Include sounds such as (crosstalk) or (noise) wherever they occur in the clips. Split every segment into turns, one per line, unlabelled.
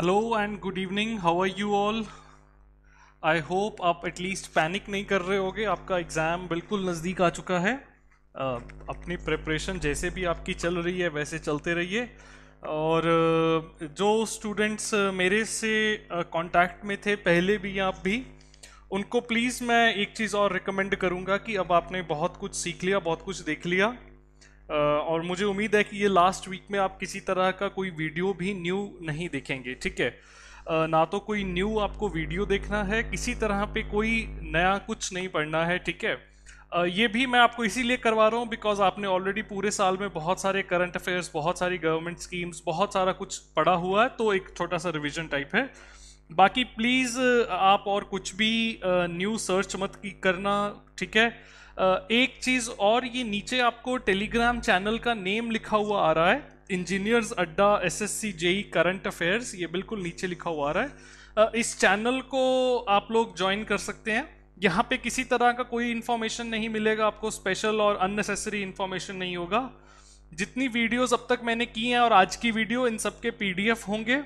Hello and good evening how are you all I hope आप at least panic नहीं कर रहे होगे आपका एग्ज़ाम बिल्कुल नज़दीक आ चुका है uh, अपनी प्रिपरेशन जैसे भी आपकी चल रही है वैसे चलते रहिए और जो स्टूडेंट्स मेरे से कांटेक्ट में थे पहले भी आप भी उनको प्लीज़ मैं एक चीज़ और रिकमेंड करूँगा कि अब आपने बहुत कुछ सीख लिया बहुत कुछ देख लिया और मुझे उम्मीद है कि ये लास्ट वीक में आप किसी तरह का कोई वीडियो भी न्यू नहीं देखेंगे ठीक है ना तो कोई न्यू आपको वीडियो देखना है किसी तरह पे कोई नया कुछ नहीं पढ़ना है ठीक है ये भी मैं आपको इसीलिए करवा रहा हूँ बिकॉज आपने ऑलरेडी पूरे साल में बहुत सारे करंट अफेयर्स बहुत सारी गवर्नमेंट स्कीम्स बहुत सारा कुछ पड़ा हुआ है तो एक छोटा सा रिविजन टाइप है बाकी प्लीज़ आप और कुछ भी न्यू सर्च मत की करना ठीक है एक चीज़ और ये नीचे आपको टेलीग्राम चैनल का नेम लिखा हुआ आ रहा है इंजीनियर्स अड्डा S S C JE current affairs ये बिल्कुल नीचे लिखा हुआ आ रहा है इस चैनल को आप लोग ज्वाइन कर सकते हैं यहाँ पे किसी तरह का कोई इन्फॉर्मेशन नहीं मिलेगा आपको स्पेशल और अननेसेसरी इन्फॉर्मेशन नहीं होगा जितनी वीडियोस अब तक मैंने की हैं और आज की वीडियो इन सब के पीडीएफ होंगे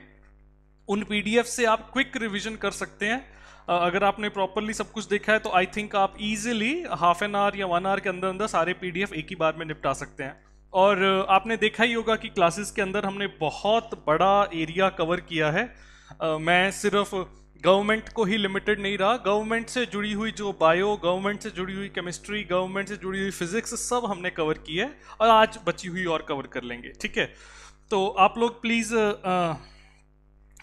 उन पीडीएफ से आप क्विक रिवीजन कर सकते हैं अगर आपने प्रॉपरली सब कुछ देखा है तो आई थिंक आप इजिली हाफ एन आवर या वन आवर के अंदर अंदर सारे पी एक ही बार में निपटा सकते हैं और आपने देखा ही होगा कि क्लासेस के अंदर हमने बहुत बड़ा एरिया कवर किया है मैं सिर्फ गवर्नमेंट को ही लिमिटेड नहीं रहा गवर्नमेंट से जुड़ी हुई जो बायो गवर्नमेंट से जुड़ी हुई केमिस्ट्री गवर्नमेंट से जुड़ी हुई फिजिक्स सब हमने कवर की है और आज बची हुई और कवर कर लेंगे ठीक है तो आप लोग प्लीज़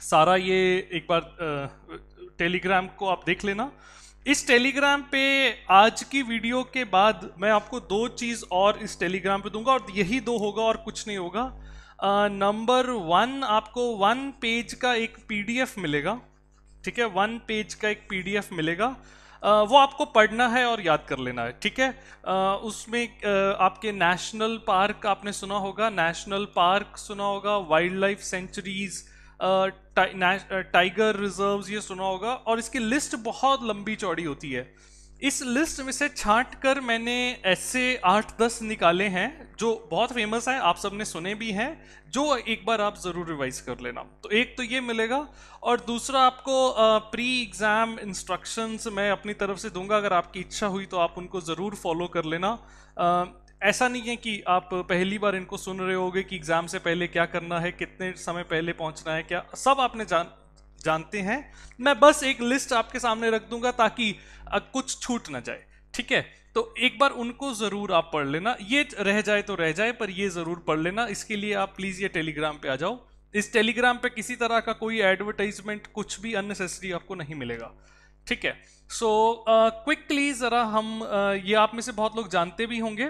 सारा ये एक बार आ, टेलीग्राम को आप देख लेना इस टेलीग्राम पे आज की वीडियो के बाद मैं आपको दो चीज़ और इस टेलीग्राम पे दूंगा और यही दो होगा और कुछ नहीं होगा नंबर वन आपको वन पेज का एक पीडीएफ मिलेगा ठीक है वन पेज का एक पीडीएफ मिलेगा uh, वो आपको पढ़ना है और याद कर लेना है ठीक है uh, उसमें uh, आपके नेशनल पार्क आपने सुना होगा नेशनल पार्क सुना होगा wild life sanctuaries tiger reserves uh, ये सुना होगा और इसकी लिस्ट बहुत लंबी चौड़ी होती है इस लिस्ट में से छांट कर मैंने ऐसे आठ दस निकाले हैं जो बहुत फेमस हैं आप सब ने सुने भी हैं जो एक बार आप ज़रूर रिवाइज कर लेना तो एक तो ये मिलेगा और दूसरा आपको प्री एग्ज़ाम इंस्ट्रक्शंस मैं अपनी तरफ से दूंगा अगर आपकी इच्छा हुई तो आप उनको ज़रूर फॉलो कर लेना ऐसा नहीं है कि आप पहली बार इनको सुन रहे होगे कि एग्ज़ाम से पहले क्या करना है कितने समय पहले पहुंचना है क्या सब आपने जान जानते हैं मैं बस एक लिस्ट आपके सामने रख दूंगा ताकि कुछ छूट ना जाए ठीक है तो एक बार उनको ज़रूर आप पढ़ लेना ये रह जाए तो रह जाए पर ये ज़रूर पढ़ लेना इसके लिए आप प्लीज़ ये टेलीग्राम पे आ जाओ इस टेलीग्राम पे किसी तरह का कोई एडवर्टाइजमेंट कुछ भी अननेसेसरी आपको नहीं मिलेगा ठीक है सो so, क्विकली uh, ज़रा हम uh, ये आप में से बहुत लोग जानते भी होंगे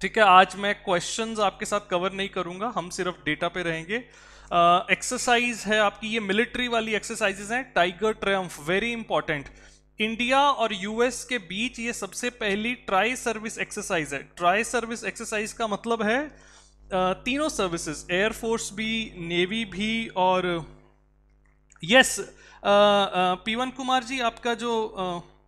ठीक है आज मैं क्वेश्चंस आपके साथ कवर नहीं करूंगा हम सिर्फ डेटा पे रहेंगे एक्सरसाइज uh, है आपकी ये मिलिट्री वाली एक्सरसाइजेज हैं tiger triumph very important India और यूएस के बीच ये सबसे पहली ट्राई सर्विस एक्सरसाइज है ट्राई सर्विस एक्सरसाइज का मतलब है तीनों सर्विसेज एयरफोर्स भी नेवी भी और यस पीवन कुमार जी आपका जो uh,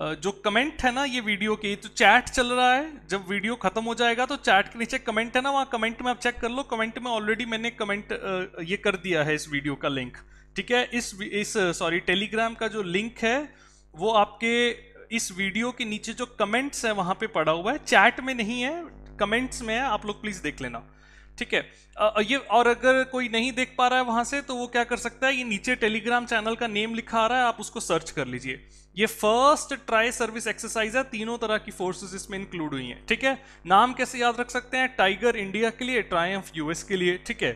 जो कमेंट है ना ये वीडियो के तो चैट चल रहा है जब वीडियो खत्म हो जाएगा तो चैट के नीचे कमेंट है ना वहाँ कमेंट में आप चेक कर लो कमेंट में ऑलरेडी मैंने कमेंट ये कर दिया है इस वीडियो का लिंक ठीक है इस इस सॉरी टेलीग्राम का जो लिंक है वो आपके इस वीडियो के नीचे जो कमेंट्स है वहाँ पे पड़ा हुआ है चैट में नहीं है कमेंट्स में है आप लोग प्लीज़ देख लेना ठीक है ये और अगर कोई नहीं देख पा रहा है वहां से तो वो क्या कर सकता है ये नीचे टेलीग्राम चैनल का नेम लिखा आ रहा है आप उसको सर्च कर लीजिए ये फर्स्ट ट्राई सर्विस एक्सरसाइज है तीनों तरह की फोर्सेस इसमें इंक्लूड हुई हैं ठीक है नाम कैसे याद रख सकते हैं टाइगर इंडिया के लिए ट्रायम्फ यूएस के लिए ठीक है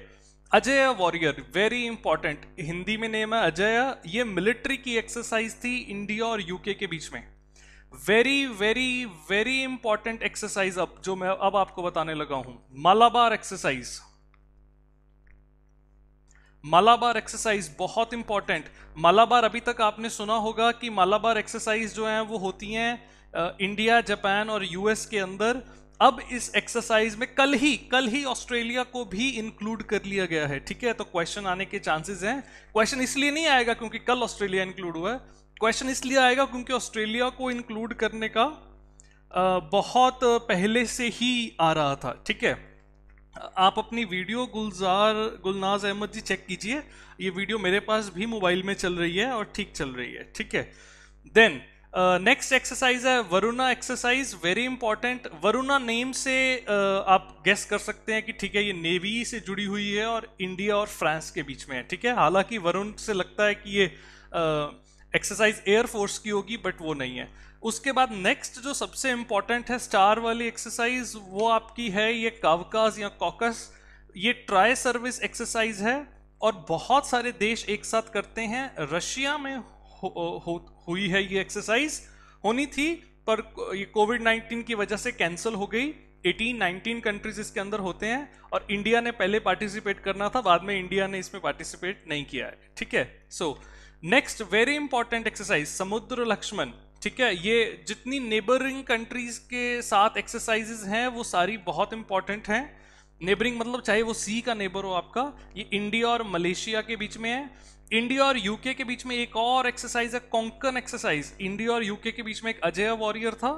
Ajeya warrior very important Hindi में नेम है अजय ये मिलिट्री की एक्सरसाइज थी इंडिया और यूके के बीच में very very very important exercise अब जो मैं अब आपको बताने लगा हूं मालाबार एक्सरसाइज मालाबार एक्सरसाइज बहुत इंपॉर्टेंट मालाबार अभी तक आपने सुना होगा कि मालाबार एक्सरसाइज जो है वो होती हैं इंडिया जापान और यूएस के अंदर अब इस एक्सरसाइज में कल ही कल ही ऑस्ट्रेलिया को भी इंक्लूड कर लिया गया है ठीक है तो क्वेश्चन आने के चांसेस हैं क्वेश्चन इसलिए नहीं आएगा क्योंकि कल ऑस्ट्रेलिया इंक्लूड हुआ है क्वेश्चन इसलिए आएगा क्योंकि ऑस्ट्रेलिया को इंक्लूड करने का बहुत पहले से ही आ रहा था ठीक है आप अपनी वीडियो गुलजार गुलनाज अहमद जी चेक कीजिए ये वीडियो मेरे पास भी मोबाइल में चल रही है और ठीक चल रही है ठीक है देन नेक्स्ट एक्सरसाइज है Varuna exercise very important Varuna name से uh, आप गेस कर सकते हैं कि ठीक है ये नेवी से जुड़ी हुई है और इंडिया और फ्रांस के बीच में है ठीक है हालांकि वरुण से लगता है कि ये uh, एक्सरसाइज एयरफोर्स की होगी बट वो नहीं है उसके बाद नेक्स्ट जो सबसे इम्पॉर्टेंट है स्टार वाली एक्सरसाइज वो आपकी है ये कावकाज या कॉकस ये ट्राई सर्विस एक्सरसाइज है और बहुत सारे देश एक साथ करते हैं रशिया में हो, हो, हुई है ये एक्सरसाइज होनी थी पर ये कोविड 19 की वजह से कैंसिल हो गई 18 19 कंट्रीज इसके अंदर होते हैं और इंडिया ने पहले पार्टिसिपेट करना था बाद में इंडिया ने इसमें पार्टिसिपेट नहीं किया है ठीक है so so, next very important exercise Samudra Lakshman ठीक है ये जितनी नेबरिंग कंट्रीज के साथ एक्सरसाइजेज हैं वो सारी बहुत इंपॉर्टेंट हैं नेबरिंग मतलब चाहे वो सी का नेबर हो आपका ये इंडिया और मलेशिया के बीच में है इंडिया और यूके के बीच में एक और एक्सरसाइज है कॉन्कन एक्सरसाइज इंडिया और यूके के बीच में एक अजय वॉरियर था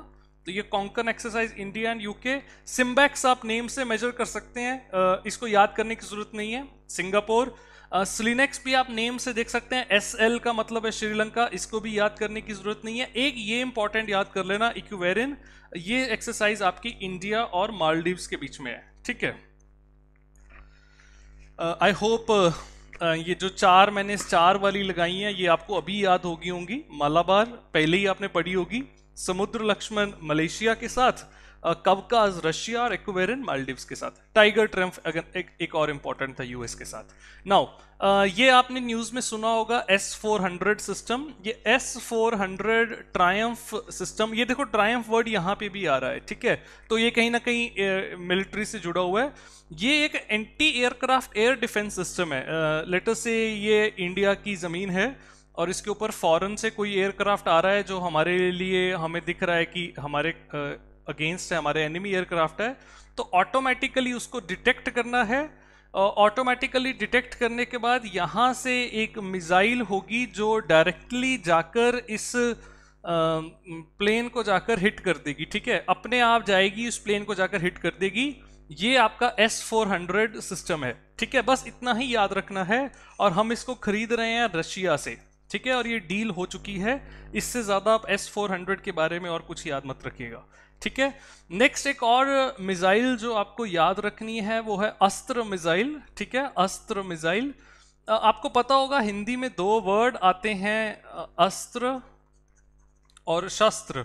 तो ये Konkan exercise India and UK SIMBEX आप नेम से मेजर कर सकते हैं इसको याद करने की जरूरत नहीं है सिंगापुर स्लिनेक्स भी आप नेम से देख सकते हैं एस एल का मतलब है श्रीलंका इसको भी याद करने की जरूरत नहीं है एक ये इंपॉर्टेंट याद कर लेना इक्वेरिन ये एक्सरसाइज आपकी इंडिया और मालदीव्स के बीच में है ठीक है आई uh, होप uh, ये जो चार मैंने चार वाली लगाई हैं ये आपको अभी याद होगी होंगी मालाबार पहले ही आपने पढ़ी होगी समुद्र लक्ष्मण मलेशिया के साथ कवकाज रशिया और एक्वेरियन मालदीव्स के साथ टाइगर ट्रम्फ अगर एक, एक और इंपॉर्टेंट था यूएस के साथ नाउ ये आपने न्यूज में सुना होगा एस फोर हंड्रेड सिस्टम ये S four hundred triumph system ये देखो ट्रायम्फ वर्ड यहाँ पे भी आ रहा है ठीक है तो ये कहीं ना कहीं मिलिट्री से जुड़ा हुआ है ये एक anti aircraft air defence system है लेटर से ये इंडिया की ज़मीन है और इसके ऊपर फॉरेन से कोई एयरक्राफ्ट आ रहा है जो हमारे लिए हमें दिख रहा है कि हमारे अगेंस्ट है हमारे एनिमी एयरक्राफ्ट है तो ऑटोमेटिकली उसको डिटेक्ट करना है ऑटोमेटिकली डिटेक्ट करने के बाद यहाँ से एक मिज़ाइल होगी जो डायरेक्टली जाकर इस प्लेन को जाकर हिट कर देगी ठीक है अपने आप जाएगी उस प्लेन को जाकर हिट कर देगी ये आपका S400 सिस्टम है ठीक है बस इतना ही याद रखना है और हम इसको खरीद रहे हैं रशिया से ठीक है और ये डील हो चुकी है इससे ज़्यादा आप S400 के बारे में और कुछ याद मत रखिएगा ठीक है नेक्स्ट एक और मिसाइल जो आपको याद रखनी है वो है अस्त्र मिसाइल ठीक है अस्त्र मिसाइल आपको पता होगा हिंदी में दो वर्ड आते हैं अस्त्र और शस्त्र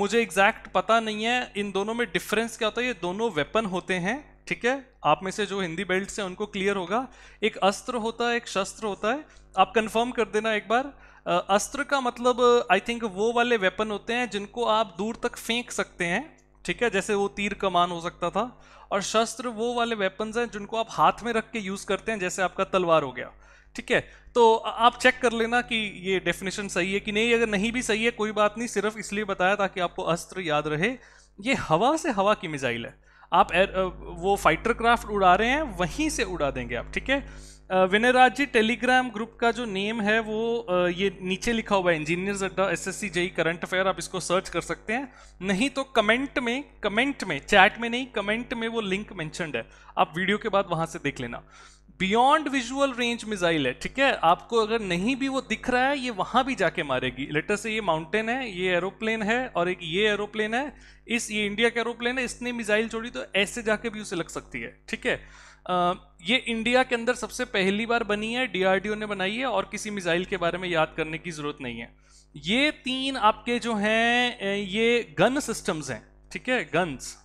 मुझे एग्जैक्ट पता नहीं है इन दोनों में डिफरेंस क्या होता है ये दोनों वेपन होते हैं ठीक है आप में से जो हिंदी बेल्ट से उनको क्लियर होगा एक अस्त्र होता है एक शस्त्र होता है आप कंफर्म कर देना एक बार अस्त्र का मतलब आई थिंक वो वाले वेपन होते हैं जिनको आप दूर तक फेंक सकते हैं ठीक है जैसे वो तीर कमान हो सकता था और शस्त्र वो वाले वेपन्स हैं जिनको आप हाथ में रख के यूज़ करते हैं जैसे आपका तलवार हो गया ठीक है तो आप चेक कर लेना कि ये डेफिनेशन सही है कि नहीं अगर नहीं भी सही है कोई बात नहीं सिर्फ इसलिए बताया ताकि आपको अस्त्र याद रहे ये हवा से हवा की मिजाइल है आप एर, वो फाइटर क्राफ्ट उड़ा रहे हैं वहीं से उड़ा देंगे आप ठीक है विनय राज जी टेलीग्राम ग्रुप का जो नेम है वो ये नीचे लिखा हुआ है इंजीनियर्स अड्डा S S C JE current affair आप इसको सर्च कर सकते हैं नहीं तो कमेंट में कमेंट में चैट में नहीं कमेंट में वो लिंक मैंशनड है आप वीडियो के बाद वहां से देख लेना बियॉन्ड विजुअल रेंज मिजाइल है ठीक है आपको अगर नहीं भी वो दिख रहा है ये वहां भी जाके मारेगी लेटर से ये माउंटेन है ये एरोप्लेन है और एक ये एरोप्लेन है इस ये इंडिया का एरोप्लेन है इसने मिजाइल छोड़ी तो ऐसे जाके भी उसे लग सकती है ठीक है ये इंडिया के अंदर सबसे पहली बार बनी है डीआरडीओ ने बनाई है और किसी मिसाइल के बारे में याद करने की जरूरत नहीं है ये तीन आपके जो हैं ये गन सिस्टम्स हैं ठीक है गन्स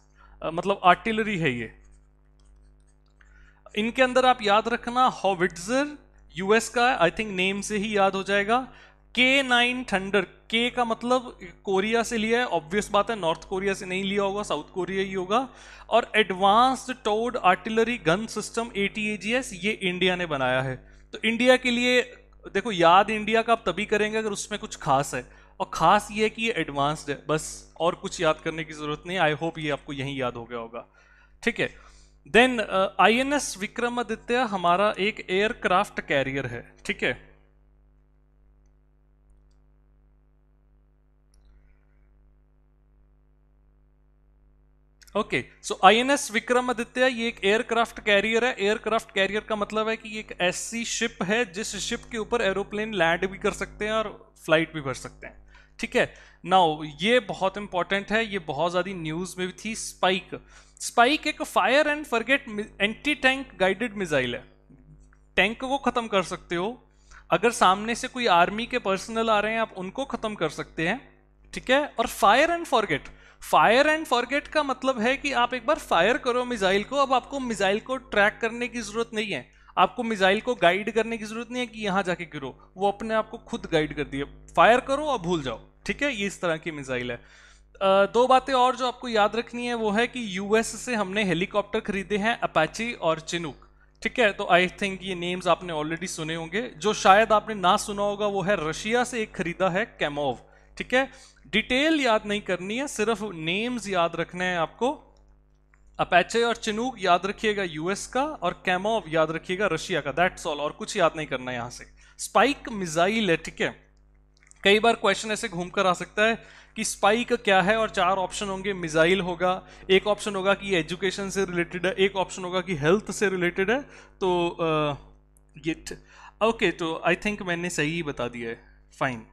मतलब आर्टिलरी है ये इनके अंदर आप याद रखना हॉविट्जर यूएस का आई थिंक नेम से ही याद हो जाएगा के नाइन थंडर के का मतलब कोरिया से लिया है ऑब्वियस बात है नॉर्थ कोरिया से नहीं लिया होगा साउथ कोरिया ही होगा और advanced towed artillery gun system ए ये इंडिया ने बनाया है तो इंडिया के लिए देखो याद इंडिया का आप तभी करेंगे अगर उसमें कुछ खास है और खास ये है कि ये एडवांस्ड है बस और कुछ याद करने की ज़रूरत नहीं आई होप ये आपको यहीं याद हो गया होगा ठीक है then I N S Vikramaditya हमारा एक एयरक्राफ्ट कैरियर है ठीक है ओके सो आईएनएस विक्रमादित्य ये एक एयरक्राफ्ट कैरियर है एयरक्राफ्ट कैरियर का मतलब है कि ये एक ऐसी शिप है जिस शिप के ऊपर एरोप्लेन लैंड भी कर सकते हैं और फ्लाइट भी भर सकते हैं ठीक है नाउ ये बहुत इंपॉर्टेंट है ये बहुत ज़्यादा न्यूज़ में भी थी स्पाइक स्पाइक एक fire and forget anti tank guided missile है टैंक को ख़त्म कर सकते हो अगर सामने से कोई आर्मी के पर्सनल आ रहे हैं आप उनको ख़त्म कर सकते हैं ठीक है और fire and forget fire and forget का मतलब है कि आप एक बार फायर करो मिसाइल को अब आपको मिसाइल को ट्रैक करने की ज़रूरत नहीं है आपको मिसाइल को गाइड करने की ज़रूरत नहीं है कि यहां जाके गिरो वो अपने आप को खुद गाइड कर दिए फायर करो और भूल जाओ ठीक है ये इस तरह की मिसाइल है दो बातें और जो आपको याद रखनी है वो है कि यूएस से हमने हेलीकॉप्टर खरीदे हैं अपाची और चिनुक ठीक है तो आई थिंक ये नेम्स आपने ऑलरेडी सुने होंगे जो शायद आपने ना सुना होगा वो है रशिया से एक खरीदा है कैमोव ठीक है डिटेल याद नहीं करनी है सिर्फ नेम्स याद रखने हैं आपको अपैचे और चिनूक याद रखिएगा यूएस का और कैमोव याद रखिएगा रशिया का दैट्स ऑल और कुछ याद नहीं करना यहाँ से स्पाइक मिजाइल है ठीक है कई बार क्वेश्चन ऐसे घूम कर आ सकता है कि स्पाइक क्या है और चार ऑप्शन होंगे मिसाइल होगा एक ऑप्शन होगा कि एजुकेशन से रिलेटेड है एक ऑप्शन होगा कि हेल्थ से रिलेटेड है तो ओके uh, तो आई थिंक मैंने सही बता दिया है फाइन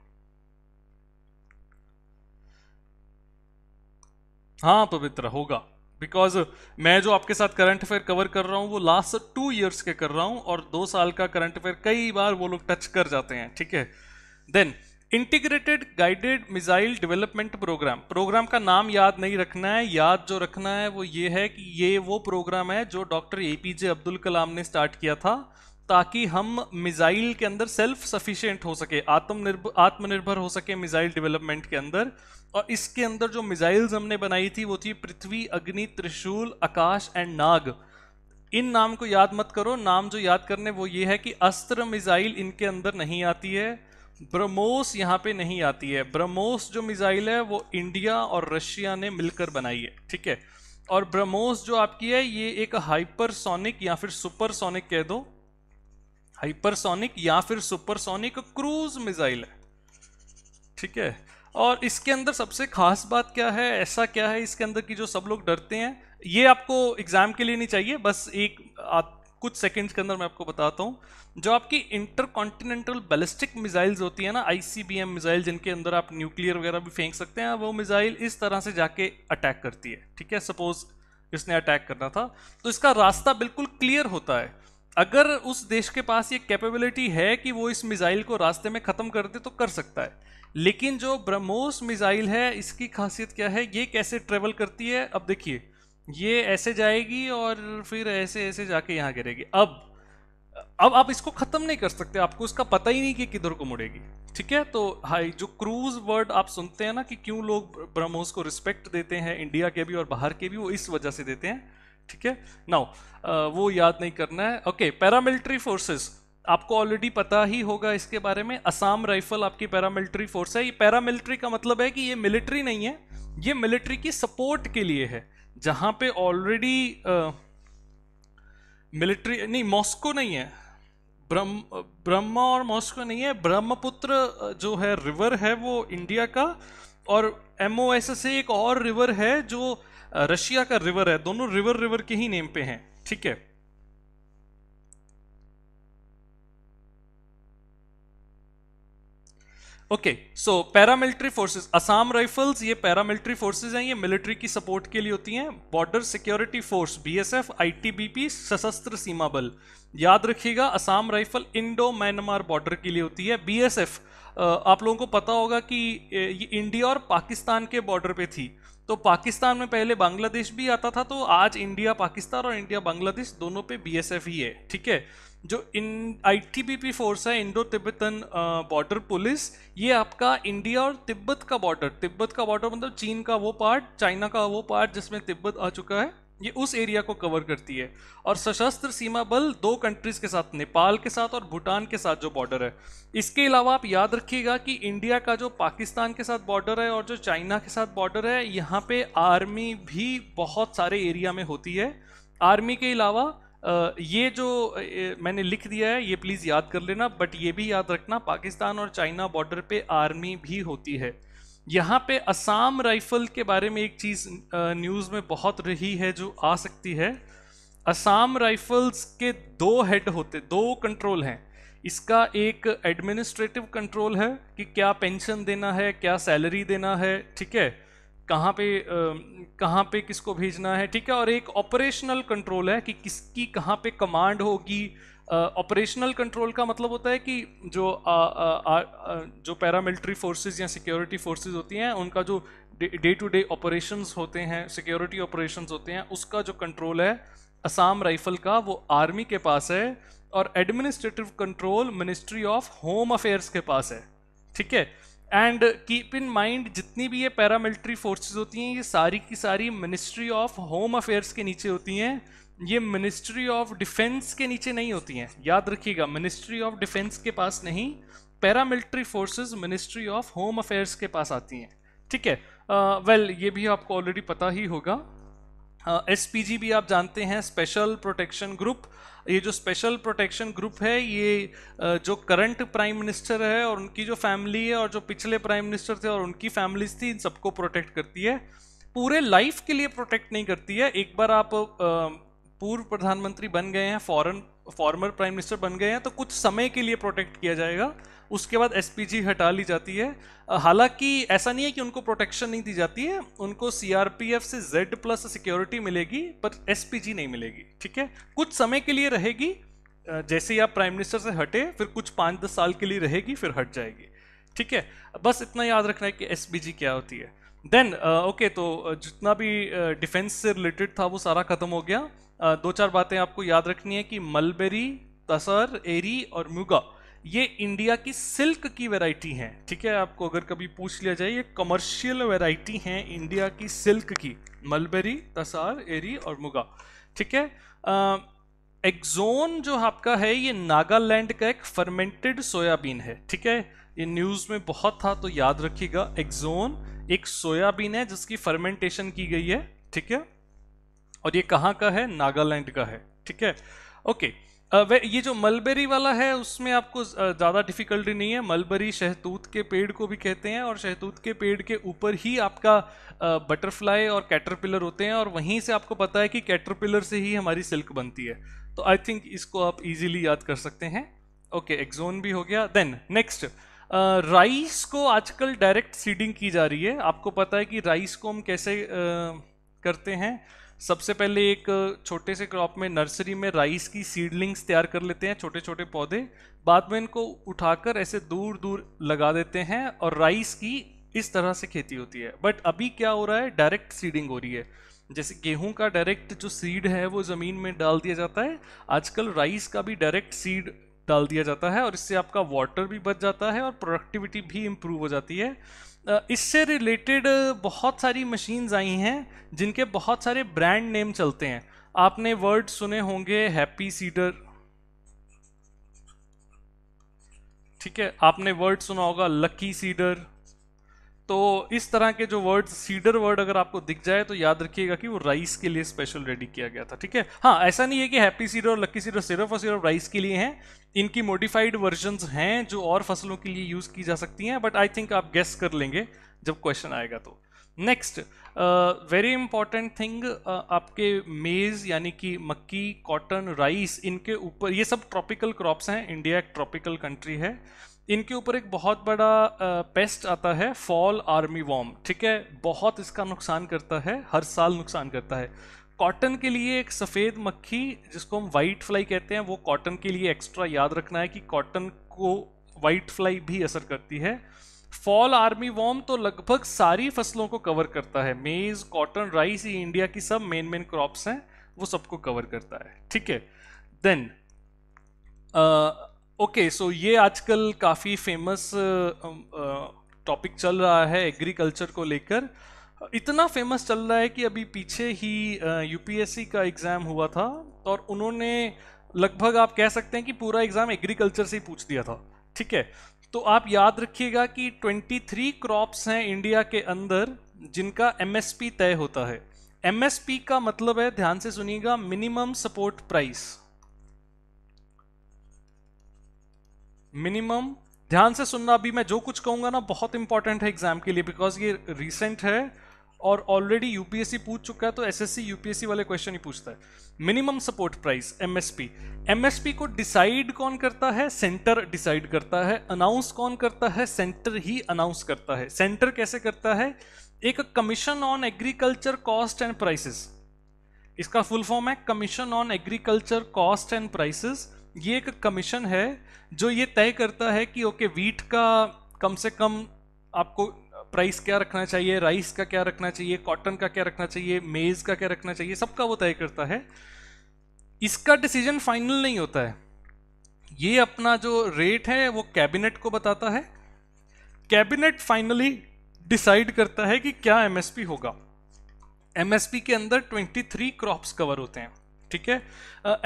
हाँ पवित्र होगा बिकॉज मैं जो आपके साथ करंट अफेयर कवर कर रहा हूँ वो लास्ट टू ईयर्स के कर रहा हूँ और दो साल का करंट अफेयर कई बार वो लोग टच कर जाते हैं ठीक है then integrated guided missile development programme programme का नाम याद नहीं रखना है याद जो रखना है वो ये है कि ये वो प्रोग्राम है जो doctor A P J Abdul Kalam ने स्टार्ट किया था ताकि हम मिसाइल के अंदर सेल्फ सफिशिएंट हो सके आत्मनिर्भर आत्मनिर्भर हो सके मिसाइल डेवलपमेंट के अंदर और इसके अंदर जो मिसाइल्स हमने बनाई थी वो थी पृथ्वी अग्नि त्रिशूल आकाश एंड नाग इन नाम को याद मत करो नाम जो याद करने वो ये है कि अस्त्र मिसाइल इनके अंदर नहीं आती है ब्रह्मोस यहाँ पे नहीं आती है ब्रह्मोस जो मिसाइल है वो इंडिया और रशिया ने मिलकर बनाई है ठीक है और ब्रह्मोस जो आपकी है ये एक हाइपरसोनिक या फिर सुपरसोनिक कह दो हाइपरसोनिक या फिर सुपरसोनिक क्रूज मिसाइल है ठीक है और इसके अंदर सबसे खास बात क्या है ऐसा क्या है इसके अंदर की जो सब लोग डरते हैं ये आपको एग्जाम के लिए नहीं चाहिए बस एक आप कुछ सेकंड्स के अंदर मैं आपको बताता हूँ जो आपकी इंटर कॉन्टिनेंटल बैलिस्टिक मिसाइल्स होती है ना आईसीबीएम मिसाइल जिनके अंदर आप न्यूक्लियर वगैरह भी फेंक सकते हैं वो मिसाइल इस तरह से जाके अटैक करती है ठीक है सपोज इसने अटैक करना था तो इसका रास्ता बिल्कुल क्लियर होता है अगर उस देश के पास ये कैपेबिलिटी है कि वो इस मिसाइल को रास्ते में ख़त्म कर दे तो कर सकता है लेकिन जो ब्रह्मोस मिसाइल है इसकी खासियत क्या है ये कैसे ट्रेवल करती है अब देखिए ये ऐसे जाएगी और फिर ऐसे ऐसे जाके यहाँ गिरेगी अब अब आप इसको ख़त्म नहीं कर सकते आपको इसका पता ही नहीं कि किधर को मुड़ेगी ठीक है तो हाई जो क्रूज वर्ड आप सुनते हैं ना कि क्यों लोग ब्रह्मोस को रिस्पेक्ट देते हैं इंडिया के भी और बाहर के भी वो इस वजह से देते हैं ठीक है नाउ वो याद नहीं करना है ओके पैरामिलिट्री फोर्सेस आपको ऑलरेडी पता ही होगा इसके बारे में असम राइफल आपकी पैरामिलिट्री फोर्स है ये पैरामिलिट्री का मतलब है कि ये मिलिट्री नहीं है ये मिलिट्री की सपोर्ट के लिए है जहां पे ऑलरेडी मिलिट्री नहीं मॉस्को नहीं है ब्रह्म ब्रह्मा और मॉस्को नहीं है ब्रह्मपुत्र जो है रिवर है वो इंडिया का और एम एक और रिवर है जो रशिया का रिवर है दोनों रिवर रिवर के ही नेम पे हैं ठीक है okay so paramilitary forces Assam rifles ये पैरामिलिट्री फोर्सेस हैं ये मिलिट्री की सपोर्ट के लिए होती हैं border security force BSF ITBP Sashastra Seema Bal याद रखिएगा Assam rifle Indo Myanmar border के लिए होती है बीएसएफ आप लोगों को पता होगा कि ये इंडिया और पाकिस्तान के बॉर्डर पे थी तो पाकिस्तान में पहले बांग्लादेश भी आता था तो आज इंडिया पाकिस्तान और इंडिया बांग्लादेश दोनों पे बीएसएफ ही है ठीक है जो इन आईटीबीपी फोर्स है इंडो तिब्बतन बॉर्डर पुलिस ये आपका इंडिया और तिब्बत का बॉर्डर तिब्बत का बॉर्डर मतलब चीन का वो पार्ट चाइना का वो पार्ट जिसमें तिब्बत आ चुका है ये उस एरिया को कवर करती है और सशस्त्र सीमा बल दो कंट्रीज़ के साथ नेपाल के साथ और भूटान के साथ जो बॉर्डर है इसके अलावा आप याद रखिएगा कि इंडिया का जो पाकिस्तान के साथ बॉर्डर है और जो चाइना के साथ बॉर्डर है यहाँ पे आर्मी भी बहुत सारे एरिया में होती है आर्मी के अलावा ये जो मैंने लिख दिया है ये प्लीज़ याद कर लेना बट ये भी याद रखना पाकिस्तान और चाइना बॉर्डर पर आर्मी भी होती है यहाँ पे असम राइफल के बारे में एक चीज़ न्यूज़ में बहुत रही है जो आ सकती है असम राइफल्स के दो हेड होते दो कंट्रोल हैं इसका एक एडमिनिस्ट्रेटिव कंट्रोल है कि क्या पेंशन देना है क्या सैलरी देना है ठीक है कहाँ पे कहाँ पे किसको भेजना है ठीक है और एक ऑपरेशनल कंट्रोल है कि किसकी कहाँ पे कमांड होगी ऑपरेशनल कंट्रोल का मतलब होता है कि जो आ, आ, आ, जो पैरामिलिट्री फोर्सेस या सिक्योरिटी फोर्सेस होती हैं उनका जो डे टू डे ऑपरेशंस होते हैं सिक्योरिटी ऑपरेशंस होते हैं उसका जो कंट्रोल है असम राइफल का वो आर्मी के पास है और administrative control ministry of home affairs के पास है ठीक है एंड कीप इन माइंड जितनी भी ये पैरामिलिट्री फोर्सेस होती हैं ये सारी की सारी मिनिस्ट्री ऑफ होम अफेयर्स के नीचे होती हैं ये मिनिस्ट्री ऑफ डिफेंस के नीचे नहीं होती हैं याद रखिएगा मिनिस्ट्री ऑफ डिफेंस के पास नहीं paramilitary forces ministry of home affairs के पास आती हैं ठीक है वेल uh, well, ये भी आपको ऑलरेडी पता ही होगा एस uh, भी आप जानते हैं स्पेशल प्रोटेक्शन ग्रुप ये जो स्पेशल प्रोटेक्शन ग्रुप है ये uh, जो करंट प्राइम मिनिस्टर है और उनकी जो फैमिली है और जो पिछले प्राइम मिनिस्टर थे और उनकी फैमिलीज थी इन सबको प्रोटेक्ट करती है पूरे लाइफ के लिए प्रोटेक्ट नहीं करती है एक बार आप पूर्व प्रधानमंत्री बन गए हैं फॉरन फॉर्मर प्राइम मिनिस्टर बन गए हैं तो कुछ समय के लिए प्रोटेक्ट किया जाएगा उसके बाद एस हटा ली जाती है हालांकि ऐसा नहीं है कि उनको प्रोटेक्शन नहीं दी जाती है उनको सी से जेड प्लस सिक्योरिटी मिलेगी पर एस नहीं मिलेगी ठीक है कुछ समय के लिए रहेगी जैसे ही आप प्राइम मिनिस्टर से हटे फिर कुछ पाँच दस साल के लिए रहेगी फिर हट जाएगी ठीक है बस इतना याद रखना है कि एस क्या होती है देन ओके uh, okay, तो जितना भी डिफेंस uh, से रिलेटेड था वो सारा खत्म हो गया दो चार बातें आपको याद रखनी है कि मलबेरी तसर एरी और म्यूगा ये इंडिया की सिल्क की वैरायटी हैं ठीक है आपको अगर कभी पूछ लिया जाए ये कमर्शियल वैरायटी हैं इंडिया की सिल्क की मलबेरी तसार एरी और मुगा ठीक है एक्जोन जो आपका है ये नागालैंड का एक फर्मेंटेड सोयाबीन है ठीक है ये न्यूज़ में बहुत था तो याद रखिएगा एक्जोन एक सोयाबीन है जिसकी फर्मेंटेशन की गई है ठीक है और ये कहाँ का है नागालैंड का है ठीक है ओके ये जो मलबेरी वाला है उसमें आपको ज़्यादा डिफिकल्टी नहीं है मलबेरी शहतूत के पेड़ को भी कहते हैं और शहतूत के पेड़ के ऊपर ही आपका बटरफ्लाई और कैटरपिलर होते हैं और वहीं से आपको पता है कि कैटरपिलर से ही हमारी सिल्क बनती है तो आई थिंक इसको आप इजीली याद कर सकते हैं ओके एक्जोन भी हो गया देन नेक्स्ट राइस को आजकल डायरेक्ट सीडिंग की जा रही है आपको पता है कि राइस को हम कैसे uh, करते हैं सबसे पहले एक छोटे से क्रॉप में नर्सरी में राइस की सीडलिंग्स तैयार कर लेते हैं छोटे छोटे पौधे बाद में इनको उठाकर ऐसे दूर दूर लगा देते हैं और राइस की इस तरह से खेती होती है बट अभी क्या हो रहा है डायरेक्ट सीडिंग हो रही है जैसे गेहूं का डायरेक्ट जो सीड है वो ज़मीन में डाल दिया जाता है आजकल राइस का भी डायरेक्ट सीड डाल दिया जाता है और इससे आपका वाटर भी बच जाता है और प्रोडक्टिविटी भी इम्प्रूव हो जाती है इससे रिलेटेड बहुत सारी मशीन्स आई हैं जिनके बहुत सारे ब्रांड नेम चलते हैं आपने वर्ड सुने होंगे हैप्पी सीडर ठीक है आपने वर्ड सुना होगा लकी सीडर तो इस तरह के जो वर्ड सीडर वर्ड अगर आपको दिख जाए तो याद रखिएगा कि वो राइस के लिए स्पेशल रेडी किया गया था ठीक है हाँ ऐसा नहीं है कि हैप्पी सीडर और लक्की सीडर सिर्फ और सिर्फ राइस के लिए हैं इनकी मॉडिफाइड वर्जन हैं जो और फसलों के लिए यूज की जा सकती हैं बट आई थिंक आप गेस कर लेंगे जब क्वेश्चन आएगा तो नेक्स्ट वेरी इंपॉर्टेंट थिंग आपके मेज़ यानी कि मक्की कॉटन राइस इनके ऊपर ये सब ट्रॉपिकल क्रॉप्स हैं इंडिया एक ट्रॉपिकल कंट्री है इनके ऊपर एक बहुत बड़ा पेस्ट आता है फॉल आर्मी वॉम ठीक है बहुत इसका नुकसान करता है हर साल नुकसान करता है कॉटन के लिए एक सफ़ेद मक्खी जिसको हम वाइट फ्लाई कहते हैं वो कॉटन के लिए एक्स्ट्रा याद रखना है कि कॉटन को वाइट फ्लाई भी असर करती है फॉल आर्मी वॉम तो लगभग सारी फसलों को कवर करता है मेज़ कॉटन राइस ये इंडिया की सब मेन मेन क्रॉप्स हैं वो सबको कवर करता है ठीक है देन ओके सो ये आजकल काफ़ी फेमस टॉपिक चल रहा है एग्रीकल्चर को लेकर इतना फेमस चल रहा है कि अभी पीछे ही यूपीएससी का एग्ज़ाम हुआ था तो और उन्होंने लगभग आप कह सकते हैं कि पूरा एग्ज़ाम एग्रीकल्चर से ही पूछ दिया था ठीक है तो आप याद रखिएगा कि 23 क्रॉप्स हैं इंडिया के अंदर जिनका एम तय होता है एमएसपी का मतलब है ध्यान से सुनिएगा मिनिमम सपोर्ट प्राइस मिनिमम ध्यान से सुनना अभी मैं जो कुछ कहूंगा ना बहुत इंपॉर्टेंट है एग्जाम के लिए बिकॉज ये रिसेंट है और ऑलरेडी यूपीएससी पूछ चुका है तो एसएससी यूपीएससी वाले क्वेश्चन ही पूछता है minimum support price MSP MSP को डिसाइड कौन करता है सेंटर डिसाइड करता है अनाउंस कौन करता है सेंटर ही अनाउंस करता है सेंटर कैसे करता है एक commission on agriculture cost and prices इसका फुल फॉर्म है commission on agriculture cost and prices ये एक कमीशन है जो ये तय करता है कि ओके वीट का कम से कम आपको प्राइस क्या रखना चाहिए राइस का क्या रखना चाहिए कॉटन का क्या रखना चाहिए मेज़ का क्या रखना चाहिए सबका वो तय करता है इसका डिसीजन फाइनल नहीं होता है ये अपना जो रेट है वो कैबिनेट को बताता है कैबिनेट फाइनली डिसाइड करता है कि क्या एमएसपी होगा एमएसपी के अंदर 23 क्रॉप्स कवर होते हैं ठीक है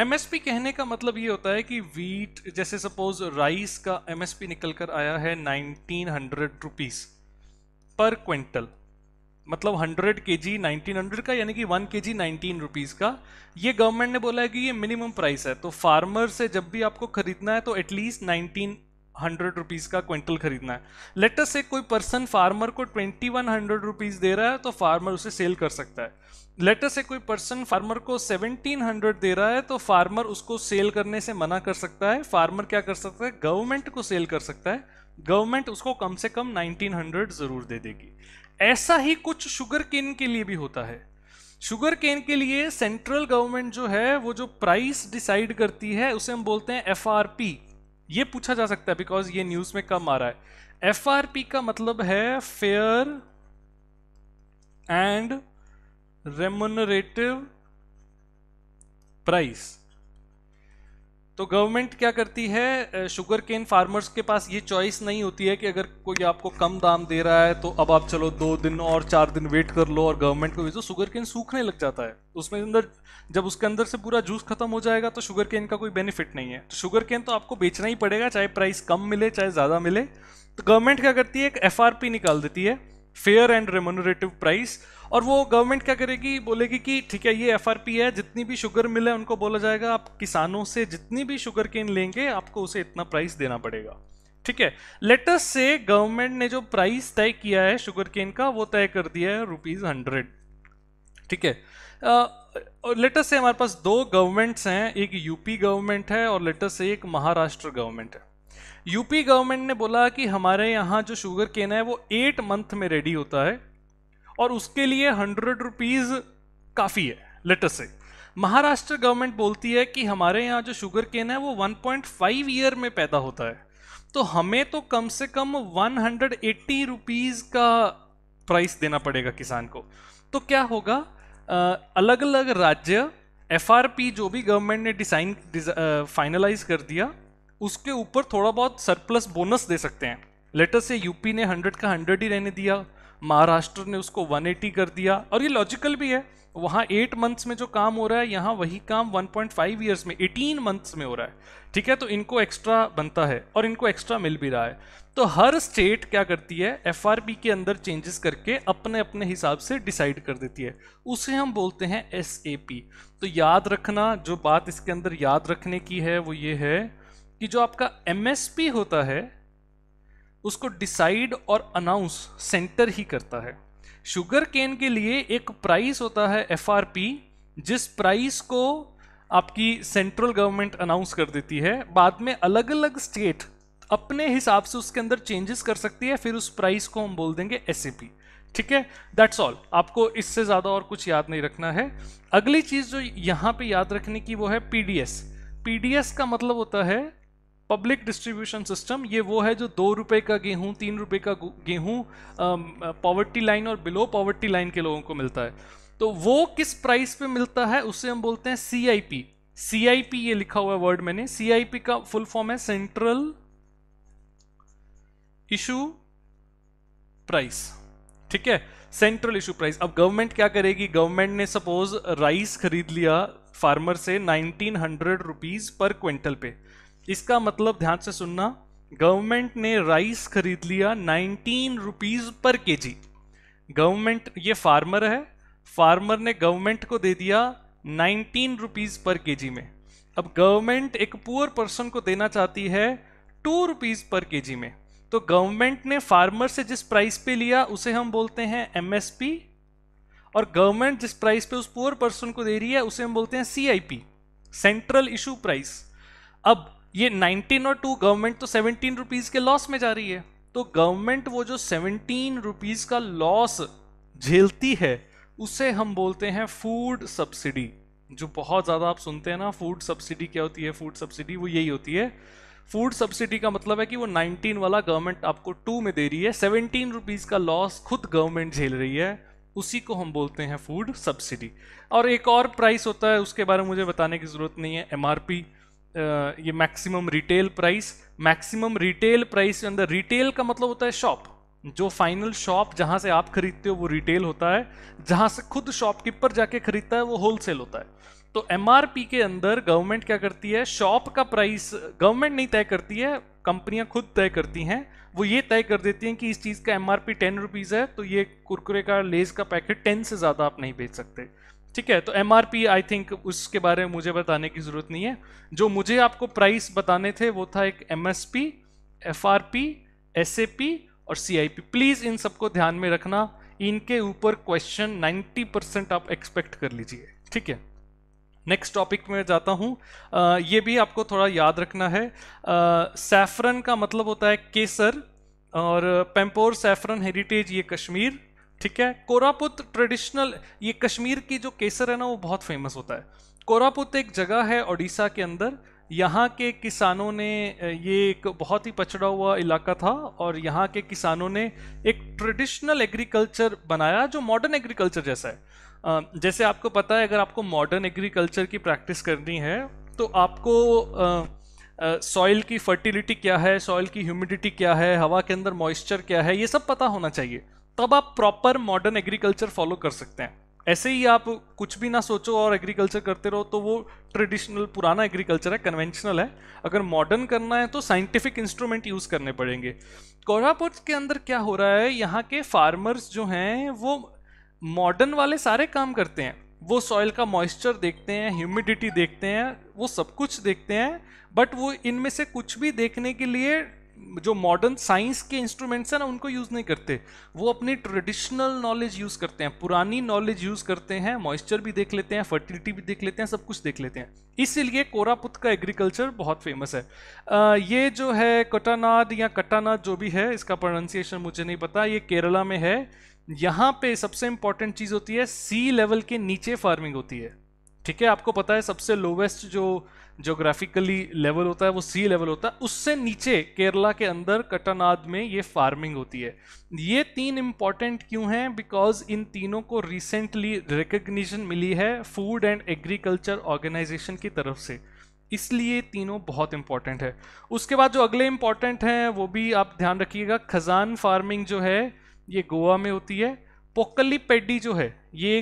एमएसपी कहने का मतलब ये होता है कि वीट जैसे सपोज राइस का एमएसपी निकल कर आया है nineteen hundred rupees per quintal मतलब 100 के जी नाइनटीन का यानी कि 1 के जी नाइनटीन रुपीज़ का ये गवर्नमेंट ने बोला है कि ये मिनिमम प्राइस है तो फार्मर से जब भी आपको खरीदना है तो एटलीस्ट नाइनटीन हंड्रेड रुपीज़ का क्विंटल खरीदना है लेटस से कोई पर्सन फार्मर को ट्वेंटी वन हंड्रेड रुपीज़ दे रहा है तो फार्मर उसे सेल कर सकता है लेटर से कोई पर्सन फार्मर को 1700 दे रहा है तो फार्मर उसको सेल करने से मना कर सकता है फार्मर क्या कर सकता है गवर्नमेंट को सेल कर सकता है गवर्नमेंट उसको कम से कम 1900 जरूर दे देगी ऐसा ही कुछ शुगर केन के लिए भी होता है शुगर केन के लिए सेंट्रल गवर्नमेंट जो है वो जो प्राइस डिसाइड करती है उसे हम बोलते हैं एफ ये पूछा जा सकता है बिकॉज ये न्यूज़ में कम आ रहा है एफ का मतलब है फेयर एंड रेमोनरेटिव प्राइस तो गवर्नमेंट क्या करती है शुगर केन फार्मर्स के पास ये चॉइस नहीं होती है कि अगर कोई आपको कम दाम दे रहा है तो अब आप चलो दो दिन और चार दिन वेट कर लो और गवर्नमेंट को भेजो शुगर केन सूखने लग जाता है तो उसमें अंदर जब उसके अंदर से पूरा जूस खत्म हो जाएगा तो शुगर केन का कोई बेनिफिट नहीं है तो शुगर केन तो आपको बेचना ही पड़ेगा चाहे प्राइस कम मिले चाहे ज़्यादा मिले तो गवर्नमेंट क्या करती है एक एफ निकाल देती है फेयर एंड रेमोनोरेटिव प्राइस और वो गवर्नमेंट क्या करेगी बोलेगी कि ठीक है ये एफ है जितनी भी शुगर मिल है उनको बोला जाएगा आप किसानों से जितनी भी शुगर केन लेंगे आपको उसे इतना प्राइस देना पड़ेगा ठीक है लेटस से गवर्नमेंट ने जो प्राइस तय किया है शुगर केन का वो तय कर दिया है रुपीज हंड्रेड ठीक है लेटस से हमारे पास दो गवर्नमेंट्स हैं एक यूपी गवर्नमेंट है और लेटस से एक महाराष्ट्र गवर्नमेंट है यूपी गवर्नमेंट ने बोला कि हमारे यहाँ जो शुगर केन है वो एट मंथ में रेडी होता है और उसके लिए हंड्रेड रुपीज़ काफ़ी है लेटर से महाराष्ट्र गवर्नमेंट बोलती है कि हमारे यहाँ जो शुगर केन है वो 1.5 ईयर में पैदा होता है तो हमें तो कम से कम 180 रुपीज़ का प्राइस देना पड़ेगा किसान को तो क्या होगा आ, अलग अलग राज्य एफ जो भी गवर्नमेंट ने डिसाइन फाइनलाइज कर दिया उसके ऊपर थोड़ा बहुत सरप्लस बोनस दे सकते हैं लेटर से यूपी ने हंड्रेड का हंड्रेड ही रहने दिया महाराष्ट्र ने उसको 180 कर दिया और ये लॉजिकल भी है वहाँ एट मंथ्स में जो काम हो रहा है यहाँ वही काम 1.5 ईयर्स में एटीन मंथ्स में हो रहा है ठीक है तो इनको एक्स्ट्रा बनता है और इनको एक्स्ट्रा मिल भी रहा है तो हर स्टेट क्या करती है एफ के अंदर चेंजेस करके अपने अपने हिसाब से डिसाइड कर देती है उसे हम बोलते हैं एस तो याद रखना जो बात इसके अंदर याद रखने की है वो ये है कि जो आपका एमएसपी होता है उसको डिसाइड और अनाउंस सेंटर ही करता है शुगर केन के लिए एक प्राइस होता है एफआरपी जिस प्राइस को आपकी सेंट्रल गवर्नमेंट अनाउंस कर देती है बाद में अलग अलग स्टेट अपने हिसाब से उसके अंदर चेंजेस कर सकती है फिर उस प्राइस को हम बोल देंगे एस ठीक है दैट्स ऑल आपको इससे ज़्यादा और कुछ याद नहीं रखना है अगली चीज़ जो यहाँ पे याद रखने की वो है पी डी का मतलब होता है पब्लिक डिस्ट्रीब्यूशन सिस्टम ये वो है जो दो रुपए का गेहूं तीन रुपए का गेहूं पॉवर्टी लाइन और बिलो पॉवर्टी लाइन के लोगों को मिलता है तो वो किस प्राइस पे मिलता है उसे हम बोलते हैं सी I P C I P ये लिखा हुआ वर्ड मैंने सी आई पी का फुल फॉर्म है सेंट्रल इशू प्राइस ठीक है सेंट्रल इशू प्राइस अब गवर्नमेंट क्या करेगी गवर्नमेंट ने सपोज राइस खरीद लिया फार्मर से nineteen hundred rupees per quintal पे इसका मतलब ध्यान से सुनना गवर्नमेंट ने राइस खरीद लिया nineteen rupees per K G government ये फार्मर है फार्मर ने गवर्नमेंट को दे दिया नाइनटीन रुपीज पर के जी में अब गवर्नमेंट एक पुअर पर्सन को देना चाहती है टू रुपीज पर के जी में तो गवर्नमेंट ने फार्मर से जिस प्राइस पे लिया उसे हम बोलते हैं पी और गवर्नमेंट जिस प्राइस पे उस पुअर पर्सन को दे रही है उसे हम बोलते हैं पी सेंट्रल इशू प्राइस अब ये 19 और 2 गवर्नमेंट तो 17 रुपीज के लॉस में जा रही है तो गवर्नमेंट वो जो 17 रुपीज का लॉस झेलती है उसे हम बोलते हैं फूड सब्सिडी जो बहुत ज़्यादा आप सुनते हैं ना फूड सब्सिडी क्या होती है फूड सब्सिडी वो यही होती है फूड सब्सिडी का मतलब है कि वो 19 वाला गवर्नमेंट आपको 2 में दे रही है 17 रुपीज़ का लॉस खुद गवर्नमेंट झेल रही है उसी को हम बोलते हैं फूड सब्सिडी और एक और प्राइस होता है उसके बारे में मुझे बताने की ज़रूरत नहीं है एम ये maximum retail price maximum retail price के अंदर रिटेल का मतलब होता है शॉप जो फाइनल शॉप जहां से आप खरीदते हो वो रिटेल होता है जहां से खुद शॉपकीपर जाके खरीदता है वो होलसेल होता है तो एम के अंदर गवर्नमेंट क्या करती है शॉप का प्राइस गवर्नमेंट नहीं तय करती है कंपनियां खुद तय करती हैं वो ये तय कर देती हैं कि इस चीज़ का M R P ten rupees है तो ये कुरकुरे का लेज का पैकेट टेन से ज़्यादा आप नहीं बेच सकते ठीक है तो M R P I think उसके बारे में मुझे बताने की ज़रूरत नहीं है जो मुझे आपको प्राइस बताने थे वो था एक M S P F R P S A P और सी आई पी प्लीज़ इन सबको ध्यान में रखना इनके ऊपर क्वेश्चन नाइन्टी परसेंट आप एक्सपेक्ट कर लीजिए ठीक है नेक्स्ट टॉपिक में जाता हूँ ये भी आपको थोड़ा याद रखना है सैफरन का मतलब होता है केसर और पेम्पोर सैफरन हेरिटेज ये कश्मीर ठीक है कोरापुत ट्रेडिशनल ये कश्मीर की जो केसर है ना वो बहुत फेमस होता है कोरापुत एक जगह है ओडिशा के अंदर यहाँ के किसानों ने ये एक बहुत ही पछड़ा हुआ इलाका था और यहाँ के किसानों ने एक ट्रेडिशनल एग्रीकल्चर बनाया जो मॉडर्न एग्रीकल्चर जैसा है जैसे आपको पता है अगर आपको मॉडर्न एग्रीकल्चर की प्रैक्टिस करनी है तो आपको सॉइल की फर्टिलिटी क्या है सॉइल की ह्यूमिडिटी क्या है हवा के अंदर मॉइस्चर क्या है ये सब पता होना चाहिए तब आप प्रॉपर मॉडर्न एग्रीकल्चर फॉलो कर सकते हैं ऐसे ही आप कुछ भी ना सोचो और एग्रीकल्चर करते रहो तो वो ट्रेडिशनल पुराना एग्रीकल्चर है कन्वेंशनल है अगर मॉडर्न करना है तो साइंटिफिक इंस्ट्रूमेंट यूज़ करने पड़ेंगे कोरापुर के अंदर क्या हो रहा है यहाँ के फार्मर्स जो हैं वो मॉडर्न वाले सारे काम करते हैं वो सॉइल का मॉइस्चर देखते हैं ह्यूमिडिटी देखते हैं वो सब कुछ देखते हैं बट वो इनमें से कुछ भी देखने के लिए जो मॉडर्न साइंस के इंस्ट्रूमेंट्स हैं ना उनको यूज़ नहीं करते वो अपनी ट्रेडिशनल नॉलेज यूज़ करते हैं पुरानी नॉलेज यूज़ करते हैं मॉइस्चर भी देख लेते हैं फर्टिलिटी भी देख लेते हैं सब कुछ देख लेते हैं इसीलिए कोरापुत का एग्रीकल्चर बहुत फेमस है आ, ये जो है कटानाद या कटानाद जो भी है इसका प्रोनाउंसिएशन मुझे नहीं पता ये केरला में है यहाँ पे सबसे इंपॉर्टेंट चीज़ होती है सी लेवल के नीचे फार्मिंग होती है ठीक है आपको पता है सबसे लोवेस्ट जो जोग्राफिकली लेवल होता है वो सी लेवल होता है उससे नीचे केरला के अंदर कटनाद में ये फार्मिंग होती है ये तीन इम्पॉर्टेंट क्यों हैं बिकॉज इन तीनों को रिसेंटली रिकग्निशन मिली है फूड एंड एग्रीकल्चर ऑर्गेनाइजेशन की तरफ से इसलिए तीनों बहुत इंपॉर्टेंट है उसके बाद जो अगले इंपॉर्टेंट हैं वो भी आप ध्यान रखिएगा खजान फार्मिंग जो है ये गोवा में होती है पोकली पेडी जो है ये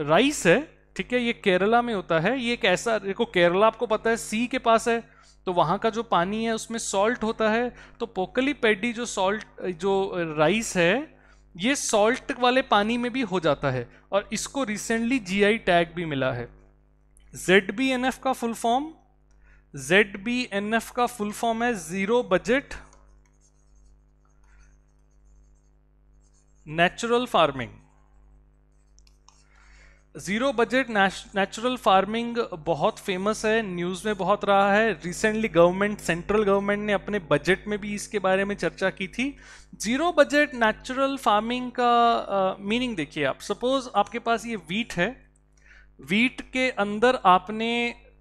राइस है ठीक है ये केरला में होता है ये एक ऐसा देखो केरला आपको पता है सी के पास है तो वहाँ का जो पानी है उसमें सॉल्ट होता है तो पोकली पेडी जो सॉल्ट जो राइस है ये सॉल्ट वाले पानी में भी हो जाता है और इसको रिसेंटली जीआई टैग भी मिला है जेड बी एन एफ का full form Z B N F का फुल फॉर्म है zero budget natural farming zero budget natural farming बहुत फेमस है न्यूज़ में बहुत रहा है रिसेंटली गवर्नमेंट सेंट्रल गवर्नमेंट ने अपने बजट में भी इसके बारे में चर्चा की थी ज़ीरो बजट नेचुरल फार्मिंग का मीनिंग uh, देखिए आप सपोज़ आपके पास ये वीट है वीट के अंदर आपने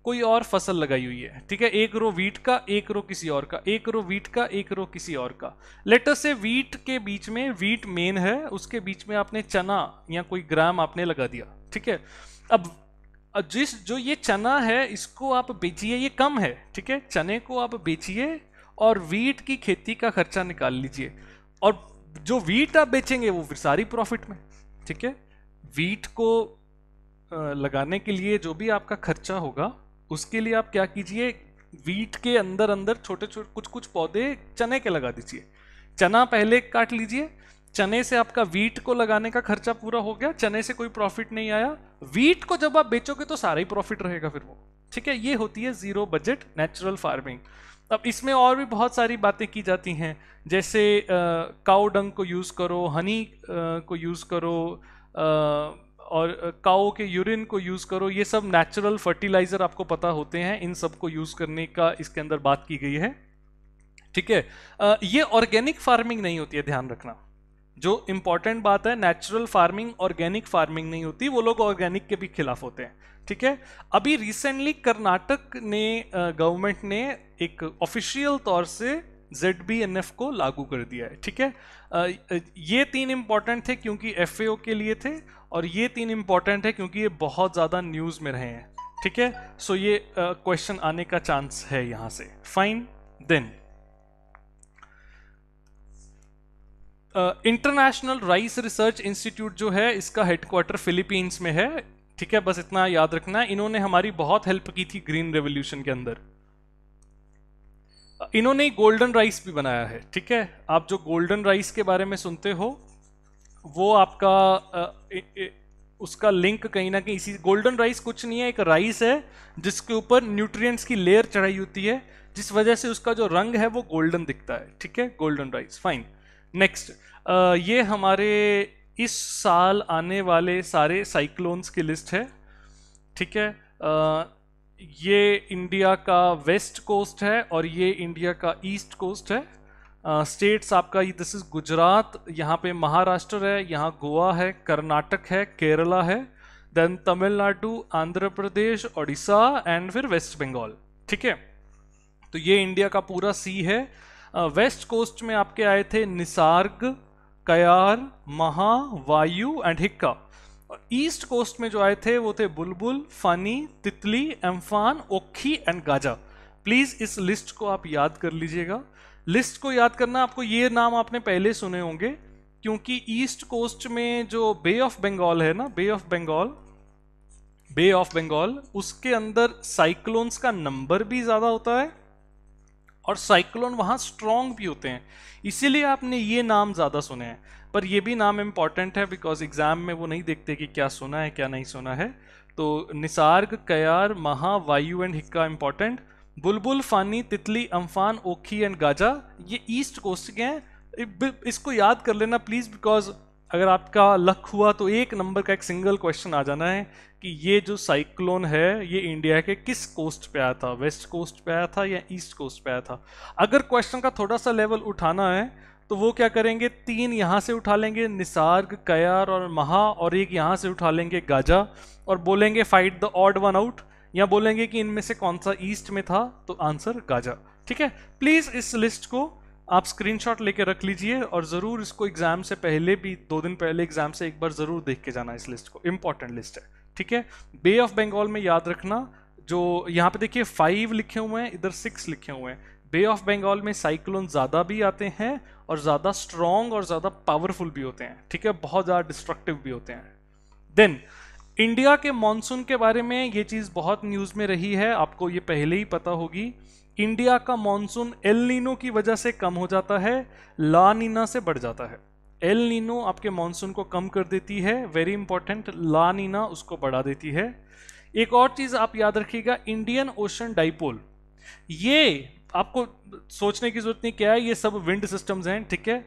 कोई और फसल लगाई हुई है ठीक है एक रो वीट का एक रो किसी और का एक रो वीट का एक रो किसी और का लेटर से वीट के बीच में वीट मेन है उसके बीच में आपने चना या कोई ग्राम आपने लगा दिया ठीक है अब जिस जो ये चना है इसको आप बेचिए ये कम है ठीक है चने को आप बेचिए और वीट की खेती का खर्चा निकाल लीजिए और जो वीट आप बेचेंगे वो फिर सारी प्रॉफिट में ठीक है वीट को लगाने के लिए जो भी आपका खर्चा होगा उसके लिए आप क्या कीजिए वीट के अंदर अंदर छोटे छोटे कुछ कुछ पौधे चने के लगा दीजिए चना पहले काट लीजिए चने से आपका वीट को लगाने का खर्चा पूरा हो गया चने से कोई प्रॉफिट नहीं आया वीट को जब आप बेचोगे तो सारा ही प्रॉफिट रहेगा फिर वो ठीक है ये होती है जीरो बजट नेचुरल फार्मिंग अब इसमें और भी बहुत सारी बातें की जाती हैं जैसे काउ डंग को यूज़ करो हनी आ, को यूज़ करो आ, और काओ के यूरिन को यूज़ करो ये सब नेचुरल फर्टिलाइज़र आपको पता होते हैं इन सब को यूज़ करने का इसके अंदर बात की गई है ठीक है ये ऑर्गेनिक फार्मिंग नहीं होती है ध्यान रखना जो इम्पोर्टेंट बात है नेचुरल फार्मिंग ऑर्गेनिक फार्मिंग नहीं होती वो लोग ऑर्गेनिक के भी खिलाफ होते हैं ठीक है अभी रिसेंटली कर्नाटक ने गवर्नमेंट ने एक ऑफिशियल तौर से जेड बी एन एफ को लागू कर दिया है ठीक है ये तीन इम्पॉर्टेंट थे क्योंकि एफ ए ओ के लिए थे और ये तीन इम्पॉर्टेंट है क्योंकि ये बहुत ज़्यादा न्यूज़ में रहे हैं ठीक है सो so ये क्वेश्चन uh, आने का चांस है यहाँ से fine then international rice research institute जो है इसका हेडक्वार्टर फिलीपींस में है ठीक है बस इतना याद रखना है इन्होंने हमारी बहुत हेल्प की थी ग्रीन रेवोल्यूशन के अंदर इन्होंने गोल्डन राइस भी बनाया है ठीक है आप जो गोल्डन राइस के बारे में सुनते हो वो आपका आ, ए, ए, उसका लिंक कहीं ना कहीं इसी गोल्डन राइस कुछ नहीं है एक राइस है जिसके ऊपर न्यूट्रिएंट्स की लेयर चढ़ाई होती है जिस वजह से उसका जो रंग है वो गोल्डन दिखता है ठीक है golden rice fine next uh, ये हमारे इस साल आने वाले सारे साइक्लोन्स की लिस्ट है ठीक है आ, uh, ये इंडिया का वेस्ट कोस्ट है और ये इंडिया का ईस्ट कोस्ट है स्टेट्स uh, आपका दिस इज गुजरात यहाँ पे महाराष्ट्र है यहाँ गोवा है कर्नाटक है केरला है देन तमिलनाडु आंध्र प्रदेश उड़ीसा एंड फिर वेस्ट बंगाल ठीक है तो ये इंडिया का पूरा सी है वेस्ट कोस्ट में आपके आए थे निसार्ग कयार महा वायु एंड हिक्का ईस्ट कोस्ट में जो आए थे वो थे बुलबुल funny Titli Amphan Ockhi and Gaja please इस लिस्ट को आप याद कर लीजिएगा लिस्ट को याद करना आपको ये नाम आपने पहले सुने होंगे क्योंकि ईस्ट कोस्ट में जो बे ऑफ बंगाल है ना bay of Bengal bay of Bengal उसके अंदर साइक्लोन्स का नंबर भी ज़्यादा होता है और साइक्लोन वहाँ स्ट्रॉन्ग भी होते हैं इसीलिए आपने ये नाम ज़्यादा सुने हैं पर ये भी नाम इम्पॉर्टेंट है बिकॉज एग्ज़ाम में वो नहीं देखते कि क्या सुना है क्या नहीं सुना है तो निसार्ग कयार महा वायु एंड हिक्का इम्पॉर्टेंट बुलबुल फानी तितली अम्फान ओखी एंड गाजा ये ईस्ट कोस्ट के हैं इसको याद कर लेना प्लीज़ बिकॉज अगर आपका लक हुआ तो एक नंबर का एक सिंगल क्वेश्चन आ जाना है कि ये जो साइक्लोन है ये इंडिया के किस कोस्ट पे आया था वेस्ट कोस्ट पे आया था या ईस्ट कोस्ट पे आया था अगर क्वेश्चन का थोड़ा सा लेवल उठाना है तो वो क्या करेंगे तीन यहाँ से उठा लेंगे निसार्ग कयार और महा और एक यहाँ से उठा लेंगे गाजा और बोलेंगे fight the odd one out या बोलेंगे कि इनमें से कौन सा ईस्ट में था तो आंसर गाजा ठीक है प्लीज़ इस लिस्ट को आप स्क्रीनशॉट लेके रख लीजिए और ज़रूर इसको एग्ज़ाम से पहले भी दो दिन पहले एग्ज़ाम से एक बार ज़रूर देख के जाना इस लिस्ट को इम्पॉर्टेंट लिस्ट है ठीक है बे ऑफ बंगाल में याद रखना जो यहाँ पे देखिए फाइव लिखे हुए हैं इधर सिक्स लिखे हुए हैं बे ऑफ बंगाल में साइक्लोन ज़्यादा भी आते हैं और ज़्यादा स्ट्रॉन्ग और ज़्यादा पावरफुल भी होते हैं ठीक है बहुत ज़्यादा डिस्ट्रक्टिव भी होते हैं देन इंडिया के मानसून के बारे में ये चीज़ बहुत न्यूज़ में रही है आपको ये पहले ही पता होगी इंडिया का मानसून एल नीनो की वजह से कम हो जाता है लानीना से बढ़ जाता है एल नीनो आपके मानसून को कम कर देती है वेरी इंपॉर्टेंट ला नीना उसको बढ़ा देती है एक और चीज़ आप याद रखिएगा इंडियन ओशन डाइपोल ये आपको सोचने की जरूरत नहीं क्या है ये सब विंड सिस्टम्स हैं ठीक है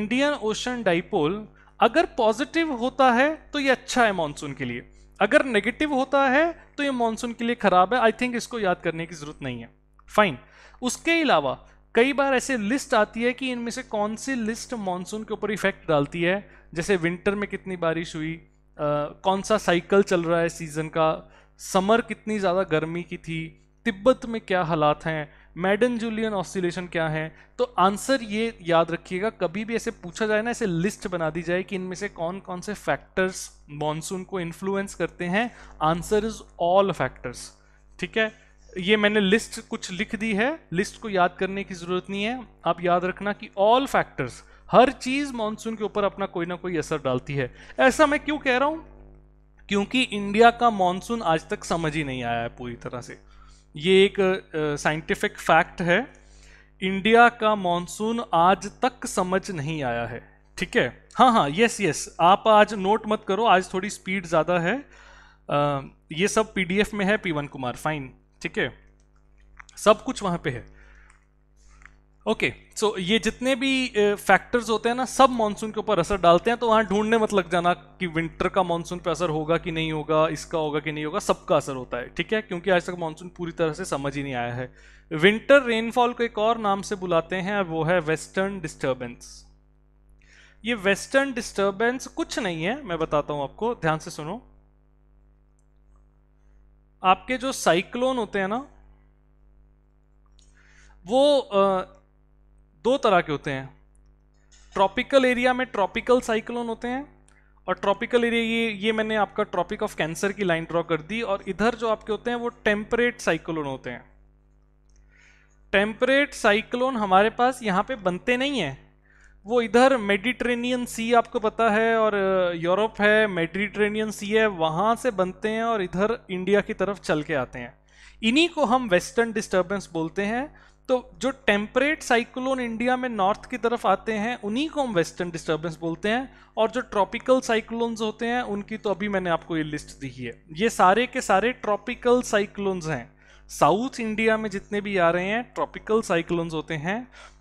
इंडियन ओशन डाइपोल अगर पॉजिटिव होता है तो ये अच्छा है मानसून के लिए अगर नेगेटिव होता है तो ये मानसून के लिए खराब है आई थिंक इसको याद करने की जरूरत नहीं है फाइन उसके अलावा कई बार ऐसे लिस्ट आती है कि इनमें से कौन सी लिस्ट मानसून के ऊपर इफेक्ट डालती है जैसे विंटर में कितनी बारिश हुई आ, कौन सा साइकिल चल रहा है सीज़न का समर कितनी ज़्यादा गर्मी की थी तिब्बत में क्या हालात हैं मैडन जूलियन ऑसिलेशन क्या है तो आंसर ये याद रखिएगा कभी भी ऐसे पूछा जाए ना ऐसे लिस्ट बना दी जाए कि इनमें से कौन कौन से फैक्टर्स मानसून को इन्फ्लुएंस करते हैं आंसर इज ऑल फैक्टर्स ठीक है ये मैंने लिस्ट कुछ लिख दी है लिस्ट को याद करने की जरूरत नहीं है आप याद रखना कि ऑल फैक्टर्स हर चीज मानसून के ऊपर अपना कोई ना कोई असर डालती है ऐसा मैं क्यों कह रहा हूं क्योंकि इंडिया का मानसून आज तक समझ ही नहीं आया है पूरी तरह से ये एक साइंटिफिक फैक्ट है इंडिया का मानसून आज तक समझ नहीं आया है ठीक है हाँ हाँ यस यस आप आज नोट मत करो आज थोड़ी स्पीड ज़्यादा है आ, ये सब पीडीएफ में है पीवन कुमार फाइन ठीक है सब कुछ वहां पे है ओके okay, सो so ये जितने भी फैक्टर्स होते हैं ना सब मानसून के ऊपर असर डालते हैं तो वहां ढूंढने मत लग जाना कि विंटर का मानसून पे असर होगा कि नहीं होगा इसका होगा कि नहीं होगा सबका असर होता है ठीक है क्योंकि आज तक मानसून पूरी तरह से समझ ही नहीं आया है विंटर रेनफॉल को एक और नाम से बुलाते हैं वो है वेस्टर्न डिस्टर्बेंस ये वेस्टर्न डिस्टर्बेंस कुछ नहीं है मैं बताता हूँ आपको ध्यान से सुनो आपके जो साइक्लोन होते हैं ना वो दो तरह के होते हैं ट्रॉपिकल एरिया में ट्रॉपिकल साइक्लोन होते हैं और ट्रॉपिकल एरिया ये ये मैंने आपका ट्रॉपिक ऑफ कैंसर की लाइन ड्रॉ कर दी और इधर जो आपके होते हैं वो टेम्परेट साइक्लोन होते हैं टेम्परेट साइक्लोन हमारे पास यहाँ पे बनते नहीं हैं वो इधर मेडिट्रेनियन सी आपको पता है और यूरोप है मेडिट्रेनियन सी है वहाँ से बनते हैं और इधर इंडिया की तरफ चल के आते हैं इन्हीं को हम वेस्टर्न डिस्टर्बेंस बोलते हैं तो जो टेम्परेट साइक्लोन इंडिया में नॉर्थ की तरफ आते हैं उन्हीं को हम वेस्टर्न डिस्टर्बेंस बोलते हैं और जो ट्रॉपिकल साइक्लोन्स होते हैं उनकी तो अभी मैंने आपको ये लिस्ट दी है ये सारे के सारे ट्रॉपिकल साइक्लोन्स हैं साउथ इंडिया में जितने भी आ रहे हैं ट्रॉपिकल साइक्लोन्स होते हैं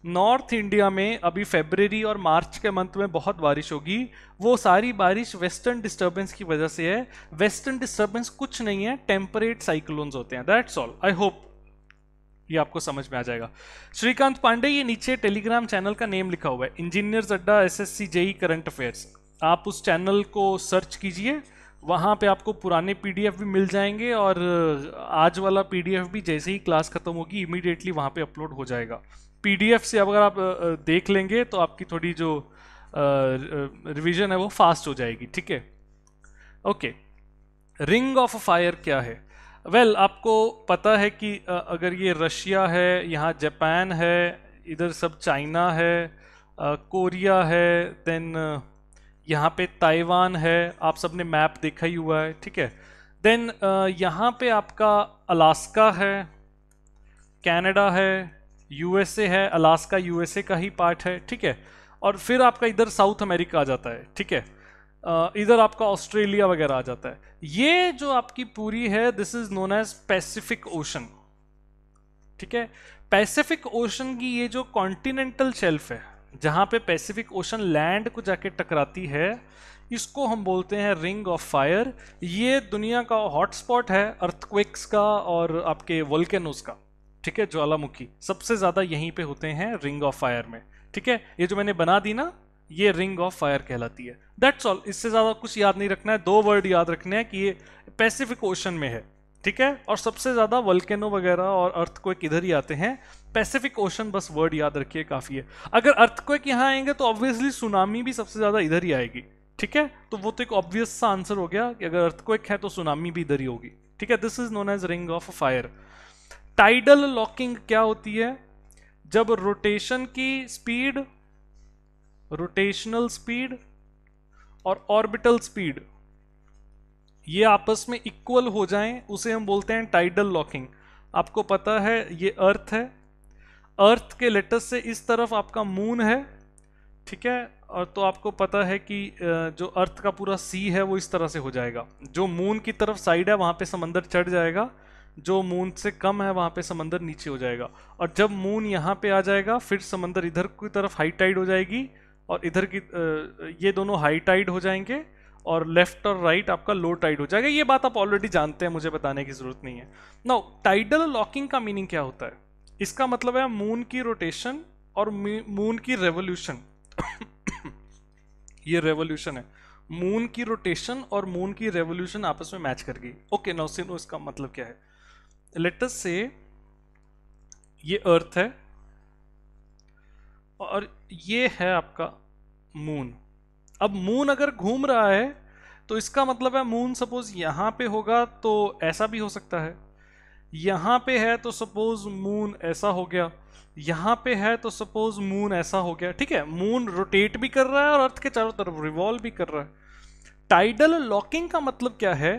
नॉर्थ इंडिया में अभी फेबररी और मार्च के मंथ में बहुत बारिश होगी वो सारी बारिश वेस्टर्न डिस्टर्बेंस की वजह से है वेस्टर्न डिस्टर्बेंस कुछ नहीं है टेम्परेट साइक्लोन्स होते हैं दैट्स ऑल आई होप ये आपको समझ में आ जाएगा श्रीकांत पांडे ये नीचे टेलीग्राम चैनल का नेम लिखा हुआ है इंजीनियर्स अड्डा S S C JE current affairs आप उस चैनल को सर्च कीजिए वहाँ पे आपको पुराने पीडीएफ भी मिल जाएंगे और आज वाला पीडीएफ भी जैसे ही क्लास ख़त्म होगी इमीडिएटली वहाँ पे अपलोड हो जाएगा पीडीएफ से अगर आप देख लेंगे तो आपकी थोड़ी जो रिवीजन है वो फास्ट हो जाएगी ठीक है ओके रिंग ऑफ फायर क्या है वेल well, आपको पता है कि अगर ये रशिया है यहाँ जापान है इधर सब चाइना है कोरिया है देन यहाँ पे ताइवान है आप सबने मैप देखा ही हुआ है ठीक है देन यहाँ पे आपका अलास्का है कनाडा है यूएसए है अलास्का यूएसए का ही पार्ट है ठीक है और फिर आपका इधर साउथ अमेरिका आ जाता है ठीक है इधर आपका ऑस्ट्रेलिया वगैरह आ जाता है ये जो आपकी पूरी है this is known as Pacific ocean ठीक है पैसिफिक ओशन की ये जो कॉन्टिनेंटल शेल्फ है जहाँ पे पैसिफिक ओशन लैंड को जाके टकराती है इसको हम बोलते हैं रिंग ऑफ फायर ये दुनिया का हॉटस्पॉट है अर्थक्वेक्स का और आपके वोल्केनोज का ठीक है ज्वालामुखी सबसे ज़्यादा यहीं पे होते हैं रिंग ऑफ फायर में ठीक है ये जो मैंने बना दी ना ये रिंग ऑफ फायर कहलाती है दैट्स ऑल इससे ज़्यादा कुछ याद नहीं रखना है दो वर्ड याद रखने हैं कि ये पैसिफिक ओशन में है ठीक है और सबसे ज़्यादा वल्केनो वगैरह और अर्थ को इधर ही आते हैं पैसिफिक ओशन बस वर्ड याद रखिए काफ़ी है अगर अर्थक्वेक यहाँ आएंगे तो ऑब्वियसली सुनामी भी सबसे ज़्यादा इधर ही आएगी ठीक है तो वो तो एक ऑब्वियस सा आंसर हो गया कि अगर अर्थक्वेक है तो सुनामी भी इधर ही होगी ठीक है this is known as ring of fire tidal locking क्या होती है जब रोटेशन की स्पीड रोटेशनल स्पीड और ऑर्बिटल स्पीड ये आपस में इक्वल हो जाएं उसे हम बोलते हैं टाइडल लॉकिंग आपको पता है ये अर्थ है अर्थ के लेटस से इस तरफ आपका मून है ठीक है और तो आपको पता है कि जो अर्थ का पूरा सी है वो इस तरह से हो जाएगा जो मून की तरफ साइड है वहाँ पे समंदर चढ़ जाएगा जो मून से कम है वहाँ पे समंदर नीचे हो जाएगा और जब मून यहाँ पे आ जाएगा फिर समंदर इधर की तरफ हाई टाइड हो जाएगी और इधर की ये दोनों हाई टाइड हो जाएंगे और लेफ्ट और राइट आपका लो टाइड हो जाएगा ये बात आप ऑलरेडी जानते हैं मुझे बताने की ज़रूरत नहीं है ना टाइडल लॉकिंग का मीनिंग क्या होता है इसका मतलब है मून की रोटेशन और मून की रेवोल्यूशन ये रेवोल्यूशन है मून की रोटेशन और मून की रेवोल्यूशन आपस में मैच कर गई ओके नौसिनो इसका मतलब क्या है लेटस से ये अर्थ है और ये है आपका मून अब मून अगर घूम रहा है तो इसका मतलब है मून सपोज यहां पे होगा तो ऐसा भी हो सकता है यहाँ पे है तो सपोज मून ऐसा हो गया यहाँ पे है तो सपोज मून ऐसा हो गया ठीक है मून रोटेट भी कर रहा है और अर्थ के चारों तरफ रिवॉल्व भी कर रहा है टाइडल लॉकिंग का मतलब क्या है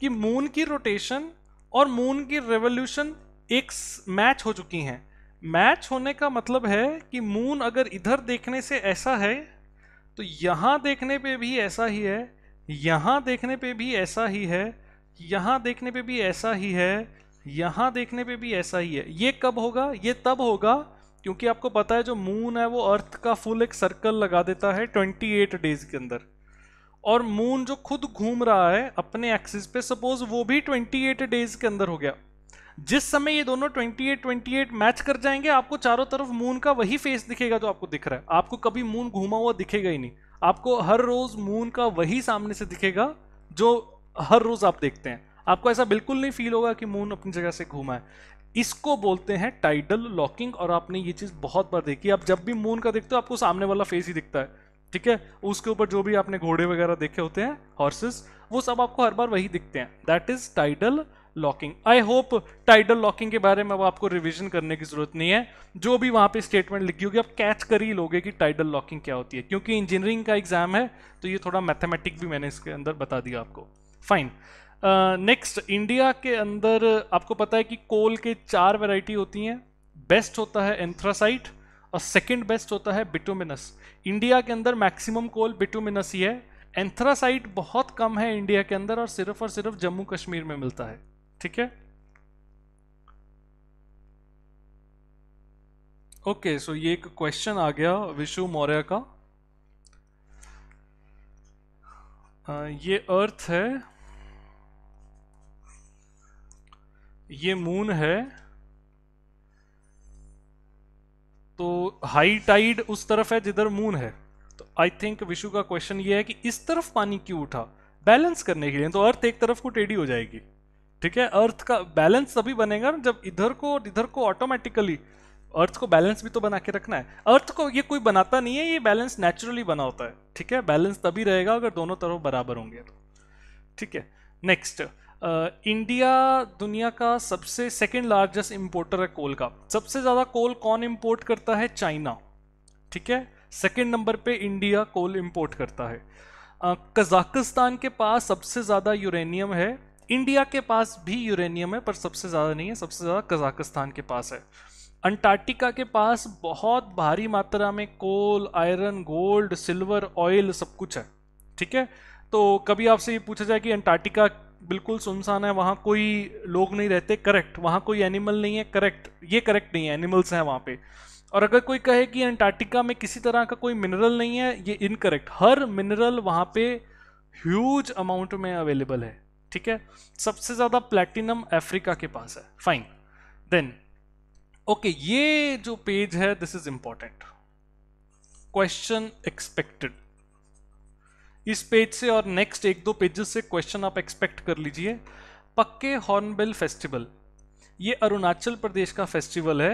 कि मून की रोटेशन और मून की रेवोल्यूशन एक मैच हो चुकी हैं मैच होने का मतलब है कि मून अगर इधर देखने से ऐसा है तो यहाँ देखने पे भी ऐसा ही है यहाँ देखने पे भी ऐसा ही है यहाँ देखने पे भी ऐसा ही है यहां देखने पे भी ऐसा ही है ये कब होगा ये तब होगा क्योंकि आपको पता है जो मून है वो अर्थ का फुल एक सर्कल लगा देता है 28 डेज के अंदर और मून जो खुद घूम रहा है अपने एक्सिस पे सपोज वो भी 28 डेज के अंदर हो गया जिस समय ये दोनों 28 28 मैच कर जाएंगे आपको चारों तरफ मून का वही फेस दिखेगा जो आपको दिख रहा है आपको कभी मून घूमा हुआ दिखेगा ही नहीं आपको हर रोज मून का वही सामने से दिखेगा जो हर रोज आप देखते हैं आपको ऐसा बिल्कुल नहीं फील होगा कि मून अपनी जगह से घूमा है इसको बोलते हैं टाइडल लॉकिंग और आपने ये चीज़ बहुत बार देखी आप जब भी मून का देखते हो आपको सामने वाला फेस ही दिखता है ठीक है उसके ऊपर जो भी आपने घोड़े वगैरह देखे होते हैं हॉर्सेस वो सब आपको हर बार वही दिखते हैं that is tidal locking I hope tidal locking के बारे में अब आपको रिविजन करने की जरूरत नहीं है जो भी वहां पे स्टेटमेंट लिखी होगी आप कैच कर ही लोगे कि टाइडल लॉकिंग क्या होती है क्योंकि इंजीनियरिंग का एग्जाम है तो ये थोड़ा मैथमेटिक भी मैंने इसके अंदर बता दिया आपको फाइन नेक्स्ट uh, इंडिया के अंदर आपको पता है कि कोल के चार वैरायटी होती हैं बेस्ट होता है एंथ्रासाइट और सेकंड बेस्ट होता है बिटुमिनस इंडिया के अंदर मैक्सिमम कोल बिटुमिनस ही है एंथ्रासाइट बहुत कम है इंडिया के अंदर और सिर्फ और सिर्फ जम्मू कश्मीर में मिलता है ठीक है ओके सो ये एक क्वेश्चन आ गया विशु मौर्य का uh, ये अर्थ है ये मून है तो हाई टाइड उस तरफ है जिधर मून है तो आई थिंक विशु का क्वेश्चन ये है कि इस तरफ पानी क्यों उठा बैलेंस करने के लिए तो अर्थ एक तरफ को टेढ़ी हो जाएगी ठीक है अर्थ का बैलेंस तभी बनेगा जब इधर को और इधर को ऑटोमेटिकली अर्थ को बैलेंस भी तो बना के रखना है अर्थ को ये कोई बनाता नहीं है ये बैलेंस नेचुरली बना होता है ठीक है बैलेंस तभी रहेगा अगर दोनों तरफ बराबर होंगे तो ठीक है नेक्स्ट इंडिया दुनिया का सबसे सेकेंड लार्जेस्ट इम्पोर्टर है कोल का सबसे ज़्यादा कोल कौन इम्पोर्ट करता है चाइना ठीक है सेकेंड नंबर पे इंडिया कोल इम्पोर्ट करता है कजाकिस्तान के पास सबसे ज़्यादा यूरेनियम है इंडिया के पास भी यूरेनियम है पर सबसे ज़्यादा नहीं है सबसे ज़्यादा कजाकिस्तान के पास है अंटार्कटिका के पास बहुत भारी मात्रा में coal iron gold silver oil सब कुछ है ठीक है तो कभी आपसे ये पूछा जाए कि अंटार्कटिका बिल्कुल सुनसान है वहाँ कोई लोग नहीं रहते करेक्ट वहाँ कोई एनिमल नहीं है करेक्ट ये करेक्ट नहीं है एनिमल्स हैं वहाँ पे और अगर कोई कहे कि अंटार्कटिका में किसी तरह का कोई मिनरल नहीं है ये इनकरेक्ट हर मिनरल वहाँ पे ह्यूज अमाउंट में अवेलेबल है ठीक है सबसे ज़्यादा प्लेटिनम अफ्रीका के पास है फाइन देन ओके ये जो पेज है this is important question expected इस पेज से और नेक्स्ट एक दो पेजेस से क्वेश्चन आप एक्सपेक्ट कर लीजिए पक्के हॉर्नबिल फेस्टिवल ये अरुणाचल प्रदेश का फेस्टिवल है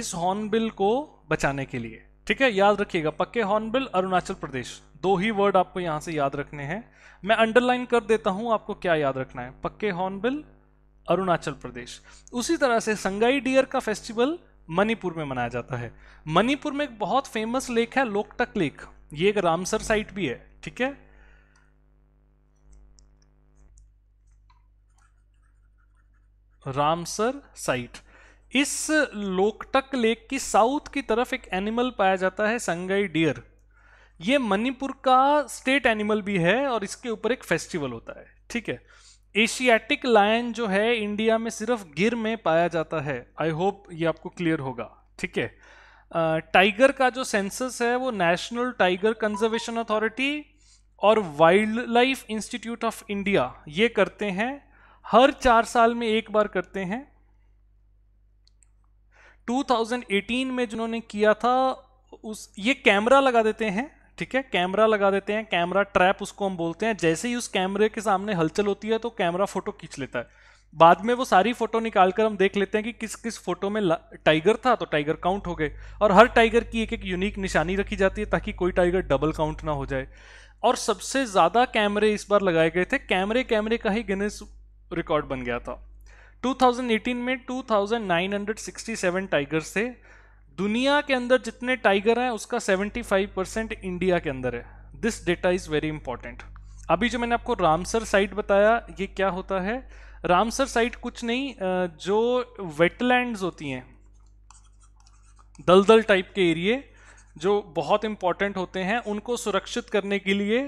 इस हॉर्नबिल को बचाने के लिए ठीक है याद रखिएगा पक्के हॉर्नबिल अरुणाचल प्रदेश दो ही वर्ड आपको यहां से याद रखने हैं मैं अंडरलाइन कर देता हूँ आपको क्या याद रखना है पक्के हॉर्नबिल अरुणाचल प्रदेश उसी तरह से संगाई डियर का फेस्टिवल मणिपुर में मनाया जाता है मणिपुर में एक बहुत फेमस लेक है लोकटक लेक ये एक रामसर साइट भी है ठीक है रामसर साइट इस लोकटक लेक की साउथ की तरफ एक एनिमल पाया जाता है संगई डियर ये मणिपुर का स्टेट एनिमल भी है और इसके ऊपर एक फेस्टिवल होता है ठीक है एशियाटिक लायन जो है इंडिया में सिर्फ गिर में पाया जाता है आई होप ये आपको क्लियर होगा ठीक है टाइगर का जो सेंसस है वो नेशनल टाइगर कंजर्वेशन अथॉरिटी और wildlife institute of India ये करते हैं हर चार साल में एक बार करते हैं 2018 में जिन्होंने किया था उस ये कैमरा लगा देते हैं ठीक है कैमरा लगा देते हैं कैमरा ट्रैप उसको हम बोलते हैं जैसे ही उस कैमरे के सामने हलचल होती है तो कैमरा फोटो खींच लेता है बाद में वो सारी फोटो निकाल कर हम देख लेते हैं कि किस किस फोटो में टाइगर था तो टाइगर काउंट हो गए और हर टाइगर की एक एक यूनिक निशानी रखी जाती है ताकि कोई टाइगर डबल काउंट ना हो जाए और सबसे ज़्यादा कैमरे इस बार लगाए गए थे कैमरे कैमरे का ही गिनेस रिकॉर्ड बन गया था 2018 में 2967 टाइगर्स थे दुनिया के अंदर जितने टाइगर हैं उसका 75 परसेंट इंडिया के अंदर है this data is very important अभी जो मैंने आपको रामसर साइट बताया ये क्या होता है रामसर साइट कुछ नहीं जो वेटलैंड्स होती हैं दलदल टाइप के एरिए जो बहुत इंपॉर्टेंट होते हैं उनको सुरक्षित करने के लिए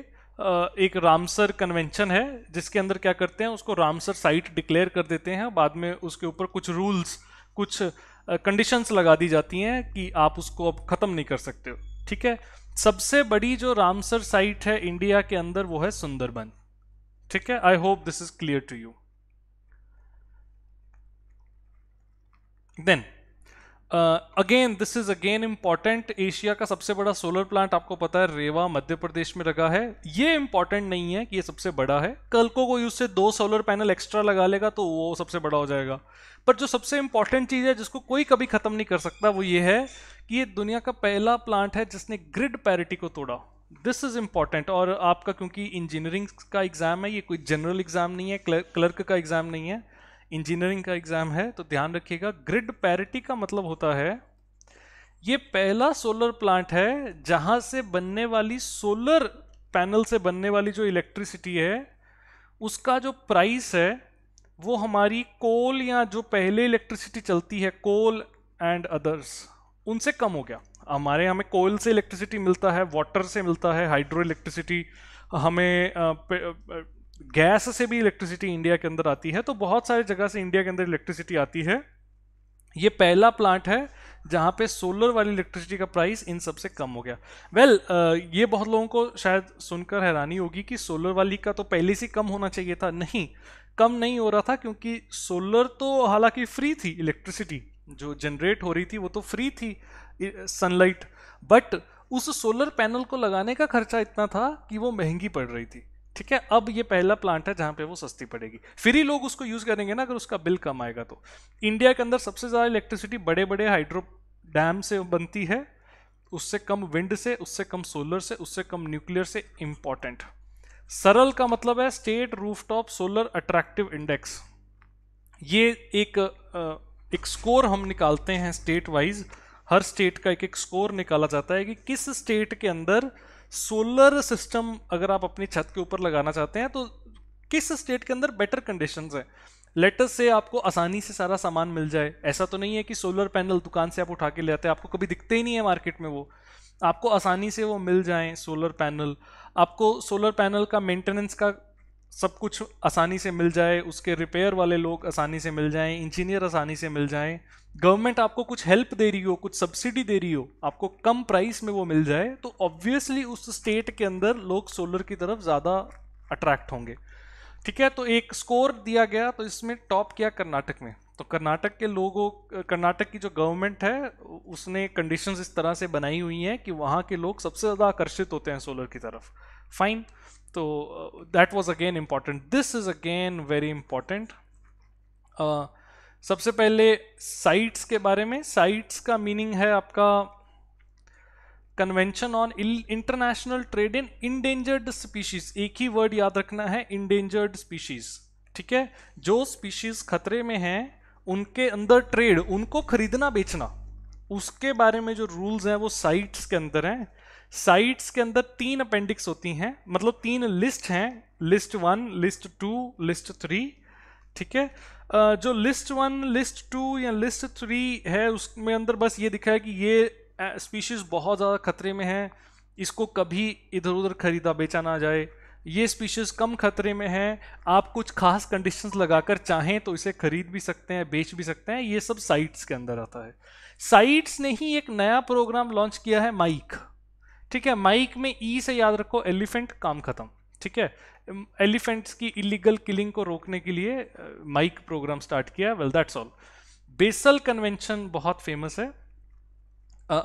एक रामसर कन्वेंशन है जिसके अंदर क्या करते हैं उसको रामसर साइट डिक्लेयर कर देते हैं बाद में उसके ऊपर कुछ रूल्स कुछ कंडीशंस लगा दी जाती हैं कि आप उसको अब ख़त्म नहीं कर सकते हो ठीक है सबसे बड़ी जो रामसर साइट है इंडिया के अंदर वो है सुंदरबन ठीक है I hope this is clear to you then again this is again important Asia का सबसे बड़ा सोलर प्लांट आपको पता है रेवा मध्य प्रदेश में लगा है ये इम्पॉर्टेंट नहीं है कि ये सबसे बड़ा है कल को कोई उससे दो सोलर पैनल एक्स्ट्रा लगा लेगा तो वो सबसे बड़ा हो जाएगा पर जो सबसे इम्पॉर्टेंट चीज़ है जिसको कोई कभी ख़त्म नहीं कर सकता वो ये है कि ये दुनिया का पहला प्लांट है जिसने ग्रिड पैरिटी को तोड़ा दिस इज़ इम्पॉर्टेंट और आपका क्योंकि इंजीनियरिंग का एग्ज़ाम है ये कोई जनरल एग्ज़ाम नहीं है क्लर्क का एग्ज़ाम नहीं है इंजीनियरिंग का एग्जाम है तो ध्यान रखिएगा ग्रिड पैरिटी का मतलब होता है ये पहला सोलर प्लांट है जहां से बनने वाली सोलर पैनल से बनने वाली जो इलेक्ट्रिसिटी है उसका जो प्राइस है वो हमारी कोल या जो पहले इलेक्ट्रिसिटी चलती है कोल एंड अदर्स उनसे कम हो गया हमारे हमें कोल से इलेक्ट्रिसिटी मिलता है वाटर से मिलता है हाइड्रो इलेक्ट्रिसिटी हमें गैस से भी इलेक्ट्रिसिटी इंडिया के अंदर आती है तो बहुत सारी जगह से इंडिया के अंदर इलेक्ट्रिसिटी आती है ये पहला प्लांट है जहाँ पे सोलर वाली इलेक्ट्रिसिटी का प्राइस इन सब से कम हो गया वेल well, ये बहुत लोगों को शायद सुनकर हैरानी होगी कि सोलर वाली का तो पहले से कम होना चाहिए था नहीं कम नहीं हो रहा था क्योंकि सोलर तो हालांकि फ्री थी इलेक्ट्रिसिटी जो जनरेट हो रही थी वो तो फ्री थी सनलाइट बट उस सोलर पैनल को लगाने का खर्चा इतना था कि वो महंगी पड़ रही थी ठीक है अब ये पहला प्लांट है जहां पे वो सस्ती पड़ेगी फिर ही लोग उसको यूज करेंगे ना अगर उसका बिल कम आएगा तो इंडिया के अंदर सबसे ज्यादा इलेक्ट्रिसिटी बड़े बड़े हाइड्रो डैम से बनती है उससे कम विंड से उससे कम सोलर से उससे कम न्यूक्लियर से इंपॉर्टेंट सरल का मतलब है state rooftop solar attractive index ये एक एक स्कोर हम निकालते हैं स्टेट वाइज हर स्टेट का एक एक स्कोर निकाला जाता है कि किस स्टेट के अंदर सोलर सिस्टम अगर आप अपनी छत के ऊपर लगाना चाहते हैं तो किस स्टेट के अंदर बेटर कंडीशन है लेटर से आपको आसानी से सारा सामान मिल जाए ऐसा तो नहीं है कि सोलर पैनल दुकान से आप उठा के ले आते हैं आपको कभी दिखते ही नहीं है मार्केट में वो आपको आसानी से वो मिल जाए सोलर पैनल आपको सोलर पैनल का मेंटेनेंस का सब कुछ आसानी से मिल जाए उसके रिपेयर वाले लोग आसानी से मिल जाएं इंजीनियर आसानी से मिल जाएं गवर्नमेंट आपको कुछ हेल्प दे रही हो कुछ सब्सिडी दे रही हो आपको कम प्राइस में वो मिल जाए तो ऑब्वियसली उस स्टेट के अंदर लोग सोलर की तरफ ज़्यादा अट्रैक्ट होंगे ठीक है तो एक स्कोर दिया गया तो इसमें टॉप किया कर्नाटक में तो कर्नाटक के लोगों कर्नाटक की जो गवर्नमेंट है उसने कंडीशंस इस तरह से बनाई हुई हैं कि वहाँ के लोग सबसे ज़्यादा आकर्षित होते हैं सोलर की तरफ फाइन तो that was again important this is again very important सबसे पहले साइट्स के बारे में साइट्स का मीनिंग है आपका convention on international trade in endangered species एक ही वर्ड याद रखना है इंडेंजर्ड स्पीशीज ठीक है जो स्पीशीज खतरे में हैं उनके अंदर ट्रेड उनको खरीदना बेचना उसके बारे में जो रूल्स हैं वो साइट्स के अंदर हैं साइट्स के अंदर तीन अपेंडिक्स होती हैं मतलब तीन लिस्ट हैं list one list two list three ठीक है जो लिस्ट वन लिस्ट टू या लिस्ट थ्री है उसमें अंदर बस ये दिखा है कि ये स्पीशीज़ बहुत ज़्यादा खतरे में है इसको कभी इधर उधर खरीदा बेचा ना जाए ये स्पीशीज़ कम खतरे में है आप कुछ खास कंडीशंस लगाकर चाहें तो इसे खरीद भी सकते हैं बेच भी सकते हैं ये सब साइट्स के अंदर आता है साइट्स ने ही एक नया प्रोग्राम लॉन्च किया है माइक ठीक है माइक में ई e से याद रखो एलिफेंट काम खत्म ठीक है एलिफेंट्स की इलीगल किलिंग को रोकने के लिए माइक प्रोग्राम स्टार्ट किया well that's all Basel convention बहुत फेमस है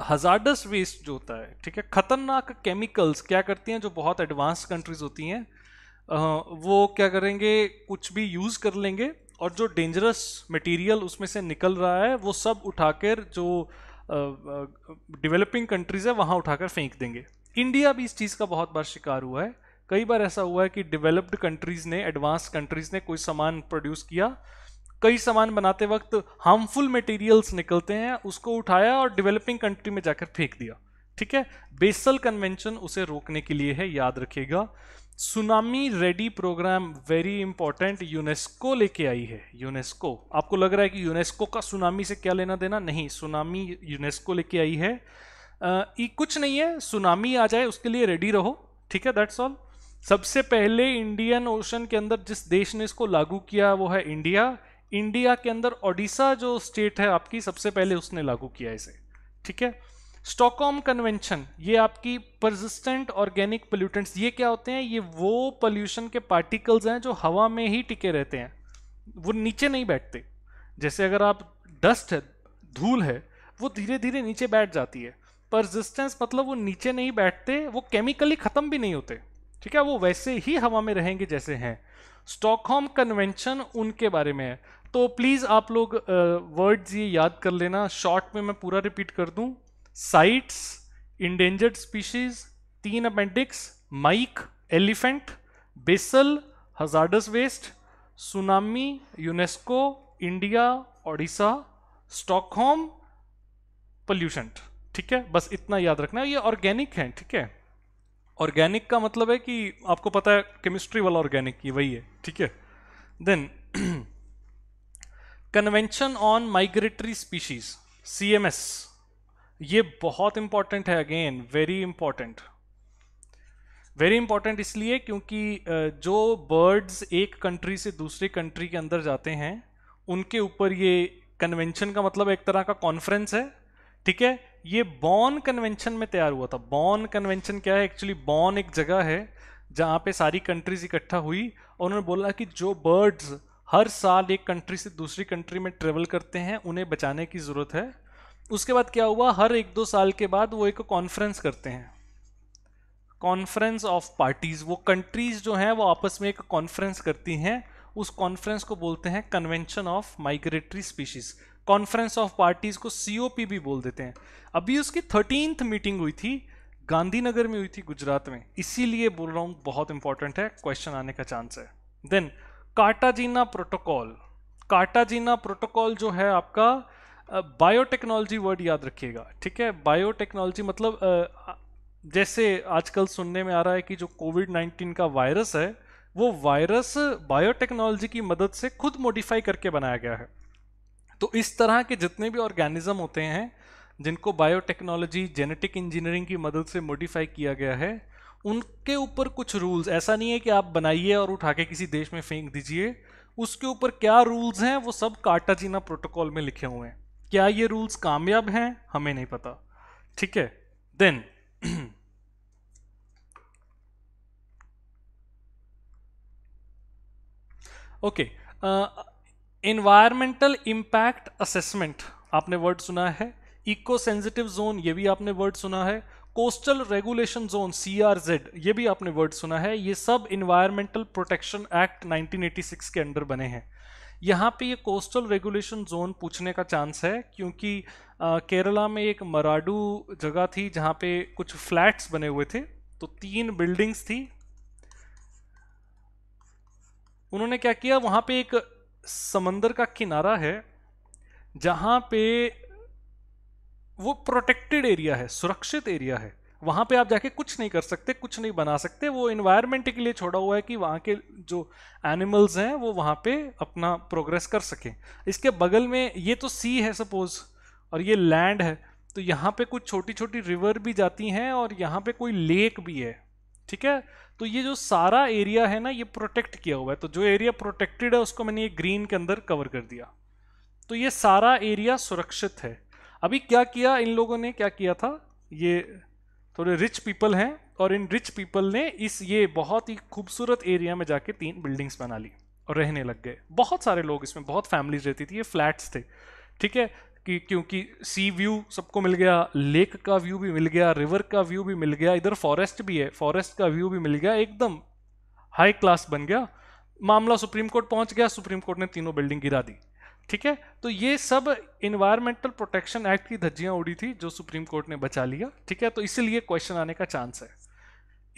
हजार्डस uh, वेस्ट जो होता है ठीक है खतरनाक केमिकल्स क्या करती हैं जो बहुत एडवांस कंट्रीज होती हैं uh, वो क्या करेंगे कुछ भी यूज़ कर लेंगे और जो डेंजरस मटेरियल उसमें से निकल रहा है वो सब उठाकर जो uh, डेवलपिंग कंट्रीज़ है वहाँ उठाकर फेंक देंगे इंडिया भी इस चीज़ का बहुत बार शिकार हुआ है कई बार ऐसा हुआ है कि डेवलप्ड कंट्रीज़ ने एडवांस कंट्रीज़ ने कोई सामान प्रोड्यूस किया कई सामान बनाते वक्त हार्मफुल मटेरियल्स निकलते हैं उसको उठाया और डेवलपिंग कंट्री में जाकर फेंक दिया ठीक है बेसल कन्वेंशन उसे रोकने के लिए है याद रखिएगा tsunami ready program very important UNESCO लेके आई है यूनेस्को आपको लग रहा है कि यूनेस्को का सुनामी से क्या लेना देना नहीं सुनामी यूनेस्को लेके आई है ये कुछ नहीं है सुनामी आ जाए उसके लिए रेडी रहो ठीक है दैट्स ऑल सबसे पहले इंडियन ओशन के अंदर जिस देश ने इसको लागू किया वो है इंडिया इंडिया के अंदर ओडिशा जो स्टेट है आपकी सबसे पहले उसने लागू किया इसे ठीक है स्टॉकहोम कन्वेंशन ये आपकी परसिस्टेंट ऑर्गेनिक पोल्यूटेंट्स ये क्या होते हैं ये वो पोल्यूशन के पार्टिकल्स हैं जो हवा में ही टिके रहते हैं वो नीचे नहीं बैठते जैसे अगर आप डस्ट है धूल है वो धीरे धीरे नीचे बैठ जाती है परसिस्टेंस मतलब वो नीचे नहीं बैठते वो केमिकली ख़त्म भी नहीं होते ठीक है वो वैसे ही हवा में रहेंगे जैसे हैं स्टॉकहोम कन्वेंशन उनके बारे में है तो प्लीज़ आप लोग वर्ड्स ये याद कर लेना शॉर्ट में मैं पूरा रिपीट कर दूँ साइट्स इंडेंजर्ड स्पीशीज तीन appendix MIKE elephant Basel hazardous waste tsunami UNESCO India Odisha Stockholm pollution ठीक है बस इतना याद रखना ये ऑर्गेनिक है ठीक है ऑर्गेनिक का मतलब है कि आपको पता है केमिस्ट्री वाला ऑर्गेनिक ये वही है ठीक है then convention on migratory species C M S ये बहुत इंपॉर्टेंट है again very important very important इसलिए क्योंकि जो बर्ड्स एक कंट्री से दूसरे कंट्री के अंदर जाते हैं उनके ऊपर ये कन्वेंशन का मतलब एक तरह का कॉन्फ्रेंस है ठीक है ये बॉर्न कन्वेंशन में तैयार हुआ था बॉर्न कन्वेंशन क्या है एक्चुअली बॉर्न एक जगह है जहाँ पे सारी कंट्रीज इकट्ठा हुई और उन्होंने बोला कि जो बर्ड्स हर साल एक कंट्री से दूसरी कंट्री में ट्रेवल करते हैं उन्हें बचाने की ज़रूरत है उसके बाद क्या हुआ हर एक दो साल के बाद वो एक कॉन्फ्रेंस करते हैं कॉन्फ्रेंस ऑफ पार्टीज वो कंट्रीज जो हैं वो आपस में एक कॉन्फ्रेंस करती हैं उस कॉन्फ्रेंस को बोलते हैं convention of migratory species conference of parties को सी भी बोल देते हैं अभी उसकी थर्टींथ मीटिंग हुई थी गांधीनगर में हुई थी गुजरात में इसीलिए बोल रहा हूँ बहुत इंपॉर्टेंट है क्वेश्चन आने का चांस है then Cartagena protocol Cartagena protocol जो है आपका बायोटेक्नोलॉजी वर्ड याद रखिएगा ठीक है बायोटेक्नोलॉजी मतलब uh, जैसे आजकल सुनने में आ रहा है कि जो कोविड 19 का वायरस है वो वायरस बायोटेक्नोलॉजी की मदद से खुद मॉडिफाई करके बनाया गया है तो इस तरह के जितने भी ऑर्गेनिज्म होते हैं जिनको बायोटेक्नोलॉजी जेनेटिक इंजीनियरिंग की मदद से मॉडिफाई किया गया है उनके ऊपर कुछ रूल्स ऐसा नहीं है कि आप बनाइए और उठा के किसी देश में फेंक दीजिए उसके ऊपर क्या रूल्स हैं वो सब कार्टाजीना प्रोटोकॉल में लिखे हुए हैं क्या ये रूल्स कामयाब हैं हमें नहीं पता ठीक है then okay environmental impact assessment आपने वर्ड सुना है इको सेंसिटिव जोन ये भी आपने वर्ड सुना है coastal regulation zone C Z ये भी आपने वर्ड सुना है ये सब इन्वायरमेंटल प्रोटेक्शन एक्ट 1986 के अंडर बने हैं यहाँ पे ये कोस्टल रेगुलेशन जोन पूछने का चांस है क्योंकि आ, केरला में एक मराडू जगह थी जहाँ पे कुछ फ्लैट्स बने हुए थे तो तीन बिल्डिंग्स थी उन्होंने क्या किया वहाँ पे एक समंदर का किनारा है जहाँ पे वो प्रोटेक्टेड एरिया है सुरक्षित एरिया है वहाँ पे आप जाके कुछ नहीं कर सकते कुछ नहीं बना सकते वो इन्वायरमेंट के लिए छोड़ा हुआ है कि वहाँ के जो एनिमल्स हैं वो वहाँ पे अपना प्रोग्रेस कर सकें इसके बगल में ये तो सी है सपोज और ये लैंड है तो यहाँ पे कुछ छोटी छोटी रिवर भी जाती हैं और यहाँ पे कोई लेक भी है ठीक है तो ये जो सारा एरिया है ना ये प्रोटेक्ट किया हुआ है तो जो एरिया प्रोटेक्टेड है उसको मैंने ये ग्रीन के अंदर कवर कर दिया तो ये सारा एरिया सुरक्षित है अभी क्या किया इन लोगों ने क्या किया था ये थोड़े रिच पीपल हैं और इन रिच पीपल ने इस ये बहुत ही खूबसूरत एरिया में जाके तीन बिल्डिंग्स बना ली और रहने लग गए बहुत सारे लोग इसमें बहुत फैमिलीज रहती थी ये फ्लैट्स थे ठीक है कि क्योंकि सी व्यू सबको मिल गया लेक का व्यू भी मिल गया रिवर का व्यू भी मिल गया इधर फॉरेस्ट भी है फॉरेस्ट का व्यू भी मिल गया एकदम हाई क्लास बन गया मामला सुप्रीम कोर्ट पहुंच गया सुप्रीम कोर्ट ने तीनों बिल्डिंग गिरा दी ठीक है तो ये सब इन्वायरमेंटल प्रोटेक्शन एक्ट की धज्जियां उड़ी थी जो सुप्रीम कोर्ट ने बचा लिया ठीक है तो इसीलिए क्वेश्चन आने का चांस है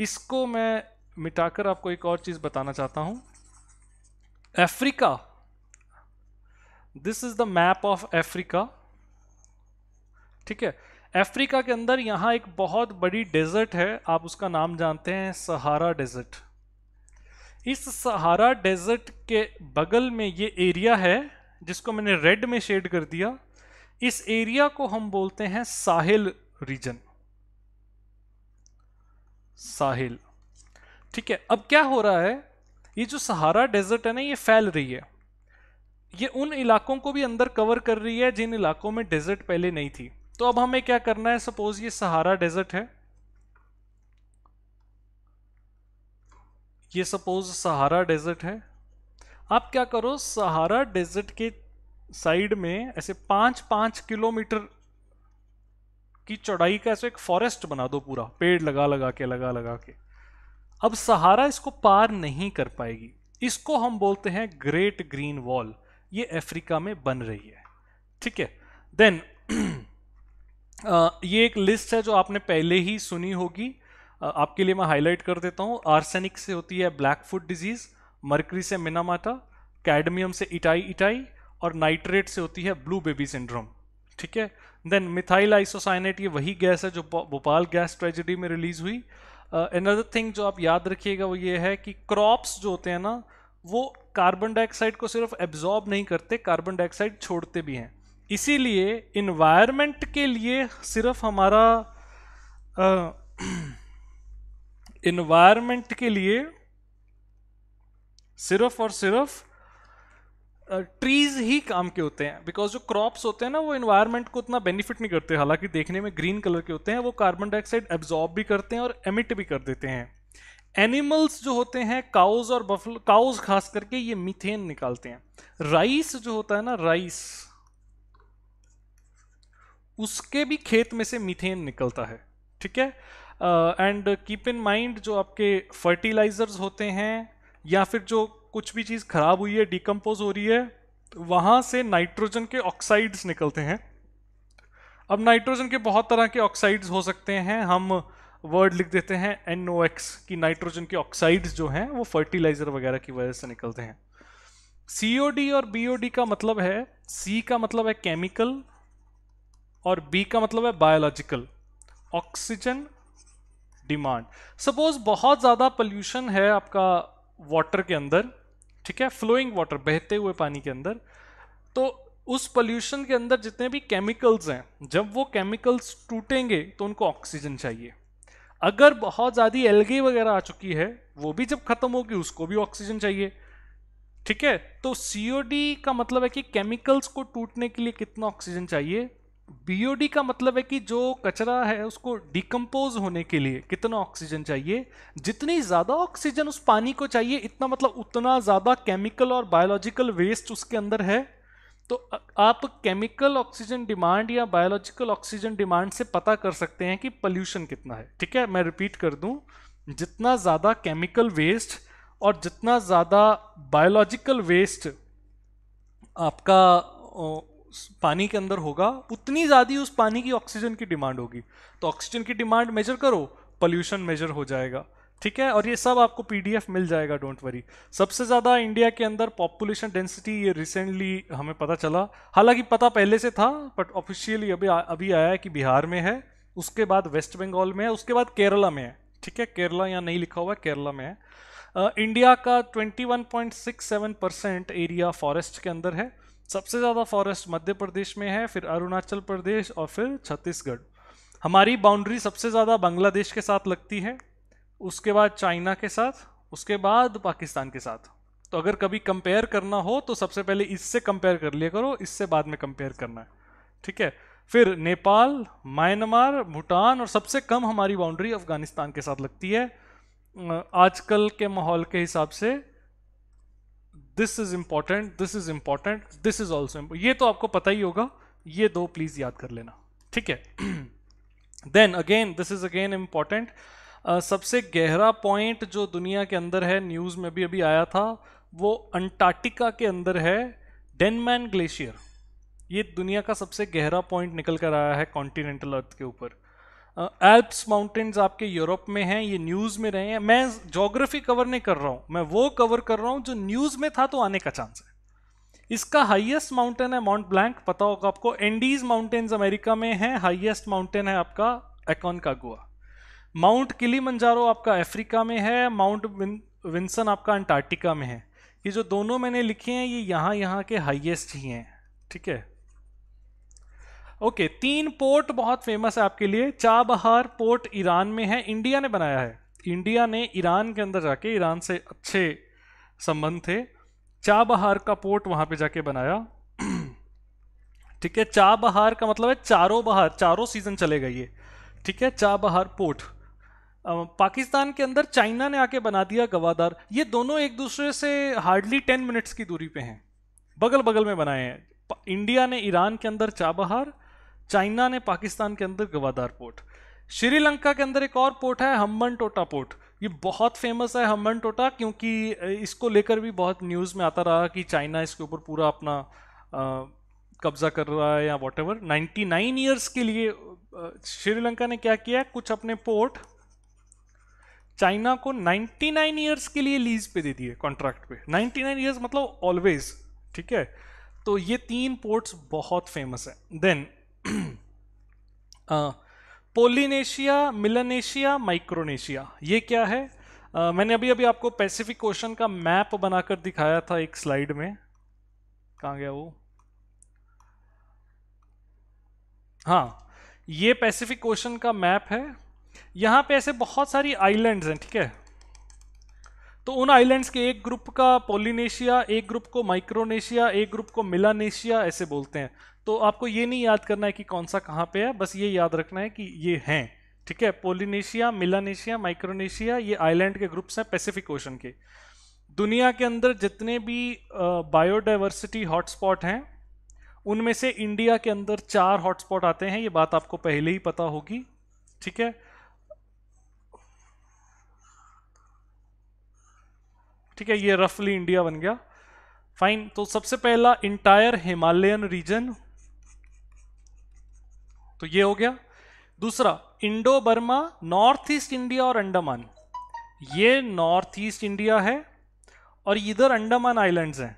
इसको मैं मिटाकर आपको एक और चीज़ बताना चाहता हूं Africa this is the map of Africa ठीक है अफ्रीका के अंदर यहां एक बहुत बड़ी डेजर्ट है आप उसका नाम जानते हैं सहारा डेजर्ट इस सहारा डेजर्ट के बगल में ये एरिया है जिसको मैंने रेड में शेड कर दिया इस एरिया को हम बोलते हैं साहिल रीजन साहिल ठीक है अब क्या हो रहा है ये जो सहारा डेजर्ट है ना ये फैल रही है ये उन इलाकों को भी अंदर कवर कर रही है जिन इलाकों में डेजर्ट पहले नहीं थी तो अब हमें क्या करना है सपोज ये सहारा डेजर्ट है ये सपोज सहारा डेजर्ट है आप क्या करो सहारा डेजर्ट के साइड में ऐसे पांच पांच किलोमीटर की चौड़ाई का ऐसे एक फॉरेस्ट बना दो पूरा पेड़ लगा लगा के लगा लगा के अब सहारा इसको पार नहीं कर पाएगी इसको हम बोलते हैं ग्रेट ग्रीन वॉल ये अफ्रीका में बन रही है ठीक है देन (clears throat) ये एक लिस्ट है जो आपने पहले ही सुनी होगी आपके लिए मैं हाईलाइट कर देता हूँ आर्सेनिक से होती है ब्लैक फूड डिजीज़ मर्करी से मिनामाटा कैडमियम से इटाई इटाई और नाइट्रेट से होती है ब्लू बेबी सिंड्रोम ठीक है देन मिथाइल आइसोसाइनेट ये वही गैस है जो भोपाल गैस ट्रेजिडी में रिलीज हुई अनदर uh, थिंग जो आप याद रखिएगा वो ये है कि क्रॉप्स जो होते हैं ना वो कार्बन डाइऑक्साइड को सिर्फ एब्जॉर्ब नहीं करते कार्बन डाइऑक्साइड छोड़ते भी हैं इसीलिए इन्वायरमेंट के लिए सिर्फ हमारा इन्वायरमेंट uh, (clears throat) के लिए सिर्फ और सिर्फ ट्रीज uh, ही काम के होते हैं बिकॉज जो क्रॉप्स होते हैं ना वो इन्वायरमेंट को उतना बेनिफिट नहीं करते हालांकि देखने में ग्रीन कलर के होते हैं वो कार्बन डाइऑक्साइड एब्जॉर्ब भी करते हैं और एमिट भी कर देते हैं एनिमल्स जो होते हैं काउज और बफल काउज खास करके ये मिथेन निकालते हैं राइस जो होता है ना राइस उसके भी खेत में से मिथेन निकलता है ठीक है एंड कीप इन माइंड जो आपके फर्टिलाइजर्स होते हैं या फिर जो कुछ भी चीज़ खराब हुई है डिकम्पोज हो रही है तो वहाँ से नाइट्रोजन के ऑक्साइड्स निकलते हैं अब नाइट्रोजन के बहुत तरह के ऑक्साइड्स हो सकते हैं हम वर्ड लिख देते हैं एन ओ एक्स की नाइट्रोजन के ऑक्साइड्स जो हैं वो फर्टिलाइजर वगैरह की वजह से निकलते हैं सी ओ डी और बी ओ डी का मतलब है सी का मतलब है केमिकल और बी का मतलब है बायोलॉजिकल ऑक्सीजन डिमांड सपोज बहुत ज़्यादा पोल्यूशन है आपका वाटर के अंदर ठीक है फ्लोइंग वाटर बहते हुए पानी के अंदर तो उस पोल्यूशन के अंदर जितने भी केमिकल्स हैं जब वो केमिकल्स टूटेंगे तो उनको ऑक्सीजन चाहिए अगर बहुत ज़्यादा एलगे वगैरह आ चुकी है वो भी जब ख़त्म होगी उसको भी ऑक्सीजन चाहिए ठीक है तो सी का मतलब है कि केमिकल्स को टूटने के लिए कितना ऑक्सीजन चाहिए बीओडी का मतलब है कि जो कचरा है उसको डिकम्पोज होने के लिए कितना ऑक्सीजन चाहिए जितनी ज़्यादा ऑक्सीजन उस पानी को चाहिए इतना मतलब उतना ज़्यादा केमिकल और बायोलॉजिकल वेस्ट उसके अंदर है तो आप केमिकल ऑक्सीजन डिमांड या बायोलॉजिकल ऑक्सीजन डिमांड से पता कर सकते हैं कि पॉल्यूशन कितना है ठीक है मैं रिपीट कर दूं जितना ज़्यादा केमिकल वेस्ट और जितना ज़्यादा बायोलॉजिकल वेस्ट आपका पानी के अंदर होगा उतनी ज़्यादा उस पानी की ऑक्सीजन की डिमांड होगी तो ऑक्सीजन की डिमांड मेजर करो पोल्यूशन मेजर हो जाएगा ठीक है और ये सब आपको पीडीएफ मिल जाएगा डोंट वरी सबसे ज़्यादा इंडिया के अंदर पॉपुलेशन डेंसिटी ये रिसेंटली हमें पता चला हालांकि पता पहले से था बट ऑफिशियली अभी अभी आया है कि बिहार में है उसके बाद वेस्ट बंगाल में है उसके बाद केरला में है ठीक है केरला यहाँ नहीं लिखा हुआ है केरला में है इंडिया का 21.67 परसेंट एरिया फॉरेस्ट के अंदर है सबसे ज़्यादा फॉरेस्ट मध्य प्रदेश में है फिर अरुणाचल प्रदेश और फिर छत्तीसगढ़ हमारी बाउंड्री सबसे ज़्यादा बांग्लादेश के साथ लगती है उसके बाद चाइना के साथ उसके बाद पाकिस्तान के साथ तो अगर कभी कंपेयर करना हो तो सबसे पहले इससे कंपेयर कर लिया करो इससे बाद में कंपेयर करना है ठीक है फिर नेपाल म्यांमार भूटान और सबसे कम हमारी बाउंड्री अफगानिस्तान के साथ लगती है आजकल के माहौल के हिसाब से this is important this is important this is also ये तो आपको पता ही होगा ये दो प्लीज याद कर लेना ठीक है then again this is again important सबसे गहरा पॉइंट जो दुनिया के अंदर है न्यूज में भी अभी आया था वो अंटार्कटिका के अंदर है डेनमैन ग्लेशियर ये दुनिया का सबसे गहरा पॉइंट निकल कर आया है कॉन्टिनेंटल अर्थ के ऊपर एल्प्स माउंटेन्स आपके यूरोप में हैं ये न्यूज़ में रहे हैं मैं जोग्राफी कवर नहीं कर रहा हूँ मैं वो कवर कर रहा हूँ जो न्यूज़ में था तो आने का चांस है इसका हाईएस्ट माउंटेन है माउंट ब्लैंक पता होगा आपको एंडीज माउंटेन्स अमेरिका में है हाईएस्ट माउंटेन है आपका एकॉन का माउंट किली आपका अफ्रीका में है माउंट विंसन आपका अंटार्कटिका में है ये जो दोनों मैंने लिखे हैं ये यहाँ यहाँ के हाइएस्ट ही हैं ठीक है ओके तीन पोर्ट बहुत फेमस है आपके लिए चाबहार पोर्ट ईरान में है इंडिया ने बनाया है इंडिया ने ईरान के अंदर जाके ईरान से अच्छे संबंध थे चाबहार का पोर्ट वहां पे जाके बनाया (clears throat) ठीक है चाबहार का मतलब है चारों बहार चारों सीजन चलेगा ये ठीक है चाबहार पोर्ट पाकिस्तान के अंदर चाइना ने आके बना दिया गवादार ये दोनों एक दूसरे से हार्डली टेन मिनट्स की दूरी पे हैं बगल बगल में बनाए हैं इंडिया ने ईरान के अंदर चाबहार चाइना ने पाकिस्तान के अंदर गवादार पोर्ट श्रीलंका के अंदर एक और पोर्ट है हम्बन टोटा पोर्ट ये बहुत फेमस है हम्बन टोटा क्योंकि इसको लेकर भी बहुत न्यूज़ में आता रहा कि चाइना इसके ऊपर पूरा अपना कब्जा कर रहा है या whatever ninety nine years के लिए श्रीलंका ने क्या किया कुछ अपने पोर्ट चाइना को 99 ईयर्स के लिए लीज पे दे दिए कॉन्ट्रैक्ट पे 99 ईयर्स मतलब ऑलवेज ठीक है तो ये तीन पोर्ट्स बहुत फेमस है देन पोलिनेशिया मिलनेशिया माइक्रोनेशिया ये क्या है uh, मैंने अभी अभी आपको पैसिफिक ओशन का मैप बनाकर दिखाया था एक स्लाइड में कहाँ गया वो हाँ ये पैसिफिक ओशन का मैप है यहाँ पे ऐसे बहुत सारी आइलैंड्स हैं ठीक है तो उन आइलैंड्स के एक ग्रुप का पोलिनेशिया एक ग्रुप को माइक्रोनेशिया एक ग्रुप को मिलानेशिया ऐसे बोलते हैं तो आपको ये नहीं याद करना है कि कौन सा कहाँ पे है बस ये याद रखना है कि ये हैं ठीक है पोलिनेशिया मिलानेशिया माइक्रोनेशिया ये आइलैंड के ग्रुप्स हैं पैसिफिक ओशन के दुनिया के अंदर जितने भी बायोडाइवर्सिटी हॉटस्पॉट हैं उनमें से इंडिया के अंदर चार हॉटस्पॉट आते हैं ये बात आपको पहले ही पता होगी ठीक है ठीक है ये रफली इंडिया बन गया फाइन तो सबसे पहला इंटायर हिमालयन रीजन तो ये हो गया दूसरा Indo Burma North East India और अंडमान ये नॉर्थ ईस्ट इंडिया है और इधर अंडमान आइलैंड्स हैं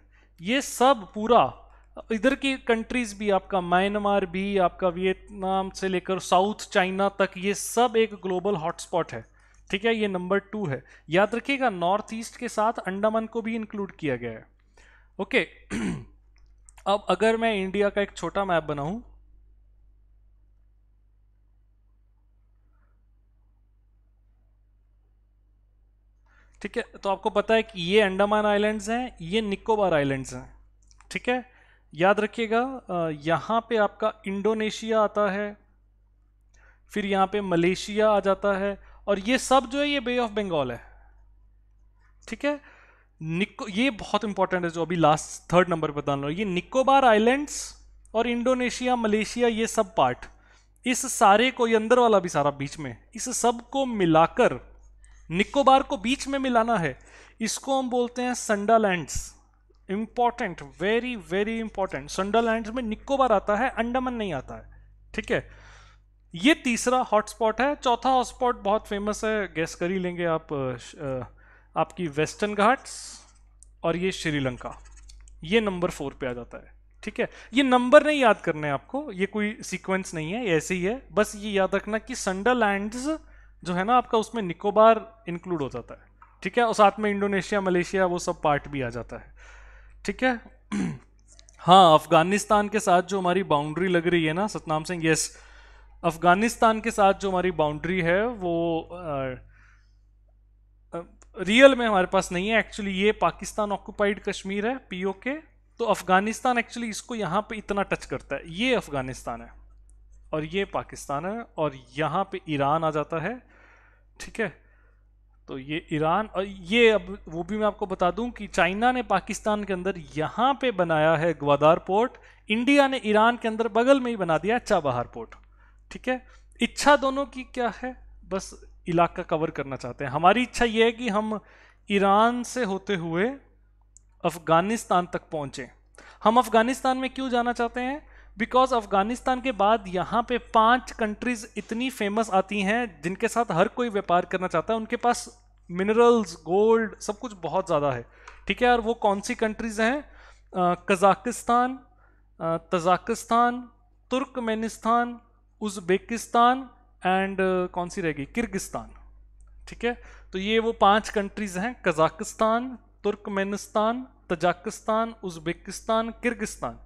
ये सब पूरा इधर की कंट्रीज भी आपका म्यांमार भी आपका वियतनाम से लेकर साउथ चाइना तक ये सब एक ग्लोबल हॉटस्पॉट है ठीक है ये नंबर टू है याद रखिएगा नॉर्थ ईस्ट के साथ अंडमान को भी इंक्लूड किया गया है ओके (clears throat) अब अगर मैं इंडिया का एक छोटा मैप बनाऊं ठीक है तो आपको पता है कि ये अंडमान आइलैंड्स हैं ये निकोबार आइलैंड्स हैं ठीक है याद रखिएगा यहाँ पे आपका इंडोनेशिया आता है फिर यहाँ पे मलेशिया आ जाता है और ये सब जो है ये बे ऑफ बंगाल है ठीक है निको ये बहुत इंपॉर्टेंट है जो अभी लास्ट थर्ड नंबर पर बताना ये निकोबार आइलैंड्स और इंडोनेशिया मलेशिया ये सब पार्ट इस सारे को ये अंदर वाला भी सारा बीच में इस सब को मिलाकर निकोबार को बीच में मिलाना है इसको हम बोलते हैं Sundalands important very very important Sundalands में निकोबार आता है अंडमान नहीं आता है ठीक है ये तीसरा हॉटस्पॉट है चौथा हॉटस्पॉट बहुत फेमस है गैस कर ही लेंगे आप आपकी वेस्टर्न घाट्स और ये श्रीलंका ये नंबर फोर पे आ जाता है ठीक है ये नंबर नहीं याद करने आपको ये कोई सीक्वेंस नहीं है ऐसे ही है बस ये याद रखना कि संडरलैंड्स लैंड्स जो है ना आपका उसमें निकोबार इंक्लूड हो जाता है ठीक है और साथ में इंडोनेशिया मलेशिया वो सब पार्ट भी आ जाता है ठीक है (clears throat) हाँ अफ़गानिस्तान के साथ जो हमारी बाउंड्री लग रही है ना सतनाम सिंह यस अफ़गानिस्तान के साथ जो हमारी बाउंड्री है वो रियल में हमारे पास नहीं है एक्चुअली ये पाकिस्तान ऑक्यूपाइड कश्मीर है पीओके तो अफ़गानिस्तान एक्चुअली इसको यहाँ पे इतना टच करता है ये अफ़गानिस्तान है और ये पाकिस्तान है और यहाँ पे ईरान आ जाता है ठीक है तो ये ईरान और ये अब वो भी मैं आपको बता दूं कि चाइना ने पाकिस्तान के अंदर यहाँ पे बनाया है ग्वादार पोर्ट इंडिया ने ईरान के अंदर बगल में ही बना दिया चाबहार पोर्ट ठीक है इच्छा दोनों की क्या है बस इलाका कवर करना चाहते हैं हमारी इच्छा यह है कि हम ईरान से होते हुए अफगानिस्तान तक पहुंचे हम अफगानिस्तान में क्यों जाना चाहते हैं बिकॉज अफगानिस्तान के बाद यहाँ पे पांच कंट्रीज इतनी फेमस आती हैं जिनके साथ हर कोई व्यापार करना चाहता है उनके पास मिनरल्स गोल्ड सब कुछ बहुत ज़्यादा है ठीक है और वो कौन सी कंट्रीज हैं Kazakhstan Tajikistan Turkmenistan Uzbekistan and कौन सी रहेगी किर्गिस्तान ठीक है तो ये वो पांच कंट्रीज हैं Kazakhstan Turkmenistan Tajikistan Uzbekistan Kyrgyzstan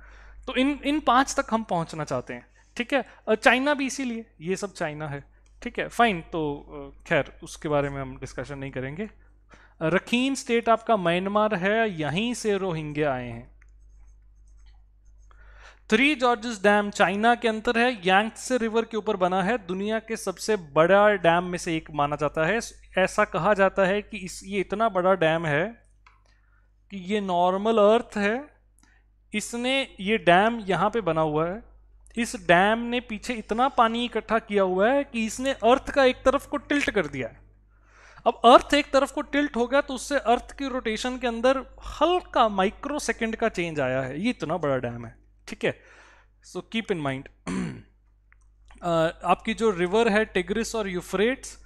तो इन इन पांच तक हम पहुंचना चाहते हैं ठीक है चाइना भी इसीलिए ये सब चाइना है ठीक है फाइन तो खैर उसके बारे में हम डिस्कशन नहीं करेंगे रखीन स्टेट आपका म्यांमार है यहीं से रोहिंग्या आए हैं थ्री जॉर्जेस डैम चाइना के अंतर है यांगसे रिवर के ऊपर बना है दुनिया के सबसे बड़ा डैम में से एक माना जाता है ऐसा कहा जाता है कि इस ये इतना बड़ा डैम है कि ये नॉर्मल अर्थ है इसने ये डैम यहाँ पे बना हुआ है इस डैम ने पीछे इतना पानी इकट्ठा किया हुआ है कि इसने अर्थ का एक तरफ को टिल्ट कर दिया है अब अर्थ एक तरफ को टिल्ट हो गया तो उससे अर्थ की रोटेशन के अंदर हल्का माइक्रो सेकेंड का चेंज आया है ये इतना बड़ा डैम है ठीक है सो कीप इन माइंड आपकी जो रिवर है टिग्रिस और यूफ्रेट्स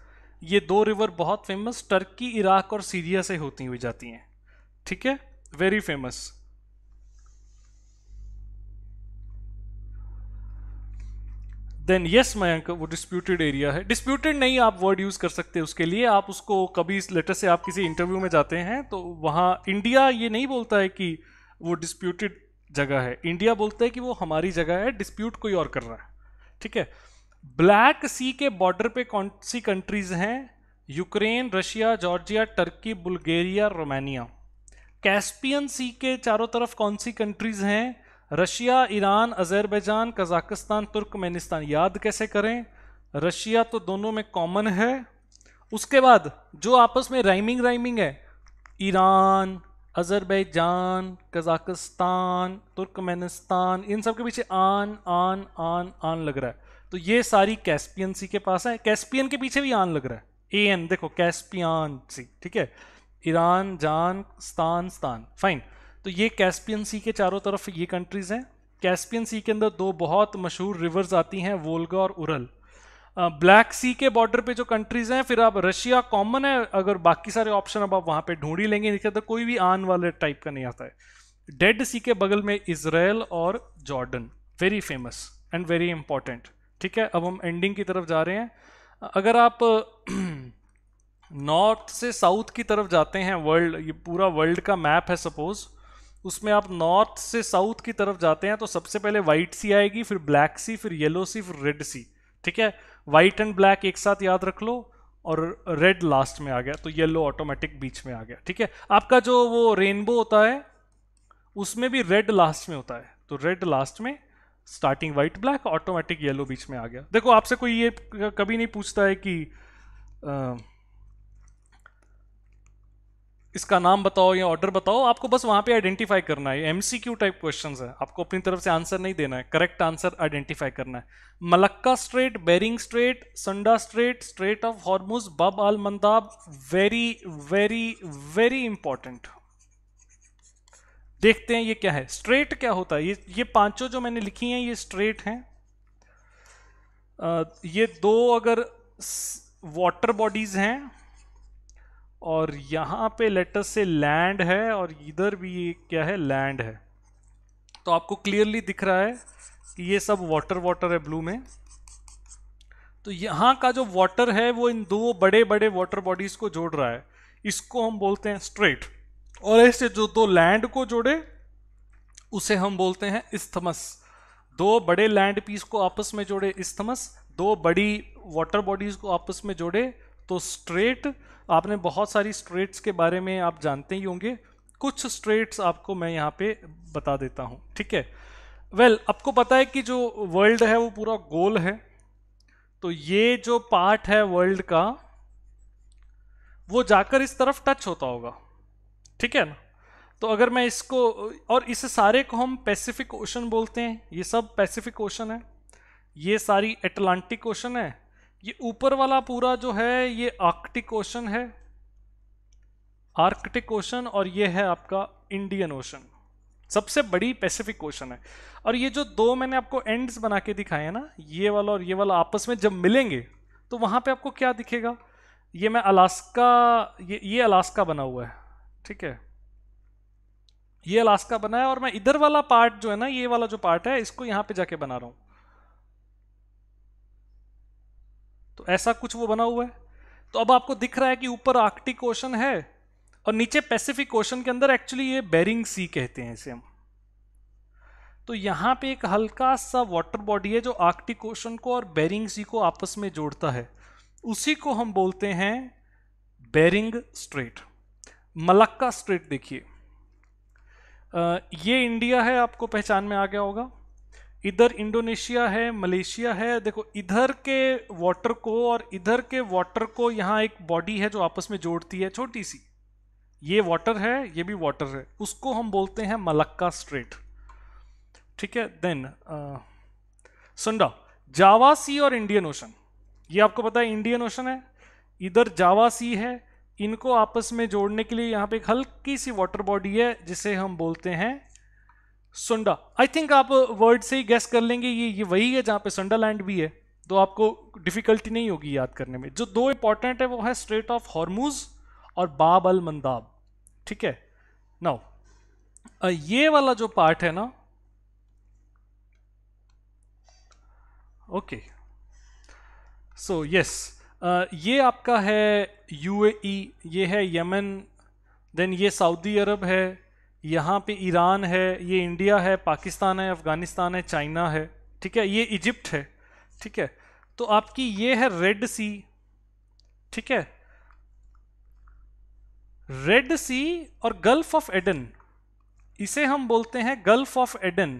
ये दो रिवर बहुत फेमस टर्की इराक और सीरिया से होती हुई जाती हैं ठीक है very famous then yes Mayank वो डिस्प्यूटेड एरिया है डिस्प्यूटेड नहीं आप वर्ड यूज़ कर सकते उसके लिए आप उसको कभी इस लेटर से आप किसी इंटरव्यू में जाते हैं तो वहाँ इंडिया ये नहीं बोलता है कि वो डिस्प्यूटेड जगह है इंडिया बोलता है कि वो हमारी जगह है डिस्प्यूट कोई और कर रहा है ठीक है ब्लैक सी के बॉर्डर पे कौन सी कंट्रीज हैं Ukraine Russia Georgia Turkey Bulgaria Romania Caspian sea के चारों तरफ कौन सी कंट्रीज हैं Russia Iran Azerbaijan Kazakhstan Turkmenistan याद कैसे करें रशिया तो दोनों में कॉमन है उसके बाद जो आपस में राइमिंग राइमिंग है ईरान अजरबैजान कजाकिस्तान तुर्कमेनिस्तान इन सब के पीछे आन आन आन आन लग रहा है तो ये सारी कैस्पियन सी के पास है कैस्पियन के पीछे भी आन लग रहा है ए एन देखो कैस्पियन सी ठीक है ईरान जान स्तान स्तान फाइन तो ये कैस्पियन सी के चारों तरफ ये कंट्रीज़ हैं कैस्पियन सी के अंदर दो बहुत मशहूर रिवर्स आती हैं वोल्गा और उरल ब्लैक सी के बॉर्डर पे जो कंट्रीज़ हैं फिर आप रशिया कॉमन है अगर बाकी सारे ऑप्शन अब आप वहाँ पे ढूंढ ही लेंगे इसके अंदर कोई भी आन वाले टाइप का नहीं आता है डेड सी के बगल में इसराइल और Jordan very famous and very important ठीक है अब हम एंडिंग की तरफ जा रहे हैं अगर आप नॉर्थ (clears throat) से साउथ की तरफ जाते हैं वर्ल्ड ये पूरा वर्ल्ड का मैप है सपोज़ उसमें आप नॉर्थ से साउथ की तरफ जाते हैं तो सबसे पहले वाइट सी आएगी फिर ब्लैक सी फिर येलो सी फिर रेड सी ठीक है वाइट एंड ब्लैक एक साथ याद रख लो और रेड लास्ट में आ गया तो येलो ऑटोमेटिक बीच में आ गया ठीक है आपका जो वो रेनबो होता है उसमें भी रेड लास्ट में होता है तो रेड लास्ट में starting white black automatic yellow बीच में आ गया देखो आपसे कोई ये कभी नहीं पूछता है कि आ, इसका नाम बताओ या ऑर्डर बताओ आपको बस वहां पे आइडेंटिफाई करना है एमसीक्यू टाइप क्वेश्चन है आपको अपनी तरफ से आंसर नहीं देना है करेक्ट आंसर आइडेंटिफाई करना है Malacca strait Bering strait Sunda strait strait of Hormuz Bab al Mandab very very very important देखते हैं ये क्या है स्ट्रेट क्या होता है ये ये पांचों जो मैंने लिखी हैं ये स्ट्रेट हैं आ, ये दो अगर वाटर बॉडीज हैं और यहाँ पे लेटर से लैंड है और इधर भी क्या है लैंड है तो आपको क्लियरली दिख रहा है कि ये सब वाटर वाटर है ब्लू में तो यहाँ का जो वाटर है वो इन दो बड़े बड़े वाटर बॉडीज़ को जोड़ रहा है इसको हम बोलते हैं स्ट्रेट और ऐसे जो दो लैंड को जोड़े उसे हम बोलते हैं इस्थमस दो बड़े लैंड पीस को आपस में जोड़े इस्थमस दो बड़ी वाटर बॉडीज़ को आपस में जोड़े तो स्ट्रेट आपने बहुत सारी स्ट्रेट्स के बारे में आप जानते ही होंगे कुछ स्ट्रेट्स आपको मैं यहाँ पे बता देता हूँ ठीक है वेल well, आपको पता है कि जो वर्ल्ड है वो पूरा गोल है तो ये जो पार्ट है वर्ल्ड का वो जाकर इस तरफ टच होता होगा ठीक है ना तो अगर मैं इसको और इस सारे को हम पैसिफिक ओशन बोलते हैं ये सब पैसिफिक ओशन है ये सारी एटलांटिक ओशन है ये ऊपर वाला पूरा जो है ये आर्कटिक ओशन है आर्कटिक ओशन और ये है आपका इंडियन ओशन सबसे बड़ी पैसिफिक ओशन है और ये जो दो मैंने आपको एंड्स बना के दिखाए हैं ना ये वाला और ये वाला आपस में जब मिलेंगे तो वहां पे आपको क्या दिखेगा ये मैं अलास्का ये ये अलास्का बना हुआ है ठीक है ये अलास्का बना है और मैं इधर वाला पार्ट जो है ना ये वाला जो पार्ट है इसको यहां पे जाके बना रहा हूँ तो ऐसा कुछ वो बना हुआ है तो अब आपको दिख रहा है कि ऊपर आर्कटिक ओशन है और नीचे पैसिफिक ओशन के अंदर एक्चुअली ये बेरिंग सी कहते हैं इसे हम तो यहां पे एक हल्का सा वाटर बॉडी है जो आर्कटिक ओशन को और बेरिंग सी को आपस में जोड़ता है उसी को हम बोलते हैं बेरिंग स्ट्रेट मलक्का स्ट्रेट देखिए ये इंडिया है आपको पहचान में आ गया होगा इधर इंडोनेशिया है मलेशिया है देखो इधर के वाटर को और इधर के वाटर को यहाँ एक बॉडी है जो आपस में जोड़ती है छोटी सी ये वाटर है ये भी वाटर है उसको हम बोलते हैं मलक्का स्ट्रेट ठीक है देन सुंडा जावा सी और इंडियन ओशन ये आपको पता है इंडियन ओशन है इधर जावा सी है इनको आपस में जोड़ने के लिए यहाँ पे एक हल्की सी वाटर बॉडी है जिसे हम बोलते हैं सुंडा आई थिंक आप वर्ड से ही गैस कर लेंगे ये ये वही है जहाँ पे सुंडा लैंड भी है तो आपको डिफिकल्टी नहीं होगी याद करने में जो दो इंपॉर्टेंट है वो है स्ट्रेट ऑफ हॉर्मूज और बाब अल मंदाब ठीक है नाउ ये वाला जो पार्ट है ना ओके सो यस ये आपका है यूएई e, ये है यमन देन ये सऊदी अरब है यहाँ पे ईरान है ये इंडिया है पाकिस्तान है अफ़गानिस्तान है चाइना है ठीक है ये इजिप्ट है ठीक है तो आपकी ये है रेड सी ठीक है रेड सी और गल्फ ऑफ एडन इसे हम बोलते हैं गल्फ ऑफ एडन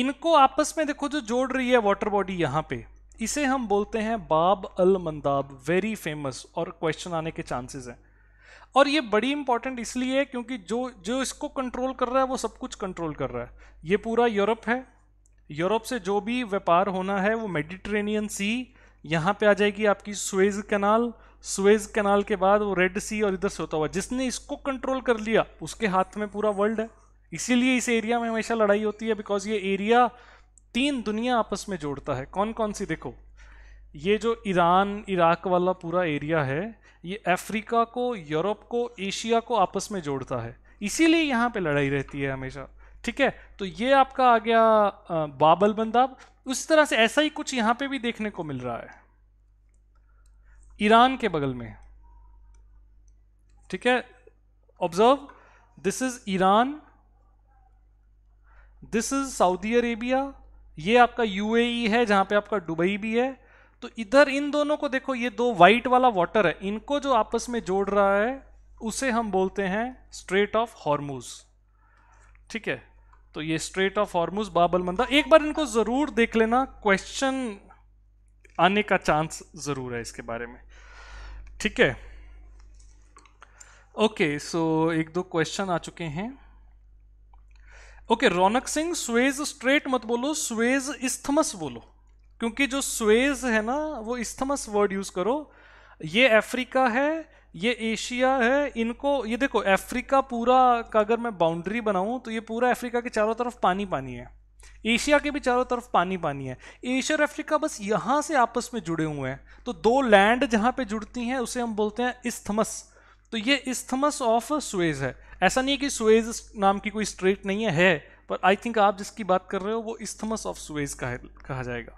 इनको आपस में देखो जो जोड़ रही है वाटर बॉडी यहाँ पे इसे हम बोलते हैं Bab al Mandab very famous और क्वेश्चन आने के चांसेस हैं और ये बड़ी इंपॉर्टेंट इसलिए है क्योंकि जो जो इसको कंट्रोल कर रहा है वो सब कुछ कंट्रोल कर रहा है ये पूरा यूरोप है यूरोप से जो भी व्यापार होना है वो मेडिट्रेनियन सी यहाँ पे आ जाएगी आपकी स्वेज कैनाल स्वेज कनाल के बाद वो रेड सी और इधर से होता हुआ जिसने इसको कंट्रोल कर लिया उसके हाथ में पूरा वर्ल्ड है इसीलिए इस एरिया में हमेशा लड़ाई होती है बिकॉज ये एरिया तीन दुनिया आपस में जोड़ता है कौन कौन सी देखो ये जो ईरान इराक वाला पूरा एरिया है ये अफ्रीका को यूरोप को एशिया को आपस में जोड़ता है इसीलिए यहाँ पे लड़ाई रहती है हमेशा ठीक है तो ये आपका आ गया बाबल बंदाब उस तरह से ऐसा ही कुछ यहाँ पे भी देखने को मिल रहा है ईरान के बगल में ठीक है observe this is Iran this is Saudi Arabia ये आपका यूएई e है जहां पे आपका दुबई भी है तो इधर इन दोनों को देखो ये दो वाइट वाला वाटर है इनको जो आपस में जोड़ रहा है उसे हम बोलते हैं स्ट्रेट ऑफ हॉर्मूज ठीक है तो ये स्ट्रेट ऑफ हॉर्मूज बाबल मंदा एक बार इनको जरूर देख लेना क्वेश्चन आने का चांस जरूर है इसके बारे में ठीक है ओके सो एक दो क्वेश्चन आ चुके हैं okay Raunak Singh Suez strait मत बोलो स्वेज इस्थमस बोलो क्योंकि जो स्वेज है ना वो इस्थमस वर्ड यूज करो ये अफ्रीका है ये एशिया है इनको ये देखो अफ्रीका पूरा का अगर मैं बाउंड्री बनाऊं तो ये पूरा अफ्रीका के चारों तरफ पानी पानी है एशिया के भी चारों तरफ पानी पानी है एशिया और अफ्रीका बस यहाँ से आपस में जुड़े हुए हैं तो दो लैंड जहाँ पे जुड़ती हैं उसे हम बोलते हैं इस्थमस तो ये इस्थमस ऑफ स्वेज है ऐसा नहीं है कि स्वेज नाम की कोई स्ट्रेट नहीं है, है पर आई थिंक आप जिसकी बात कर रहे हो वो इस्थमस ऑफ स्वेज कहा जाएगा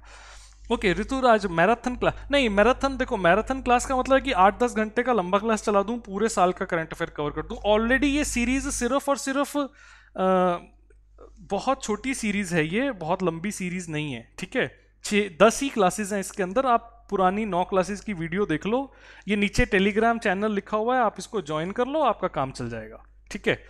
ओके ऋतुराज मैराथन क्लास नहीं मैराथन देखो मैराथन क्लास का मतलब है कि आठ दस घंटे का लंबा क्लास चला दूं पूरे साल का करंट अफेयर कवर कर दूं ऑलरेडी ये सीरीज सिर्फ और सिर्फ आ, बहुत छोटी सीरीज है ये बहुत लंबी सीरीज नहीं है ठीक है छः दस ही क्लासेज हैं इसके अंदर आप पुरानी नौ क्लासेस की वीडियो देख लो ये नीचे टेलीग्राम चैनल लिखा हुआ है आप इसको ज्वाइन कर लो आपका काम चल जाएगा ठीक है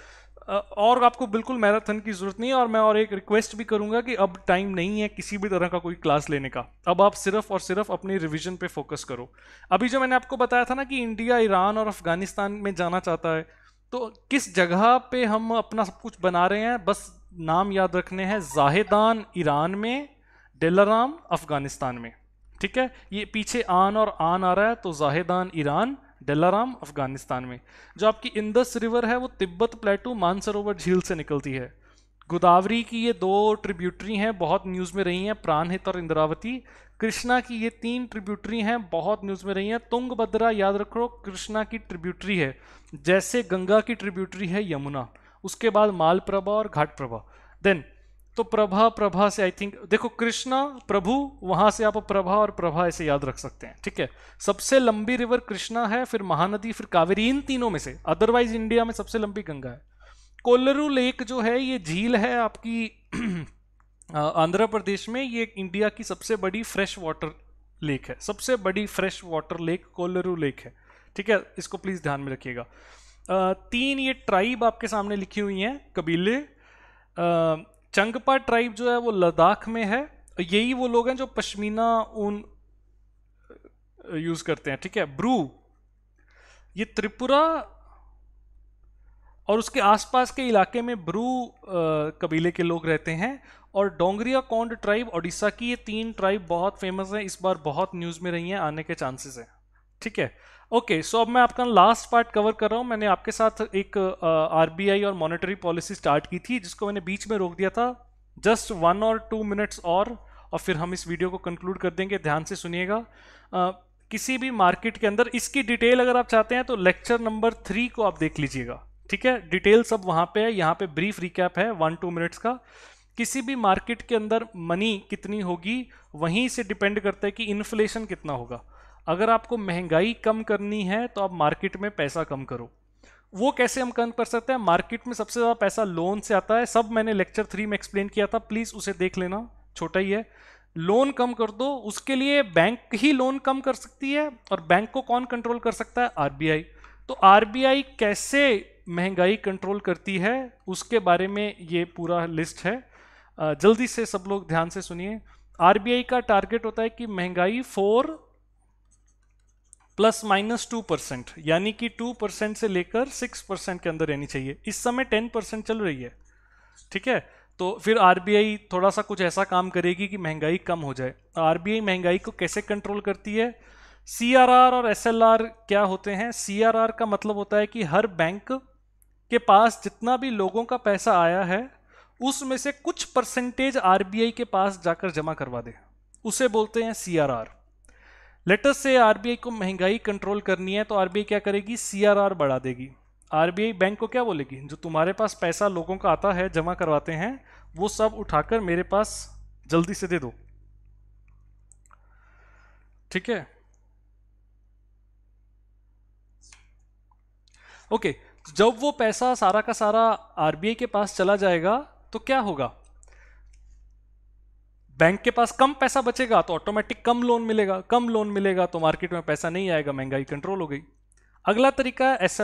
और आपको बिल्कुल मैराथन की ज़रूरत नहीं है और मैं और एक रिक्वेस्ट भी करूँगा कि अब टाइम नहीं है किसी भी तरह का कोई क्लास लेने का अब आप सिर्फ और सिर्फ अपने रिविजन पे फोकस करो अभी जो मैंने आपको बताया था ना कि इंडिया ईरान और अफगानिस्तान में जाना चाहता है तो किस जगह पे हम अपना सब कुछ बना रहे हैं बस नाम याद रखने हैं जाहिदान ईरान में डेलाराम अफगानिस्तान में ठीक है ये पीछे आन और आन आ रहा है तो जाहिदान ईरान डेलाराम अफगानिस्तान में जो आपकी इंदस रिवर है वो तिब्बत प्लेटू मानसरोवर झील से निकलती है गोदावरी की ये दो ट्रिब्यूटरी हैं बहुत न्यूज़ में रही हैं प्राणहित और इंद्रावती कृष्णा की ये तीन ट्रिब्यूटरी हैं बहुत न्यूज़ में रही हैं तुंगभद्रा याद रखो कृष्णा की ट्रिब्यूटरी है जैसे गंगा की ट्रिब्यूटरी है यमुना उसके बाद मालप्रभा और घाट प्रभा देन तो प्रभा प्रभा से आई थिंक देखो कृष्णा प्रभु वहां से आप प्रभा और प्रभा ऐसे याद रख सकते हैं ठीक है सबसे लंबी रिवर कृष्णा है फिर महानदी फिर कावेरी इन तीनों में से अदरवाइज इंडिया में सबसे लंबी गंगा है कोल्लरू लेक जो है ये झील है आपकी (clears throat) आंध्र प्रदेश में ये इंडिया की सबसे बड़ी फ्रेश वाटर लेक है सबसे बड़ी fresh water lake Kolleru lake है ठीक है इसको प्लीज ध्यान में रखिएगा तीन ये ट्राइब आपके सामने लिखी हुई हैं कबीले चंगपा ट्राइब जो है वो लद्दाख में है यही वो लोग हैं जो पश्मीना ऊन यूज करते हैं ठीक है ब्रू ये त्रिपुरा और उसके आसपास के इलाके में ब्रू कबीले के लोग रहते हैं और डोंगरिया कौंड ट्राइब ओडिशा की ये तीन ट्राइब बहुत फेमस हैं इस बार बहुत न्यूज़ में रही हैं आने के चांसेस हैं ठीक है ओके सो अब मैं आपका लास्ट पार्ट कवर कर रहा हूँ मैंने आपके साथ एक आरबीआई uh, और मॉनेटरी पॉलिसी स्टार्ट की थी जिसको मैंने बीच में रोक दिया था जस्ट वन और टू मिनट्स और और फिर हम इस वीडियो को कंक्लूड कर देंगे ध्यान से सुनिएगा किसी भी मार्केट के अंदर इसकी डिटेल अगर आप चाहते हैं तो लेक्चर नंबर थ्री को आप देख लीजिएगा ठीक है डिटेल सब वहाँ पे है यहाँ पे ब्रीफ रिकैप है वन टू मिनट्स का किसी भी मार्केट के अंदर मनी कितनी होगी वहीं से डिपेंड करता है कि इन्फ्लेशन कितना होगा अगर आपको महंगाई कम करनी है तो आप मार्केट में पैसा कम करो वो कैसे हम कम कर सकते हैं मार्केट में सबसे ज़्यादा पैसा लोन से आता है सब मैंने लेक्चर थ्री में एक्सप्लेन किया था प्लीज़ उसे देख लेना छोटा ही है लोन कम कर दो उसके लिए बैंक ही लोन कम कर सकती है और बैंक को कौन कंट्रोल कर सकता है आरबीआई तो आरबीआई कैसे महंगाई कंट्रोल करती है उसके बारे में ये पूरा लिस्ट है जल्दी से सब लोग ध्यान से सुनिए आरबीआई का टारगेट होता है कि महंगाई four plus minus two percent यानी कि टू परसेंट से लेकर सिक्स परसेंट के अंदर रहनी चाहिए इस समय टेन परसेंट चल रही है ठीक है तो फिर आरबीआई थोड़ा सा कुछ ऐसा काम करेगी कि महंगाई कम हो जाए आरबीआई महंगाई को कैसे कंट्रोल करती है सी और एस क्या होते हैं सी का मतलब होता है कि हर बैंक के पास जितना भी लोगों का पैसा आया है उसमें से कुछ परसेंटेज आरबीआई के पास जाकर जमा करवा दे उसे बोलते हैं सीआरआर लेटस से आरबीआई को महंगाई कंट्रोल करनी है तो आरबीआई क्या करेगी सीआरआर बढ़ा देगी आरबीआई बैंक को क्या बोलेगी जो तुम्हारे पास पैसा लोगों का आता है जमा करवाते हैं वो सब उठाकर मेरे पास जल्दी से दे दो ठीक है ओके जब वो पैसा सारा का सारा आरबीआई के पास चला जाएगा तो क्या होगा बैंक के पास कम पैसा बचेगा तो ऑटोमेटिक कम लोन मिलेगा कम लोन मिलेगा तो मार्केट में पैसा नहीं आएगा महंगाई कंट्रोल हो गई अगला तरीका है एस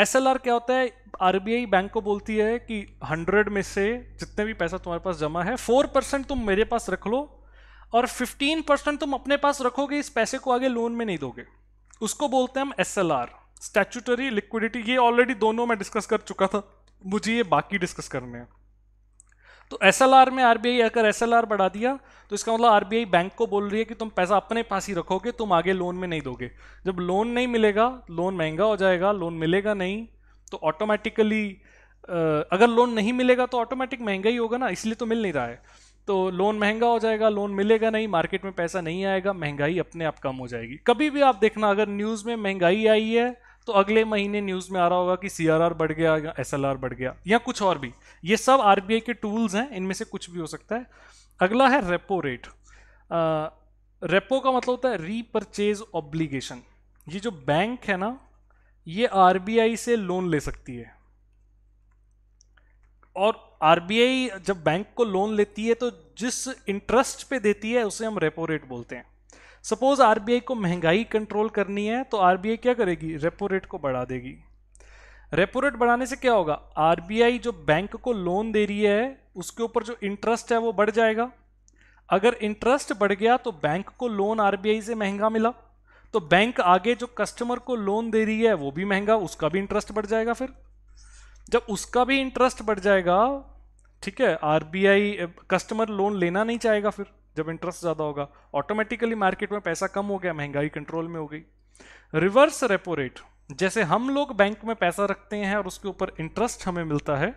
एसएलआर क्या होता है आरबीआई बैंक को बोलती है कि 100 में से जितने भी पैसा तुम्हारे पास जमा है 4 परसेंट तुम मेरे पास रख लो और 15 परसेंट तुम अपने पास रखोगे इस पैसे को आगे लोन में नहीं दोगे उसको बोलते हैं हम S L R statutory liquidity ये ऑलरेडी दोनों में डिस्कस कर चुका था मुझे ये बाकी डिस्कस करने हैं तो एस में आर अगर एस बढ़ा दिया तो इसका मतलब आर बैंक को बोल रही है कि तुम पैसा अपने पास ही रखोगे तुम आगे लोन में नहीं दोगे जब लोन नहीं मिलेगा लोन महंगा हो जाएगा लोन मिलेगा नहीं तो ऑटोमेटिकली अगर लोन नहीं मिलेगा तो ऑटोमेटिक महंगा ही होगा ना इसलिए तो मिल नहीं रहा है तो लोन महंगा हो जाएगा लोन मिलेगा नहीं मार्केट में पैसा नहीं आएगा महंगाई अपने आप कम हो जाएगी कभी भी आप देखना अगर न्यूज़ में महंगाई आई है तो अगले महीने न्यूज में आ रहा होगा कि सी बढ़ गया या एस बढ़ गया या कुछ और भी ये सब आर के टूल्स हैं इनमें से कुछ भी हो सकता है अगला है रेपो रेट रेपो का मतलब होता है रीपरचेज ऑब्लिगेशन ये जो बैंक है ना ये आर से लोन ले सकती है और आर जब बैंक को लोन लेती है तो जिस इंटरेस्ट पे देती है उसे हम रेपो रेट बोलते हैं सपोज आरबीआई को महंगाई कंट्रोल करनी है तो आरबीआई क्या करेगी रेपो रेट को बढ़ा देगी रेपो रेट बढ़ाने से क्या होगा आरबीआई जो बैंक को लोन दे रही है उसके ऊपर जो इंटरेस्ट है वो बढ़ जाएगा अगर इंटरेस्ट बढ़ गया तो बैंक को लोन आरबीआई से महंगा मिला तो बैंक आगे जो कस्टमर को लोन दे रही है वो भी महंगा उसका भी इंटरेस्ट बढ़ जाएगा फिर जब उसका भी इंटरेस्ट बढ़ जाएगा ठीक है आरबीआई कस्टमर लोन लेना नहीं चाहेगा फिर जब इंटरेस्ट ज़्यादा होगा ऑटोमेटिकली मार्केट में पैसा कम हो गया महंगाई कंट्रोल में हो गई रिवर्स रेपो रेट जैसे हम लोग बैंक में पैसा रखते हैं और उसके ऊपर इंटरेस्ट हमें मिलता है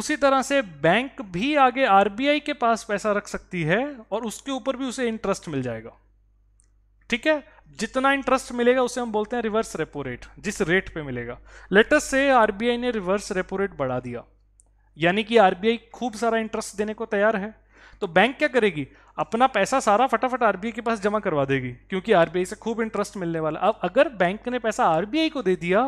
उसी तरह से बैंक भी आगे आरबीआई के पास पैसा रख सकती है और उसके ऊपर भी उसे इंटरेस्ट मिल जाएगा ठीक है जितना इंटरेस्ट मिलेगा उसे हम बोलते हैं रिवर्स रेपो रेट जिस रेट पे मिलेगा लेटेस्ट से आरबीआई ने रिवर्स रेपो रेट बढ़ा दिया यानी कि आरबीआई खूब सारा इंटरेस्ट देने को तैयार है तो बैंक क्या करेगी अपना पैसा सारा फटाफट आरबीआई के पास जमा करवा देगी क्योंकि आरबीआई से खूब इंटरेस्ट मिलने वाला अब अगर बैंक ने पैसा आरबीआई को दे दिया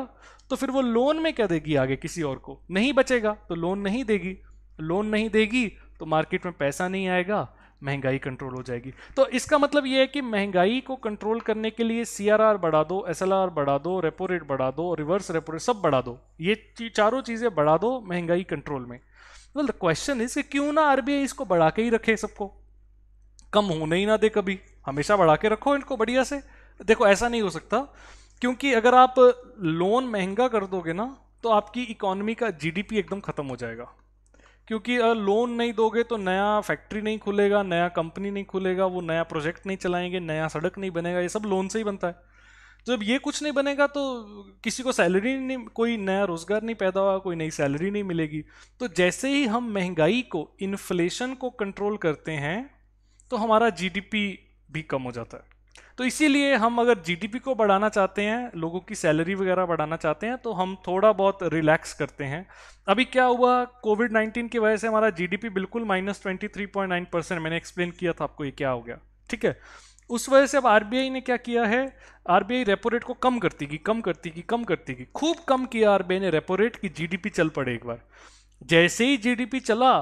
तो फिर वो लोन में क्या देगी आगे किसी और को नहीं बचेगा तो लोन नहीं देगी लोन नहीं देगी तो मार्केट में पैसा नहीं आएगा महंगाई कंट्रोल हो जाएगी तो इसका मतलब ये है कि महंगाई को कंट्रोल करने के लिए सी बढ़ा दो एस बढ़ा दो रेपो रेट बढ़ा दो रिवर्स रेपो रेट सब बढ़ा दो ये चारों चीज़ें बढ़ा दो महंगाई कंट्रोल में वेल द क्वेश्चन इज कि क्यों ना आरबीआई इसको बढ़ा के ही रखे सबको कम होने ही ना दे कभी हमेशा बढ़ा के रखो इनको बढ़िया से देखो ऐसा नहीं हो सकता क्योंकि अगर आप लोन महंगा कर दोगे ना तो आपकी इकोनॉमी का जीडीपी एकदम खत्म हो जाएगा क्योंकि लोन नहीं दोगे तो नया फैक्ट्री नहीं खुलेगा नया कंपनी नहीं खुलेगा वो नया प्रोजेक्ट नहीं चलाएंगे नया सड़क नहीं बनेगा ये सब लोन से ही बनता है जब ये कुछ नहीं बनेगा तो किसी को सैलरी नहीं कोई नया रोज़गार नहीं पैदा होगा कोई नई सैलरी नहीं मिलेगी तो जैसे ही हम महंगाई को इन्फ्लेशन को कंट्रोल करते हैं तो हमारा जीडीपी भी कम हो जाता है तो इसीलिए हम अगर जीडीपी को बढ़ाना चाहते हैं लोगों की सैलरी वगैरह बढ़ाना चाहते हैं तो हम थोड़ा बहुत रिलैक्स करते हैं अभी क्या हुआ कोविड 19 की वजह से हमारा जीडीपी बिल्कुल minus twenty three point nine percent मैंने एक्सप्लेन किया था आपको ये क्या हो गया ठीक है उस वजह से अब आर ने क्या किया है आरबीआई रेपो रेट को कम करती गई कम करती गई कम करती गई खूब कम किया आर ने रेपो रेट की जी चल पड़े एक बार जैसे ही जी चला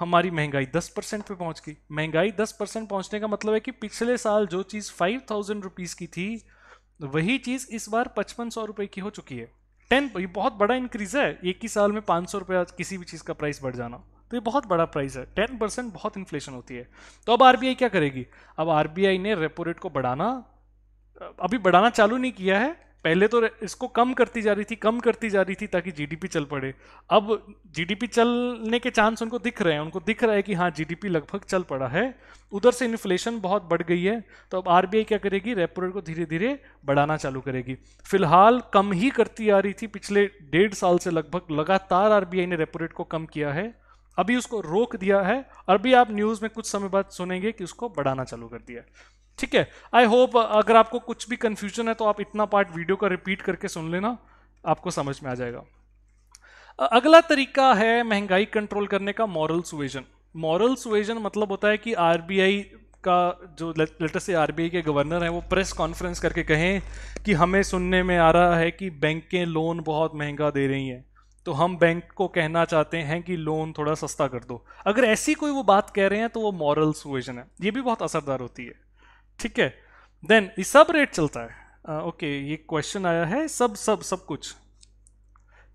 हमारी महंगाई 10 परसेंट पर पहुंच गई महंगाई 10 परसेंट पहुंचने का मतलब है कि पिछले साल जो चीज़ फाइव थाउजेंड रुपीज़ की थी वही चीज़ इस बार पचपन सौ रुपये की हो चुकी है टेन ये बहुत बड़ा इंक्रीज़ है एक ही साल में पाँच सौ रुपया किसी भी चीज़ का प्राइस बढ़ जाना तो ये बहुत बड़ा प्राइस है टेन परसेंट बहुत इन्फ्लेशन होती है तो अब आरबीआई क्या करेगी अब आरबीआई ने रेपो रेट को बढ़ाना अभी बढ़ाना चालू नहीं किया है पहले तो इसको कम करती जा रही थी कम करती जा रही थी ताकि जीडीपी चल पड़े अब जीडीपी चलने के चांस उनको दिख रहे हैं उनको दिख रहा है कि हाँ जीडीपी लगभग चल पड़ा है उधर से इन्फ्लेशन बहुत बढ़ गई है तो अब आरबीआई क्या करेगी रेपो रेट को धीरे धीरे बढ़ाना चालू करेगी फिलहाल कम ही करती आ रही थी पिछले डेढ़ साल से लगभग लगातार आरबीआई ने रेपो रेट को कम किया है अभी उसको रोक दिया है और भी आप न्यूज़ में कुछ समय बाद सुनेंगे कि उसको बढ़ाना चालू कर दिया ठीक है आई होप अगर आपको कुछ भी कंफ्यूजन है तो आप इतना पार्ट वीडियो का रिपीट करके सुन लेना आपको समझ में आ जाएगा अगला तरीका है महंगाई कंट्रोल करने का मॉरल सुवेजन मॉरल सुवेजन मतलब होता है कि आर का जो लेटर से आर के गवर्नर हैं वो प्रेस कॉन्फ्रेंस करके कहें कि हमें सुनने में आ रहा है कि बैंकें लोन बहुत महंगा दे रही हैं तो हम बैंक को कहना चाहते हैं कि लोन थोड़ा सस्ता कर दो अगर ऐसी कोई वो बात कह रहे हैं तो वो मॉरल सुएजन है ये भी बहुत असरदार होती है ठीक है देन ये सब रेट चलता है ओके uh, okay, ये क्वेश्चन आया है सब सब सब कुछ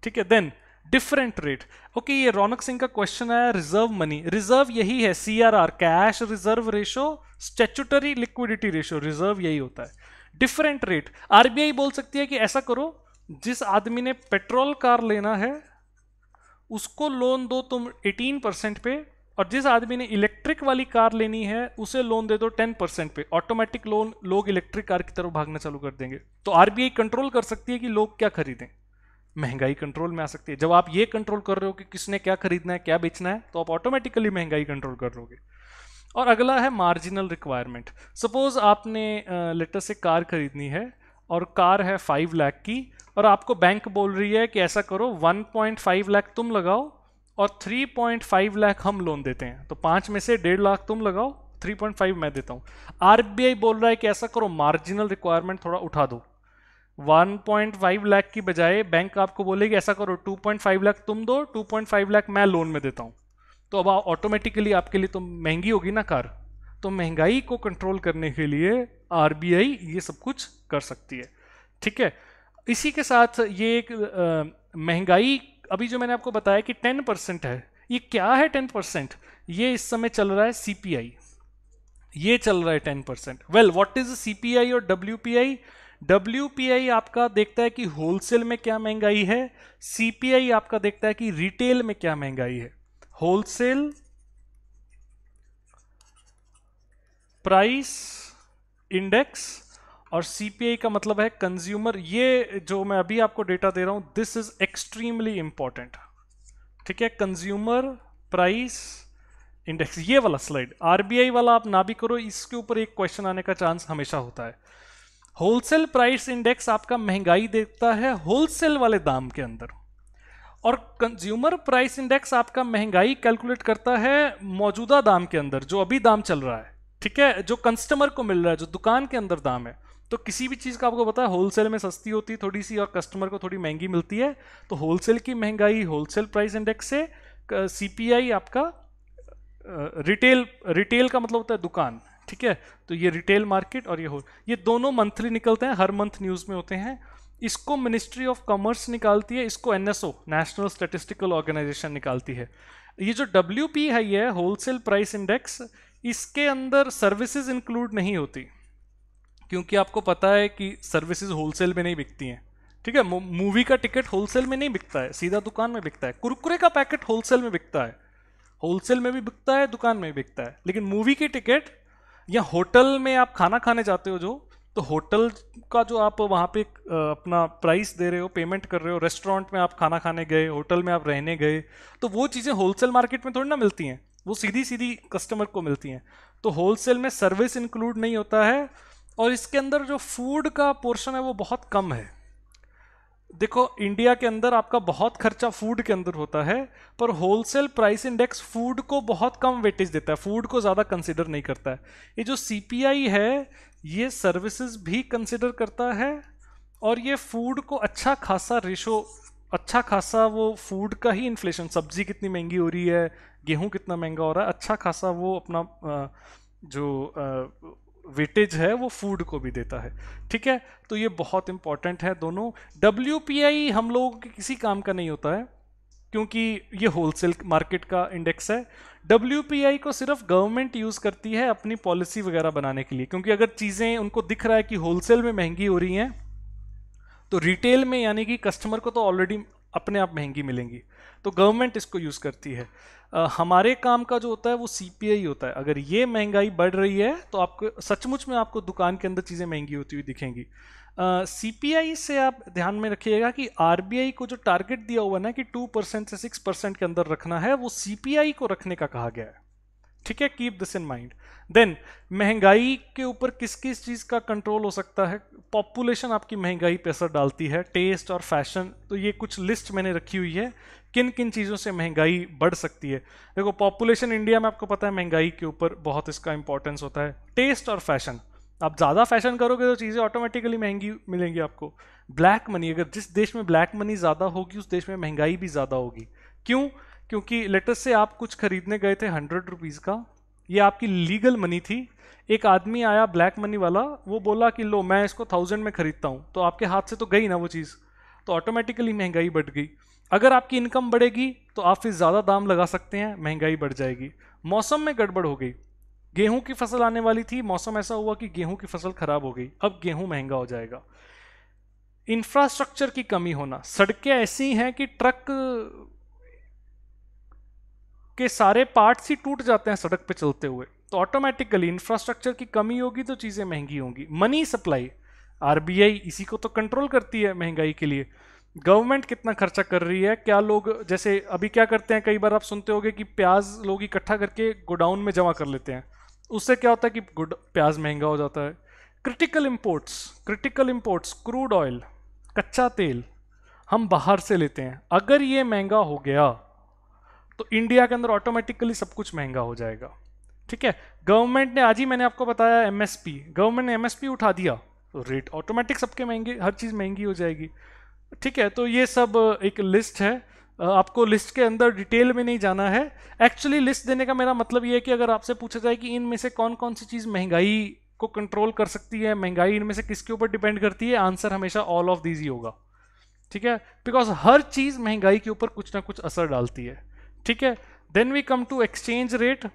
ठीक है देन डिफरेंट रेट ओके ये रौनक सिंह का क्वेश्चन आया रिजर्व मनी रिजर्व यही है C R R cash reserve ratio statutory liquidity ratio reserve यही होता है डिफरेंट रेट आरबीआई बोल सकती है कि ऐसा करो जिस आदमी ने पेट्रोल कार लेना है उसको लोन दो तुम 18 परसेंट पे और जिस आदमी ने इलेक्ट्रिक वाली कार लेनी है उसे लोन दे दो 10 परसेंट पे ऑटोमेटिक लोन लोग इलेक्ट्रिक कार की तरफ भागना चालू कर देंगे तो आरबीआई कंट्रोल कर सकती है कि लोग क्या खरीदें महंगाई कंट्रोल में आ सकती है जब आप ये कंट्रोल कर रहे हो कि किसने क्या खरीदना है क्या बेचना है तो आप ऑटोमेटिकली महंगाई कंट्रोल कर लोगे और अगला है मार्जिनल रिक्वायरमेंट सपोज आपने लेटर से कार खरीदनी है और कार है फाइव लाख की और आपको बैंक बोल रही है कि ऐसा करो 1.5 लाख तुम लगाओ और 3.5 लाख हम लोन देते हैं तो पांच में से डेढ़ लाख तुम लगाओ 3.5 मैं देता हूँ आरबीआई बोल रहा है कि ऐसा करो मार्जिनल रिक्वायरमेंट थोड़ा उठा दो 1.5 लाख की बजाय बैंक आपको बोलेगी ऐसा करो 2.5 लाख तुम दो 2.5 लाख मैं लोन में देता हूँ तो अब ऑटोमेटिकली आपके लिए तो महंगी होगी ना कार तो महंगाई को कंट्रोल करने के लिए आरबीआई ये सब कुछ कर सकती है ठीक है इसी के साथ ये एक महंगाई अभी जो मैंने आपको बताया कि टेन परसेंट है ये क्या है टेन परसेंट ये इस समय चल रहा है सीपीआई ये चल रहा है ten percent well what is CPI और पी आई आपका देखता है कि होलसेल में क्या महंगाई है सीपीआई आपका देखता है कि रिटेल में क्या महंगाई है होलसेल प्राइस इंडेक्स और सीपीआई का मतलब है कंज्यूमर ये जो मैं अभी आपको डेटा दे रहा हूं दिस इज एक्सट्रीमली इंपॉर्टेंट ठीक है कंज्यूमर प्राइस इंडेक्स ये वाला स्लाइड आरबीआई वाला आप ना भी करो इसके ऊपर एक क्वेश्चन आने का चांस हमेशा होता है होलसेल प्राइस इंडेक्स आपका महंगाई देखता है होलसेल वाले दाम के अंदर और कंज्यूमर प्राइस इंडेक्स आपका महंगाई कैलकुलेट करता है मौजूदा दाम के अंदर जो अभी दाम चल रहा है ठीक है जो कस्टमर को मिल रहा है जो दुकान के अंदर दाम है तो किसी भी चीज़ का आपको पता है होलसेल में सस्ती होती है थोड़ी सी और कस्टमर को थोड़ी महंगी मिलती है तो होलसेल की महंगाई होलसेल प्राइस इंडेक्स से सीपीआई आपका रिटेल रिटेल का मतलब होता है दुकान ठीक है तो ये रिटेल मार्केट और ये हो ये दोनों मंथली निकलते हैं हर मंथ न्यूज़ में होते हैं इसको मिनिस्ट्री ऑफ कॉमर्स निकालती है इसको एनएसओ नेशनल स्टेटिस्टिकल ऑर्गेनाइजेशन निकालती है ये जो डब्ल्यू है ये होलसेल प्राइस इंडेक्स इसके अंदर सर्विसेज इंक्लूड नहीं होती क्योंकि आपको पता है कि सर्विसेज होलसेल में नहीं बिकती हैं ठीक है मूवी का टिकट होलसेल में नहीं बिकता है सीधा दुकान में बिकता है कुरकुरे का पैकेट होलसेल में बिकता है होलसेल में भी बिकता है दुकान में भी बिकता है लेकिन मूवी की टिकट या होटल में आप खाना खाने जाते हो जो तो होटल का जो आप वहाँ पे अपना प्राइस दे रहे हो पेमेंट कर रहे हो रेस्टोरेंट में आप खाना खाने गए होटल में आप रहने गए तो वो चीज़ें होलसेल मार्केट में थोड़ी ना मिलती हैं वो सीधी सीधी कस्टमर को मिलती हैं तो होलसेल में सर्विस इंक्लूड नहीं होता है और इसके अंदर जो फूड का पोर्शन है वो बहुत कम है देखो इंडिया के अंदर आपका बहुत खर्चा फूड के अंदर होता है पर होलसेल प्राइस इंडेक्स फूड को बहुत कम वेटेज देता है फूड को ज़्यादा कंसिडर नहीं करता है ये जो सी है ये सर्विसेज भी कंसिडर करता है और ये फूड को अच्छा खासा रेशो अच्छा खासा वो फूड का ही इन्फ्लेशन सब्जी कितनी महंगी हो रही है गेहूँ कितना महंगा हो रहा है अच्छा खासा वो अपना जो वेटेज है वो फूड को भी देता है ठीक है तो ये बहुत इंपॉर्टेंट है दोनों डब्ल्यू हम लोगों के किसी काम का नहीं होता है क्योंकि ये होलसेल मार्केट का इंडेक्स है डब्ल्यू को सिर्फ गवर्नमेंट यूज़ करती है अपनी पॉलिसी वगैरह बनाने के लिए क्योंकि अगर चीज़ें उनको दिख रहा है कि होलसेल में महंगी हो रही हैं तो रिटेल में यानी कि कस्टमर को तो ऑलरेडी अपने आप महंगी मिलेंगी तो गवर्नमेंट इसको यूज़ करती है हमारे काम का जो होता है वो सीपीआई होता है अगर ये महंगाई बढ़ रही है तो आपको सचमुच में आपको दुकान के अंदर चीज़ें महंगी होती हुई दिखेंगी सीपीआई uh, से आप ध्यान में रखिएगा कि आरबीआई को जो टारगेट दिया हुआ ना कि टू परसेंट से सिक्स परसेंट के अंदर रखना है वो सीपीआई को रखने का कहा गया है ठीक है keep this in mind then महंगाई के ऊपर किस किस चीज़ का कंट्रोल हो सकता है पॉपुलेशन आपकी महंगाई पे असर डालती है टेस्ट और फैशन तो ये कुछ लिस्ट मैंने रखी हुई है किन किन चीज़ों से महंगाई बढ़ सकती है देखो पॉपुलेशन इंडिया में आपको पता है महंगाई के ऊपर बहुत इसका इंपॉर्टेंस होता है टेस्ट और फैशन आप ज़्यादा फैशन करोगे तो चीज़ें ऑटोमेटिकली महंगी मिलेंगी आपको ब्लैक मनी अगर जिस देश में ब्लैक मनी ज़्यादा होगी उस देश में महंगाई भी ज़्यादा होगी क्यों क्योंकि लेटेस्ट से आप कुछ खरीदने गए थे हंड्रेड रुपीज़ का ये आपकी लीगल मनी थी एक आदमी आया ब्लैक मनी वाला वो बोला कि लो मैं इसको थाउजेंड में खरीदता हूँ तो आपके हाथ से तो गई ना वो चीज़ तो ऑटोमेटिकली महंगाई बढ़ गई अगर आपकी इनकम बढ़ेगी तो आप फिर ज़्यादा दाम लगा सकते हैं महंगाई बढ़ जाएगी मौसम में गड़बड़ हो गई गेहूं की फसल आने वाली थी मौसम ऐसा हुआ कि गेहूं की फसल खराब हो गई अब गेहूं महंगा हो जाएगा इंफ्रास्ट्रक्चर की कमी होना सड़कें ऐसी हैं कि ट्रक के सारे पार्ट्स ही टूट जाते हैं सड़क पर चलते हुए तो ऑटोमेटिकली इंफ्रास्ट्रक्चर की कमी होगी तो चीज़ें महंगी होंगी मनी सप्लाई आरबीआई इसी को तो कंट्रोल करती है महंगाई के लिए गवर्नमेंट कितना खर्चा कर रही है क्या लोग जैसे अभी क्या करते हैं कई बार आप सुनते होंगे कि प्याज लोग इकट्ठा करके गोडाउन में जमा कर लेते हैं उससे क्या होता है कि प्याज महंगा हो जाता है critical imports critical imports crude oil कच्चा तेल हम बाहर से लेते हैं अगर ये महंगा हो गया तो इंडिया के अंदर ऑटोमेटिकली सब कुछ महंगा हो जाएगा ठीक है गवर्नमेंट ने आज ही मैंने आपको बताया एमएसपी गवर्नमेंट ने एमएसपी उठा दिया तो रेट ऑटोमेटिक सबके महंगे हर चीज़ महंगी हो जाएगी ठीक है तो ये सब एक लिस्ट है आपको लिस्ट के अंदर डिटेल में नहीं जाना है एक्चुअली लिस्ट देने का मेरा मतलब ये है कि अगर आपसे पूछा जाए कि इनमें से कौन कौन सी चीज़ महंगाई को कंट्रोल कर सकती है महंगाई इनमें से किसके ऊपर डिपेंड करती है आंसर हमेशा ऑल ऑफ दीज ही होगा ठीक है बिकॉज हर चीज़ महंगाई के ऊपर कुछ ना कुछ असर डालती है ठीक है then we come to exchange rate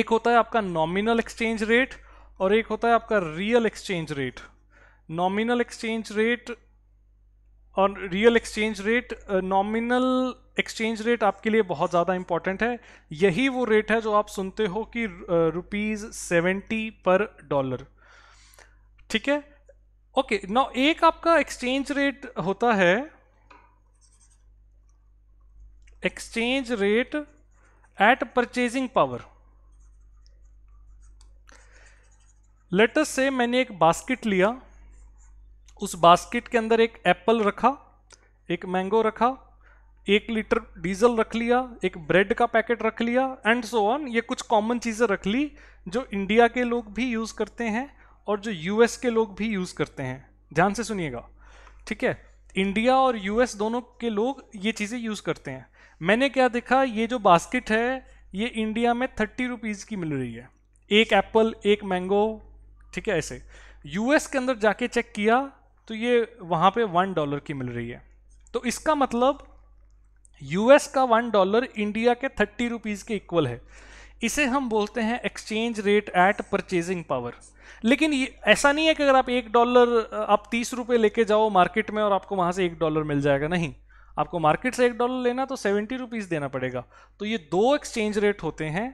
एक होता है आपका नॉमिनल एक्सचेंज रेट और एक होता है आपका real exchange rate nominal exchange rate और real exchange rate nominal exchange rate आपके लिए बहुत ज़्यादा इंपॉर्टेंट है यही वो रेट है जो आप सुनते हो कि रुपीज़ सेवेंटी पर डॉलर ठीक है ओके नौ एक आपका एक्सचेंज रेट होता है exchange rate at purchasing power let's से मैंने एक बास्केट लिया उस बास्केट के अंदर एक एप्पल रखा एक मैंगो रखा एक लीटर डीजल रख लिया एक ब्रेड का पैकेट रख लिया एंड सो ऑन ये कुछ कॉमन चीज़ें रख ली जो इंडिया के लोग भी यूज़ करते हैं और जो यूएस के लोग भी यूज़ करते हैं ध्यान से सुनिएगा ठीक है इंडिया और यूएस दोनों के लोग ये चीज़ें यूज़ करते हैं मैंने क्या देखा ये जो बास्केट है ये इंडिया में थर्टी रुपीज़ की मिल रही है एक एप्पल एक मैंगो ठीक है ऐसे यूएस के अंदर जाके चेक किया तो ये वहाँ पे वन डॉलर की मिल रही है तो इसका मतलब यूएस का वन डॉलर इंडिया के थर्टी रुपीज़ के इक्वल है इसे हम बोलते हैं exchange rate at purchasing power लेकिन ये ऐसा नहीं है कि अगर आप एक डॉलर आप तीस रुपये लेके जाओ मार्केट में और आपको वहाँ से एक डॉलर मिल जाएगा नहीं आपको मार्केट से एक डॉलर लेना तो सेवेंटी रुपीज़ देना पड़ेगा तो ये दो एक्सचेंज रेट होते हैं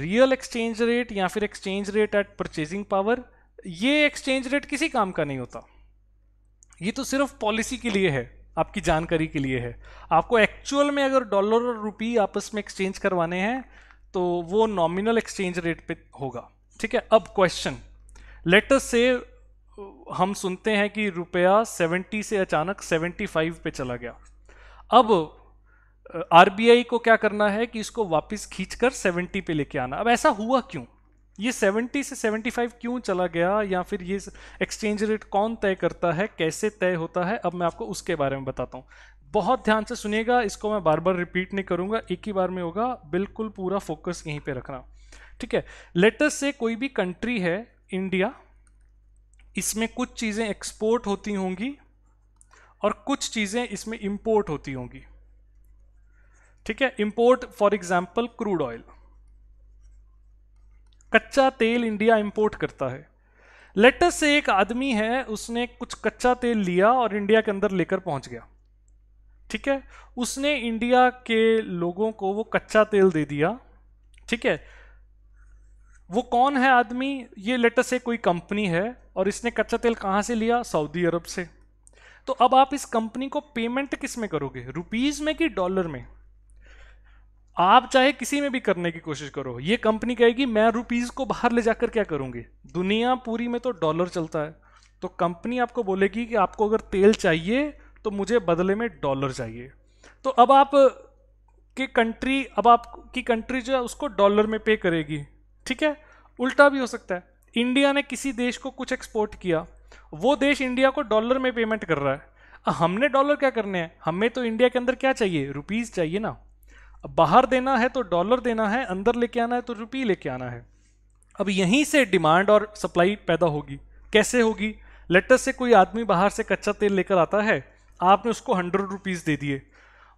रियल एक्सचेंज रेट या फिर exchange rate at purchasing power ये एक्सचेंज रेट किसी काम का नहीं होता ये तो सिर्फ पॉलिसी के लिए है आपकी जानकारी के लिए है आपको एक्चुअल में अगर डॉलर और रुपी आपस में एक्सचेंज करवाने हैं तो वो नॉमिनल एक्सचेंज रेट पे होगा ठीक है अब क्वेश्चन लेटर से हम सुनते हैं कि रुपया 70 से अचानक 75 पे चला गया अब आरबीआई को क्या करना है कि इसको वापस खींचकर 70 पे लेके आना अब ऐसा हुआ क्यों ये 70 से 75 क्यों चला गया या फिर ये एक्सचेंज रेट कौन तय करता है कैसे तय होता है अब मैं आपको उसके बारे में बताता हूँ बहुत ध्यान से सुनिएगा इसको मैं बार बार रिपीट नहीं करूँगा एक ही बार में होगा बिल्कुल पूरा फोकस यहीं पर रखना ठीक है लेटस से कोई भी कंट्री है इंडिया इसमें कुछ चीज़ें एक्सपोर्ट होती होंगी और कुछ चीज़ें इसमें इंपोर्ट होती होंगी ठीक है import for example crude oil कच्चा तेल इंडिया इंपोर्ट करता है लेटस से एक आदमी है उसने कुछ कच्चा तेल लिया और इंडिया के अंदर लेकर पहुंच गया ठीक है उसने इंडिया के लोगों को वो कच्चा तेल दे दिया ठीक है वो कौन है आदमी ये लेटस से कोई कंपनी है और इसने कच्चा तेल कहाँ से लिया सऊदी अरब से तो अब आप इस कंपनी को पेमेंट किस में करोगे रुपीज़ में कि डॉलर में आप चाहे किसी में भी करने की कोशिश करो ये कंपनी कहेगी मैं रुपीज़ को बाहर ले जाकर क्या करूँगी दुनिया पूरी में तो डॉलर चलता है तो कंपनी आपको बोलेगी कि आपको अगर तेल चाहिए तो मुझे बदले में डॉलर चाहिए तो अब आप के कंट्री अब आपकी कंट्री जो है उसको डॉलर में पे करेगी ठीक है उल्टा भी हो सकता है इंडिया ने किसी देश को कुछ एक्सपोर्ट किया वो देश इंडिया को डॉलर में पेमेंट कर रहा है हमने डॉलर क्या करने हैं हमें तो इंडिया के अंदर क्या चाहिए रुपीज़ चाहिए ना बाहर देना है तो डॉलर देना है अंदर लेके आना है तो रुपये लेके आना है अब यहीं से डिमांड और सप्लाई पैदा होगी कैसे होगी लेटर से कोई आदमी बाहर से कच्चा तेल लेकर आता है आपने उसको हंड्रेड रुपीज़ दे दिए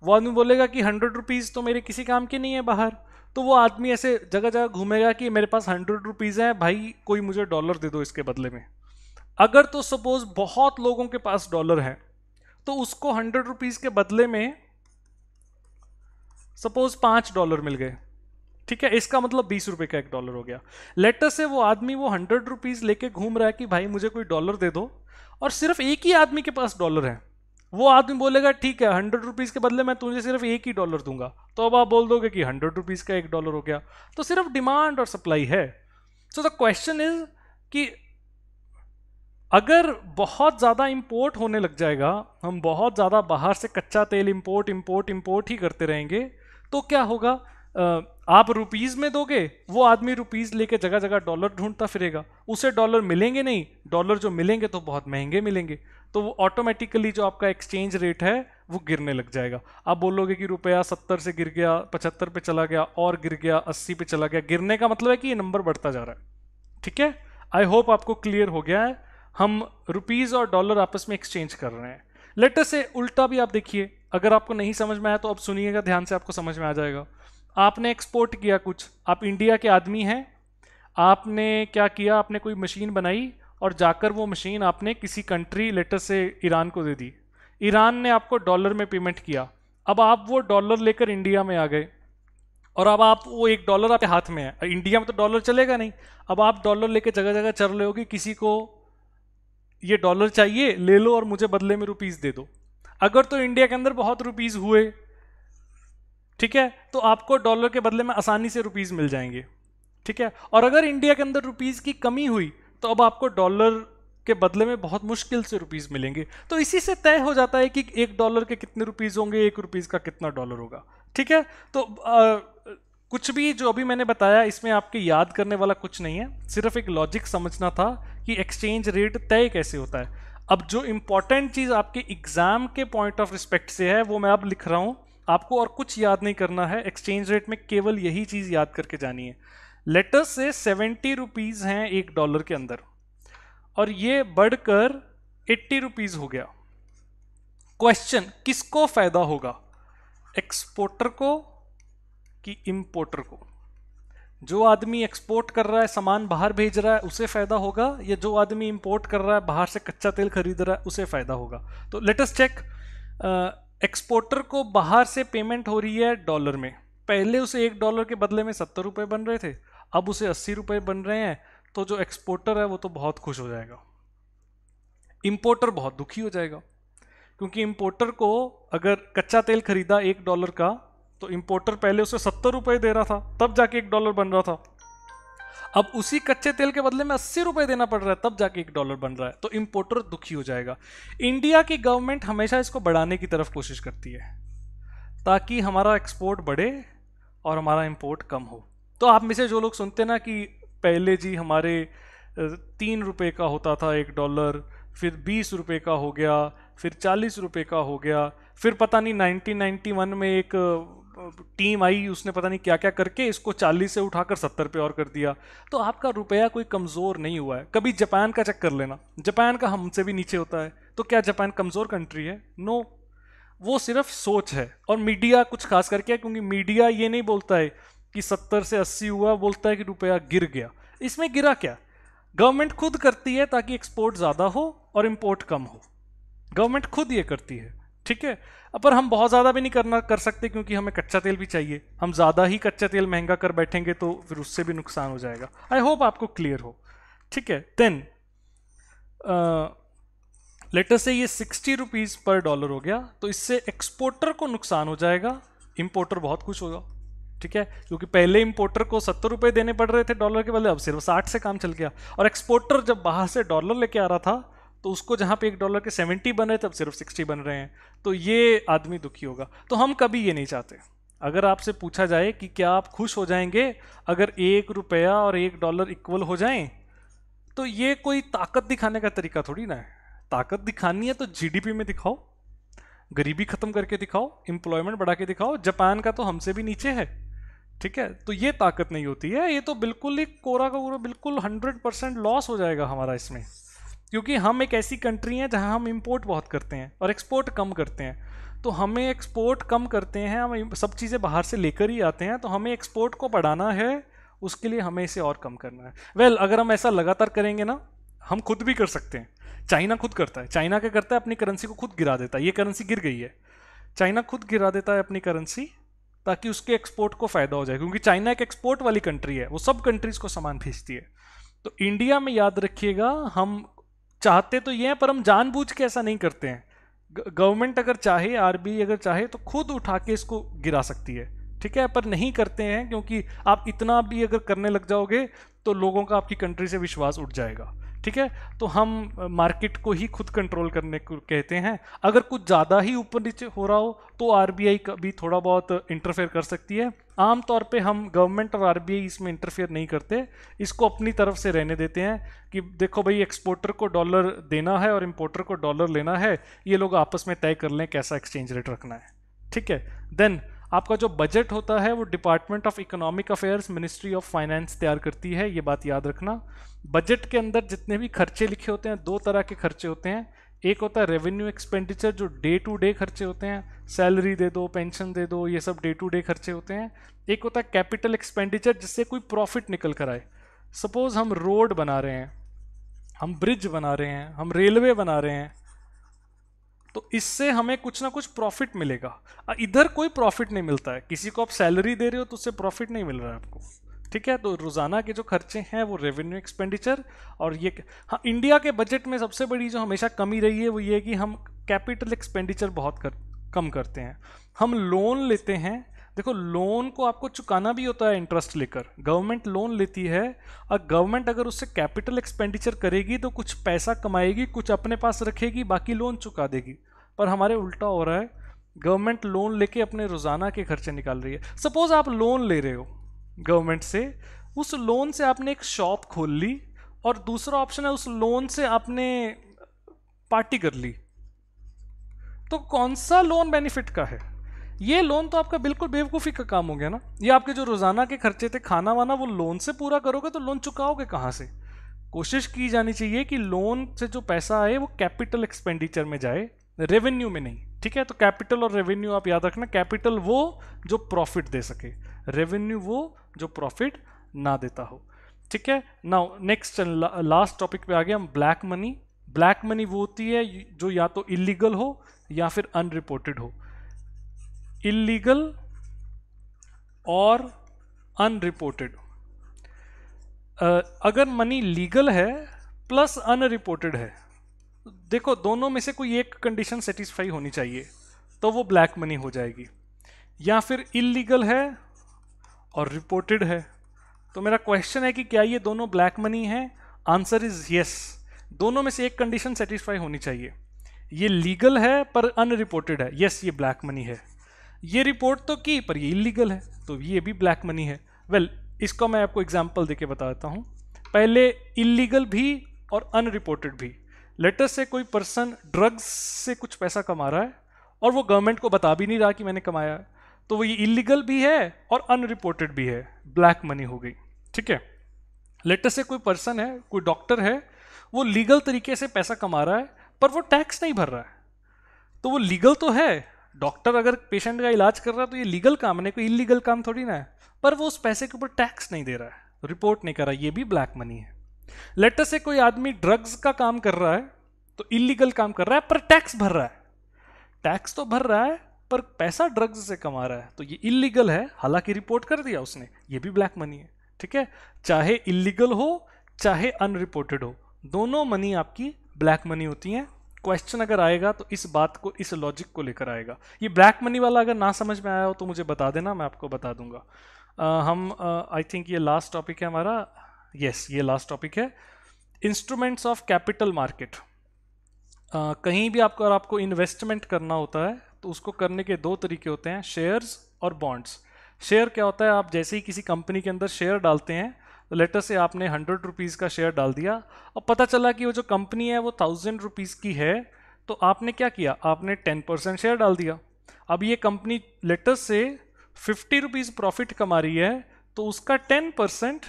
वो आदमी बोलेगा कि हंड्रेड रुपीज़ तो मेरे किसी काम के नहीं है बाहर तो वो आदमी ऐसे जगह जगह घूमेगा कि मेरे पास हंड्रेड रुपीज़ हैं भाई कोई मुझे डॉलर दे दो इसके बदले में अगर तो सपोज़ बहुत लोगों के पास डॉलर हैं तो उसको हंड्रेड रुपीज़ के बदले में सपोज पाँच डॉलर मिल गए ठीक है इसका मतलब बीस रुपए का एक डॉलर हो गया लेटर से वो आदमी वो हंड्रेड रुपीज लेके घूम रहा है कि भाई मुझे कोई डॉलर दे दो और सिर्फ एक ही आदमी के पास डॉलर है वो आदमी बोलेगा ठीक है हंड्रेड रुपीज के बदले मैं तुझे सिर्फ एक ही डॉलर दूंगा तो अब आप बोल दोगे कि हंड्रेड रुपीज का एक डॉलर हो गया तो सिर्फ डिमांड और सप्लाई है सो द क्वेश्चन इज कि अगर बहुत ज़्यादा इम्पोर्ट होने लग जाएगा हम बहुत ज़्यादा बाहर से कच्चा तेल इम्पोर्ट इम्पोर्ट इम्पोर्ट ही करते रहेंगे तो क्या होगा आप रुपीज़ में दोगे वो आदमी रुपीज़ लेके जगह जगह डॉलर ढूंढता फिरेगा उसे डॉलर मिलेंगे नहीं डॉलर जो मिलेंगे तो बहुत महंगे मिलेंगे तो वो ऑटोमेटिकली जो आपका एक्सचेंज रेट है वो गिरने लग जाएगा आप बोलोगे कि रुपया सत्तर से गिर गया पचहत्तर पे चला गया और गिर गया अस्सी पे चला गया गिरने का मतलब है कि ये नंबर बढ़ता जा रहा है ठीक है आई होप आपको क्लियर हो गया है हम रुपीज़ और डॉलर आपस में एक्सचेंज कर रहे हैं लेटर से उल्टा भी आप देखिए अगर आपको नहीं समझ में आया तो अब सुनिएगा ध्यान से आपको समझ में आ जाएगा आपने एक्सपोर्ट किया कुछ आप इंडिया के आदमी हैं आपने क्या किया आपने कोई मशीन बनाई और जाकर वो मशीन आपने किसी कंट्री लेटर से ईरान को दे दी ईरान ने आपको डॉलर में पेमेंट किया अब आप वो डॉलर लेकर इंडिया में आ गए और अब आप वो एक डॉलर आपके हाथ में है इंडिया में तो डॉलर चलेगा नहीं अब आप डॉलर लेकर जगह जगह चल रहे हो कि किसी को ये डॉलर चाहिए ले लो और मुझे बदले में रुपीज़ दे दो अगर तो इंडिया के अंदर बहुत रुपीज हुए ठीक है तो आपको डॉलर के बदले में आसानी से रुपीज मिल जाएंगे ठीक है और अगर इंडिया के अंदर रुपीज की कमी हुई तो अब आपको डॉलर के बदले में बहुत मुश्किल से रुपीज मिलेंगे तो इसी से तय हो जाता है कि एक डॉलर के कितने रुपीज होंगे एक रुपीज का कितना डॉलर होगा ठीक है तो आ, कुछ भी जो अभी मैंने बताया इसमें आपके याद करने वाला कुछ नहीं है सिर्फ एक लॉजिक समझना था कि एक्सचेंज रेट तय कैसे होता है अब जो इंपॉर्टेंट चीज़ आपके एग्ज़ाम के पॉइंट ऑफ रिस्पेक्ट से है वो मैं अब लिख रहा हूं आपको और कुछ याद नहीं करना है एक्सचेंज रेट में केवल यही चीज़ याद करके जानी है लेटर से सेवेंटी रुपीज़ हैं एक डॉलर के अंदर और ये बढ़कर एट्टी रुपीज़ हो गया क्वेश्चन किसको फ़ायदा होगा एक्सपोर्टर को कि इंपोर्टर को जो आदमी एक्सपोर्ट कर रहा है सामान बाहर भेज रहा है उसे फ़ायदा होगा या जो आदमी इंपोर्ट कर रहा है बाहर से कच्चा तेल खरीद रहा है उसे फ़ायदा होगा तो लेटेस्ट चेक एक्सपोर्टर को बाहर से पेमेंट हो रही है डॉलर में पहले उसे एक डॉलर के बदले में सत्तर रुपये बन रहे थे अब उसे अस्सी रुपये बन रहे हैं तो जो एक्सपोर्टर है वो तो बहुत खुश हो जाएगा इम्पोर्टर बहुत दुखी हो जाएगा क्योंकि इम्पोर्टर को अगर कच्चा तेल खरीदा एक डॉलर का तो इम्पोर्टर पहले उसे सत्तर रुपये दे रहा था तब जाके एक डॉलर बन रहा था अब उसी कच्चे तेल के बदले में अस्सी रुपए देना पड़ रहा है तब जाके एक डॉलर बन रहा है तो इम्पोर्टर दुखी हो जाएगा इंडिया की गवर्नमेंट हमेशा इसको बढ़ाने की तरफ कोशिश करती है ताकि हमारा एक्सपोर्ट बढ़े और हमारा इम्पोर्ट कम हो तो आप में से जो लोग सुनते ना कि पहले जी हमारे तीन रुपये का होता था एक डॉलर फिर बीस रुपये का हो गया फिर चालीस रुपये का हो गया फिर पता नहीं नाइनटीन नाइन्टी वन में एक टीम आई उसने पता नहीं क्या क्या करके इसको 40 से उठाकर 70 पे और कर दिया तो आपका रुपया कोई कमज़ोर नहीं हुआ है कभी जापान का चेक कर लेना जापान का हमसे भी नीचे होता है तो क्या जापान कमज़ोर कंट्री है नो no. वो सिर्फ सोच है और मीडिया कुछ खास करके है क्योंकि मीडिया ये नहीं बोलता है कि सत्तर से अस्सी हुआ बोलता है कि रुपया गिर गया इसमें गिरा क्या गवर्नमेंट खुद करती है ताकि एक्सपोर्ट ज़्यादा हो और इम्पोर्ट कम हो गवर्नमेंट खुद ये करती है ठीक है पर हम बहुत ज़्यादा भी नहीं करना कर सकते क्योंकि हमें कच्चा तेल भी चाहिए हम ज़्यादा ही कच्चा तेल महंगा कर बैठेंगे तो फिर उससे भी नुकसान हो जाएगा आई होप आपको क्लियर हो ठीक है देन लेटर से ये सिक्सटी रुपीज़ पर डॉलर हो गया तो इससे एक्सपोर्टर को नुकसान हो जाएगा इम्पोर्टर बहुत खुश होगा ठीक है क्योंकि पहले इम्पोर्टर को सत्तर रुपये देने पड़ रहे थे डॉलर के बदले अब सिर्फ साठ से काम चल गया और एक्सपोर्टर जब बाहर से डॉलर लेके आ रहा था तो उसको जहाँ पे एक डॉलर के सेवेंटी बन रहे तब सिर्फ सिक्सटी बन रहे हैं तो ये आदमी दुखी होगा तो हम कभी ये नहीं चाहते अगर आपसे पूछा जाए कि क्या आप खुश हो जाएंगे अगर एक रुपया और एक डॉलर इक्वल हो जाएं तो ये कोई ताकत दिखाने का तरीका थोड़ी ना है ताकत दिखानी है तो जीडीपी में दिखाओ गरीबी खत्म करके दिखाओ एम्प्लॉयमेंट बढ़ा के दिखाओ जापान का तो हमसे भी नीचे है ठीक है तो ये ताकत नहीं होती है ये तो बिल्कुल ही कोरा का कोरा बिल्कुल हंड्रेड परसेंट लॉस हो जाएगा हमारा इसमें क्योंकि हम एक ऐसी कंट्री हैं जहां हम इंपोर्ट बहुत करते हैं और एक्सपोर्ट कम करते हैं तो हमें एक्सपोर्ट कम करते हैं हम सब चीज़ें बाहर से लेकर ही आते हैं तो हमें एक्सपोर्ट को बढ़ाना है उसके लिए हमें इसे और कम करना है वेल well, अगर हम ऐसा लगातार करेंगे ना हम खुद भी कर सकते हैं चाइना खुद करता है चाइना क्या करता है अपनी करेंसी को खुद गिरा देता है ये करेंसी गिर गई है चाइना खुद गिरा देता है अपनी करेंसी ताकि उसके एक्सपोर्ट को फ़ायदा हो जाए क्योंकि चाइना एक एक्सपोर्ट वाली कंट्री है वो सब कंट्रीज़ को सामान भेजती है तो इंडिया में याद रखिएगा हम चाहते तो ये हैं पर हम जानबूझ के ऐसा नहीं करते हैं गवर्नमेंट अगर चाहे आर अगर चाहे तो खुद उठा के इसको गिरा सकती है ठीक है पर नहीं करते हैं क्योंकि आप इतना भी अगर करने लग जाओगे तो लोगों का आपकी कंट्री से विश्वास उठ जाएगा ठीक है तो हम मार्केट को ही खुद कंट्रोल करने को कहते हैं अगर कुछ ज़्यादा ही ऊपर नीचे हो रहा हो तो का भी थोड़ा बहुत इंटरफेयर कर सकती है आमतौर पे हम गवर्नमेंट और आर इसमें इंटरफेयर नहीं करते इसको अपनी तरफ से रहने देते हैं कि देखो भाई एक्सपोर्टर को डॉलर देना है और इम्पोर्टर को डॉलर लेना है ये लोग आपस में तय कर लें कैसा एक्सचेंज रेट रखना है ठीक है देन आपका जो बजट होता है वो department of economic affairs ministry of finance तैयार करती है ये बात याद रखना बजट के अंदर जितने भी खर्चे लिखे होते हैं दो तरह के खर्चे होते हैं एक होता है रेवेन्यू एक्सपेंडिचर जो डे टू डे खर्चे होते हैं सैलरी दे दो पेंशन दे दो ये सब डे टू डे खर्चे होते हैं एक होता है कैपिटल एक्सपेंडिचर जिससे कोई प्रॉफिट निकल कर आए सपोज़ हम रोड बना रहे हैं हम ब्रिज बना रहे हैं हम रेलवे बना रहे हैं तो इससे हमें कुछ ना कुछ प्रॉफिट मिलेगा इधर कोई प्रॉफिट नहीं मिलता है किसी को आप सैलरी दे रहे हो तो उससे प्रॉफिट नहीं मिल रहा है आपको ठीक है तो रोज़ाना के जो खर्चे हैं वो रेवेन्यू एक्सपेंडिचर और ये हाँ इंडिया के बजट में सबसे बड़ी जो हमेशा कमी रही है वो ये कि हम कैपिटल एक्सपेंडिचर बहुत कर कम करते हैं हम लोन लेते हैं देखो लोन को आपको चुकाना भी होता है इंटरेस्ट लेकर गवर्नमेंट लोन लेती है और गवर्नमेंट अगर उससे कैपिटल एक्सपेंडिचर करेगी तो कुछ पैसा कमाएगी कुछ अपने पास रखेगी बाकी लोन चुका देगी पर हमारे उल्टा हो रहा है गवर्नमेंट लोन लेके अपने रोज़ाना के खर्चे निकाल रही है सपोज़ आप लोन ले रहे हो गवर्नमेंट से उस लोन से आपने एक शॉप खोल ली और दूसरा ऑप्शन है उस लोन से आपने पार्टी कर ली तो कौन सा लोन बेनिफिट का है ये लोन तो आपका बिल्कुल बेवकूफ़ी का काम हो गया ना ये आपके जो रोज़ाना के खर्चे थे खाना वाना वो लोन से पूरा करोगे तो लोन चुकाओगे कहाँ से कोशिश की जानी चाहिए कि लोन से जो पैसा आए वो कैपिटल एक्सपेंडिचर में जाए रेवेन्यू में नहीं ठीक है तो कैपिटल और रेवेन्यू आप याद रखना कैपिटल वो जो प्रॉफिट दे सके रेवेन्यू वो जो प्रॉफिट ना देता हो ठीक है नाउ नेक्स्ट लास्ट टॉपिक पे आ गए हम ब्लैक मनी ब्लैक मनी वो होती है जो या तो इलीगल हो या फिर अनरिपोर्टेड हो इलीगल और अनरिपोर्टेड uh, अगर मनी लीगल है प्लस अनरिपोर्टेड है देखो दोनों में से कोई एक कंडीशन सेटिस्फाई होनी चाहिए तो वो ब्लैक मनी हो जाएगी या फिर इलीगल है और रिपोर्टेड है तो मेरा क्वेश्चन है कि क्या ये दोनों ब्लैक मनी है आंसर इज यस दोनों में से एक कंडीशन सेटिस्फाई होनी चाहिए ये लीगल है पर अनरिपोर्टेड है यस yes, ये ब्लैक मनी है ये रिपोर्ट तो की पर ये इलीगल है तो ये भी ब्लैक मनी है वेल well, इसको मैं आपको एग्जाम्पल दे के बताता हूँ पहले इलीगल भी और अनरिपोर्टेड भी लेटर से कोई पर्सन ड्रग्स से कुछ पैसा कमा रहा है और वो गवर्नमेंट को बता भी नहीं रहा कि मैंने कमाया तो वो ये इलीगल भी है और अनरिपोर्टेड भी है ब्लैक मनी हो गई ठीक है लेटर से कोई पर्सन है कोई डॉक्टर है वो लीगल तरीके से पैसा कमा रहा है पर वो टैक्स नहीं भर रहा है तो वो लीगल तो है डॉक्टर अगर पेशेंट का इलाज कर रहा है तो ये लीगल काम है कोई इलीगल काम थोड़ी ना है पर वो उस पैसे के ऊपर टैक्स नहीं दे रहा है रिपोर्ट नहीं कर रहा ये भी ब्लैक मनी है लेटर से कोई आदमी ड्रग्स का काम कर रहा है तो इलीगल काम कर रहा है पर टैक्स भर रहा है टैक्स तो भर रहा है पर पैसा ड्रग्स से कमा रहा है तो ये इलीगल है हालांकि रिपोर्ट कर दिया उसने ये भी ब्लैक मनी है ठीक है चाहे इलीगल हो चाहे अनरिपोर्टेड हो दोनों मनी आपकी ब्लैक मनी होती हैं क्वेश्चन अगर आएगा तो इस बात को इस लॉजिक को लेकर आएगा ये ब्लैक मनी वाला अगर ना समझ में आया हो तो मुझे बता देना मैं आपको बता दूंगा आ, हम आई थिंक ये लास्ट टॉपिक है हमारा यस yes, ये लास्ट टॉपिक है इंस्ट्रूमेंट्स ऑफ कैपिटल मार्केट कहीं भी आपको अगर आपको इन्वेस्टमेंट करना होता है तो उसको करने के दो तरीके होते हैं शेयर्स और बॉन्ड्स शेयर क्या होता है आप जैसे ही किसी कंपनी के अंदर शेयर डालते हैं तो लेटर से आपने हंड्रेड रुपीज़ का शेयर डाल दिया अब पता चला कि वो जो कंपनी है वो थाउजेंड रुपीज़ की है तो आपने क्या किया आपने टेन परसेंट शेयर डाल दिया अब ये कंपनी लेटर से फिफ्टी रुपीज़ प्रॉफिट कमा रही है तो उसका टेन परसेंट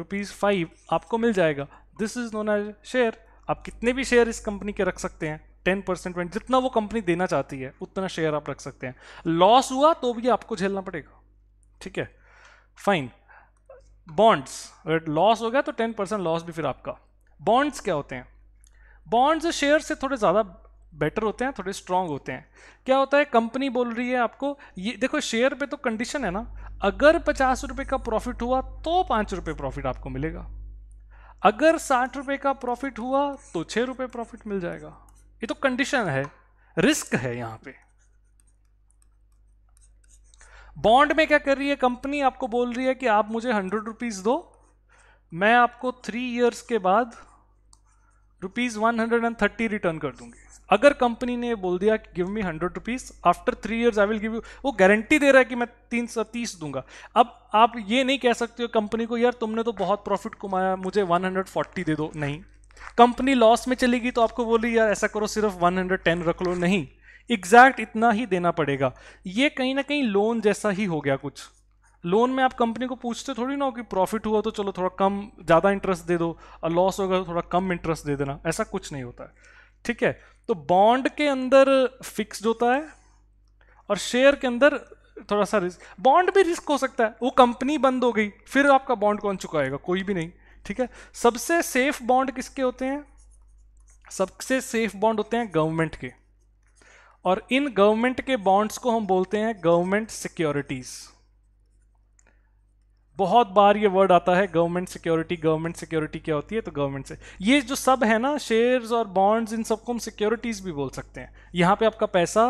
रुपीज़ फाइव आपको मिल जाएगा this is known as share आप कितने भी शेयर इस कंपनी के रख सकते हैं टेन परसेंट जितना वो कंपनी देना चाहती है उतना शेयर आप रख सकते हैं लॉस हुआ तो भी आपको झेलना पड़ेगा ठीक है फाइन बॉन्ड्स अगर लॉस हो गया तो टेन परसेंट लॉस भी फिर आपका बॉन्ड्स क्या होते हैं बॉन्ड्स शेयर से थोड़े ज़्यादा बेटर होते हैं थोड़े स्ट्रांग होते हैं क्या होता है कंपनी बोल रही है आपको ये देखो शेयर पे तो कंडीशन है ना अगर पचास रुपये का प्रॉफिट हुआ तो पाँच रुपये प्रॉफिट आपको मिलेगा अगर साठ रुपये का प्रॉफिट हुआ तो छः रुपये प्रॉफिट मिल जाएगा ये तो कंडीशन है रिस्क है यहाँ पर बॉन्ड में क्या कर रही है कंपनी आपको बोल रही है कि आप मुझे हंड्रेड रुपीज दो मैं आपको थ्री ईयर्स के बाद rupees one hundred and thirty return कर दूंगी अगर कंपनी ने बोल दिया कि give me hundred rupees after three years I will give you वो गारंटी दे रहा है कि मैं तीन सौ तीस दूंगा अब आप ये नहीं कह सकते हो कंपनी को यार तुमने तो बहुत प्रॉफिट कमाया मुझे वन हंड्रेड फोर्टी दे दो नहीं कंपनी लॉस में चलेगी तो आपको बोली यार ऐसा करो सिर्फ वन हंड्रेड टेन रख लो नहीं एग्जैक्ट इतना ही देना पड़ेगा ये कहीं ना कहीं लोन जैसा ही हो गया कुछ लोन में आप कंपनी को पूछते थोड़ी ना हो कि प्रॉफिट हुआ तो चलो थोड़ा कम ज़्यादा इंटरेस्ट दे दो और लॉस होगा तो थोड़ा कम इंटरेस्ट दे देना ऐसा कुछ नहीं होता है ठीक है तो बॉन्ड के अंदर फिक्स होता है और शेयर के अंदर थोड़ा सा रिस्क बॉन्ड भी रिस्क हो सकता है वो कंपनी बंद हो गई फिर आपका बॉन्ड कौन चुकाएगा कोई भी नहीं ठीक है सबसे सेफ बॉन्ड किसके होते हैं सबसे सेफ बॉन्ड होते हैं गवर्नमेंट के और इन गवर्नमेंट के बॉन्ड्स को हम बोलते हैं गवर्नमेंट सिक्योरिटीज बहुत बार ये वर्ड आता है गवर्नमेंट सिक्योरिटी गवर्नमेंट सिक्योरिटी क्या होती है तो गवर्नमेंट से ये जो सब है ना शेयर्स और बॉन्ड्स इन सबको हम सिक्योरिटीज भी बोल सकते हैं यहां पे आपका पैसा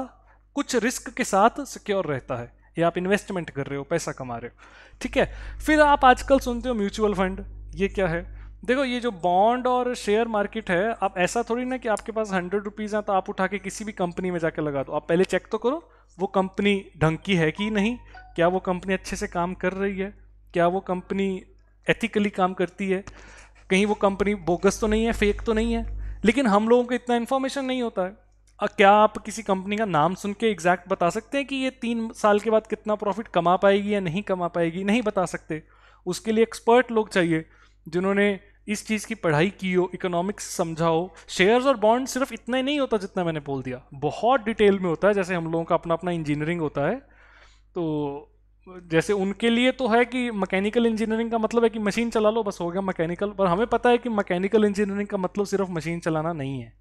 कुछ रिस्क के साथ सिक्योर रहता है या आप इन्वेस्टमेंट कर रहे हो पैसा कमा रहे हो ठीक है फिर आप आजकल सुनते हो म्यूचुअल फंड ये क्या है देखो ये जो बॉन्ड और शेयर मार्केट है आप ऐसा थोड़ी ना कि आपके पास हंड्रेड रुपीज़ हैं तो आप उठा के किसी भी कंपनी में जाके लगा दो आप पहले चेक तो करो वो कंपनी ढंग की है कि नहीं क्या वो कंपनी अच्छे से काम कर रही है क्या वो कंपनी एथिकली काम करती है कहीं वो कंपनी बोगस तो नहीं है फेक तो नहीं है लेकिन हम लोगों को इतना इन्फॉर्मेशन नहीं होता है क्या आप किसी कंपनी का नाम सुन के एग्जैक्ट बता सकते हैं कि ये तीन साल के बाद कितना प्रॉफिट कमा पाएगी या नहीं कमा पाएगी नहीं बता सकते उसके लिए एक्सपर्ट लोग चाहिए जिन्होंने इस चीज़ की पढ़ाई की हो इकोनॉमिक्स समझा हो शेयर्स और बॉन्ड सिर्फ इतना ही नहीं होता जितना मैंने बोल दिया बहुत डिटेल में होता है जैसे हम लोगों का अपना अपना इंजीनियरिंग होता है तो जैसे उनके लिए तो है कि मैकेनिकल इंजीनियरिंग का मतलब है कि मशीन चला लो बस हो गया मैकेनिकल पर हमें पता है कि मैकेनिकल इंजीनियरिंग का मतलब सिर्फ मशीन चलाना नहीं है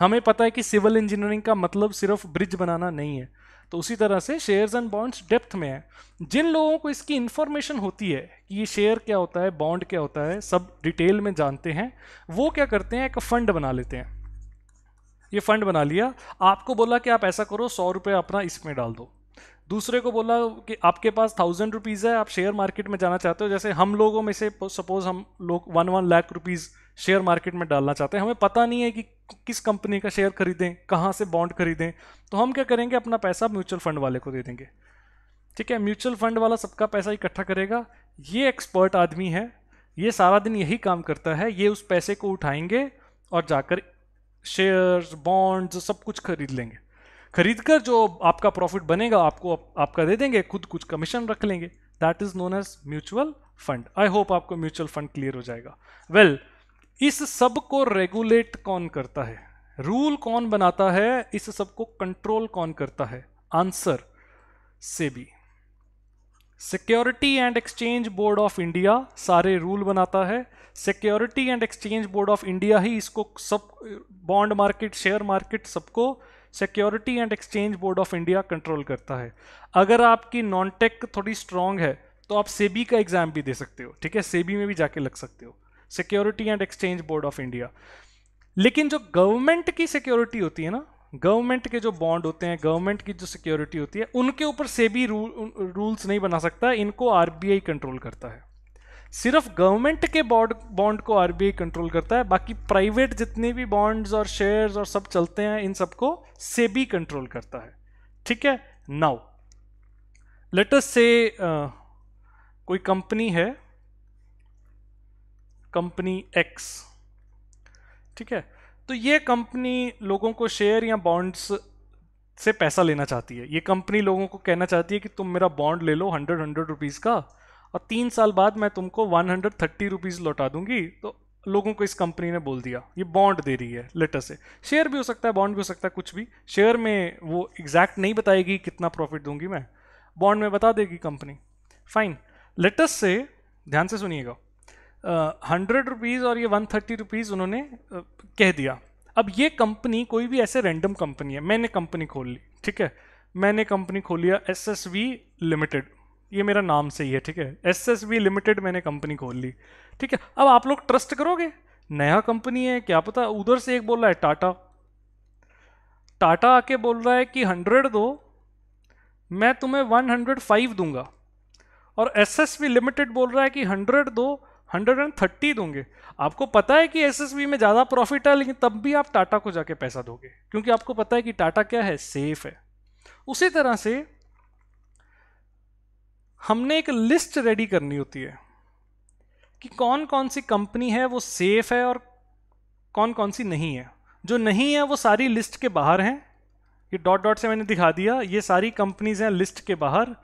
हमें पता है कि सिविल इंजीनियरिंग का मतलब सिर्फ ब्रिज बनाना नहीं है तो उसी तरह से शेयर्स एंड बॉन्ड्स डेप्थ में है जिन लोगों को इसकी इन्फॉर्मेशन होती है कि ये शेयर क्या होता है बॉन्ड क्या होता है सब डिटेल में जानते हैं वो क्या करते हैं एक फंड बना लेते हैं ये फंड बना लिया आपको बोला कि आप ऐसा करो सौ रुपये अपना इसमें डाल दो दूसरे को बोला कि आपके पास थाउजेंड रुपीज़ है आप शेयर मार्केट में जाना चाहते हो जैसे हम लोगों में से सपोज हम लोग one one lakh rupees share market में डालना चाहते हैं हमें पता नहीं है कि किस कंपनी का शेयर खरीदें कहाँ से बॉन्ड खरीदें तो हम क्या करेंगे अपना पैसा म्यूचुअल फंड वाले को दे देंगे ठीक है म्यूचुअल फंड वाला सबका पैसा इकट्ठा करेगा ये एक्सपर्ट आदमी है ये सारा दिन यही काम करता है ये उस पैसे को उठाएंगे और जाकर शेयर्स बॉन्ड्स सब कुछ खरीद लेंगे खरीद कर जो आपका प्रॉफिट बनेगा आपको आप, आपका दे देंगे खुद कुछ कमीशन रख लेंगे that is known as mutual fund I hope आपको म्यूचुअल फंड क्लियर हो जाएगा वेल well, इस सब को रेगुलेट कौन करता है रूल कौन बनाता है इस सब को कंट्रोल कौन करता है answer SEBI security and exchange board of India सारे रूल बनाता है security and exchange board of India ही इसको सब बॉन्ड मार्केट शेयर मार्केट सबको security and exchange board of India control करता है अगर आपकी नॉन टेक थोड़ी स्ट्रांग है तो आप सेबी का एग्जाम भी दे सकते हो ठीक है सेबी में भी जाके लग सकते हो security and exchange board of India लेकिन जो गवर्नमेंट की सिक्योरिटी होती है ना गवर्नमेंट के जो बॉन्ड होते हैं गवर्नमेंट की जो सिक्योरिटी होती है उनके ऊपर से भी रूल्स नहीं बना सकता इनको आरबीआई कंट्रोल करता है सिर्फ गवर्नमेंट के बॉन्ड बॉन्ड को आरबीआई कंट्रोल करता है बाकी प्राइवेट जितने भी बॉन्ड्स और शेयर्स और सब चलते हैं इन सबको सेबी कंट्रोल करता है ठीक है नाउ लेटस से कोई कंपनी है कंपनी एक्स ठीक है तो ये कंपनी लोगों को शेयर या बॉन्ड्स से पैसा लेना चाहती है ये कंपनी लोगों को कहना चाहती है कि तुम मेरा बॉन्ड ले लो हंड्रेड हंड्रेड रुपीज़ का और तीन साल बाद मैं तुमको वन हंड्रेड थर्टी रुपीज़ लौटा दूंगी तो लोगों को इस कंपनी ने बोल दिया ये बॉन्ड दे रही है लेटर से शेयर भी हो सकता है बॉन्ड भी हो सकता है कुछ भी शेयर में वो एग्जैक्ट नहीं बताएगी कितना प्रॉफिट दूंगी मैं बॉन्ड में बता देगी कंपनी फाइन लेटस से ध्यान से सुनिएगा हंड्रेड रुपीज़ और ये वन थर्टी रुपीज़ उन्होंने uh, कह दिया अब ये कंपनी कोई भी ऐसे रैंडम कंपनी है मैंने कंपनी खोल ली ठीक है मैंने कंपनी खोल लिया एस एस वी लिमिटेड ये मेरा नाम से ही है ठीक है एस एस वी लिमिटेड मैंने कंपनी खोल ली ठीक है अब आप लोग ट्रस्ट करोगे नया कंपनी है क्या पता उधर से एक बोल रहा है टाटा टाटा आके बोल रहा है कि हंड्रेड दो मैं तुम्हें वन हंड्रेड फाइव दूंगा और एस एस वी लिमिटेड बोल रहा है कि हंड्रेड दो 130 दोगे आपको पता है कि एसएसबी में ज़्यादा प्रॉफिट है लेकिन तब भी आप टाटा को जाके पैसा दोगे क्योंकि आपको पता है कि टाटा क्या है सेफ है उसी तरह से हमने एक लिस्ट रेडी करनी होती है कि कौन कौन सी कंपनी है वो सेफ है और कौन कौन सी नहीं है जो नहीं है वो सारी लिस्ट के बाहर हैं ये डॉट डॉट से मैंने दिखा दिया ये सारी कंपनीज हैं लिस्ट के बाहर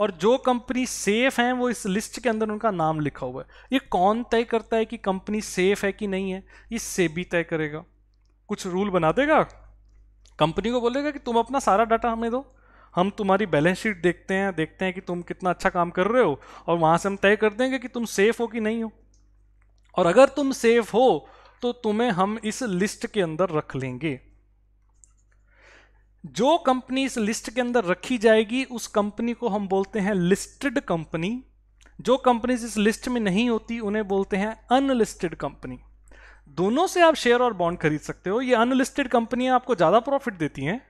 और जो कंपनी सेफ हैं वो इस लिस्ट के अंदर उनका नाम लिखा हुआ है ये कौन तय करता है कि कंपनी सेफ है कि नहीं है ये सेबी तय करेगा कुछ रूल बना देगा कंपनी को बोलेगा कि तुम अपना सारा डाटा हमें दो हम तुम्हारी बैलेंस शीट देखते हैं देखते हैं कि तुम कितना अच्छा काम कर रहे हो और वहाँ से हम तय कर देंगे कि तुम सेफ हो कि नहीं हो और अगर तुम सेफ हो तो तुम्हें हम इस लिस्ट के अंदर रख लेंगे जो कंपनी इस लिस्ट के अंदर रखी जाएगी उस कंपनी को हम बोलते हैं लिस्टेड कंपनी जो कंपनीज इस लिस्ट में नहीं होती उन्हें बोलते हैं अनलिस्टेड कंपनी दोनों से आप शेयर और बॉन्ड खरीद सकते हो ये अनलिस्टेड कंपनियां आपको ज़्यादा प्रॉफिट देती हैं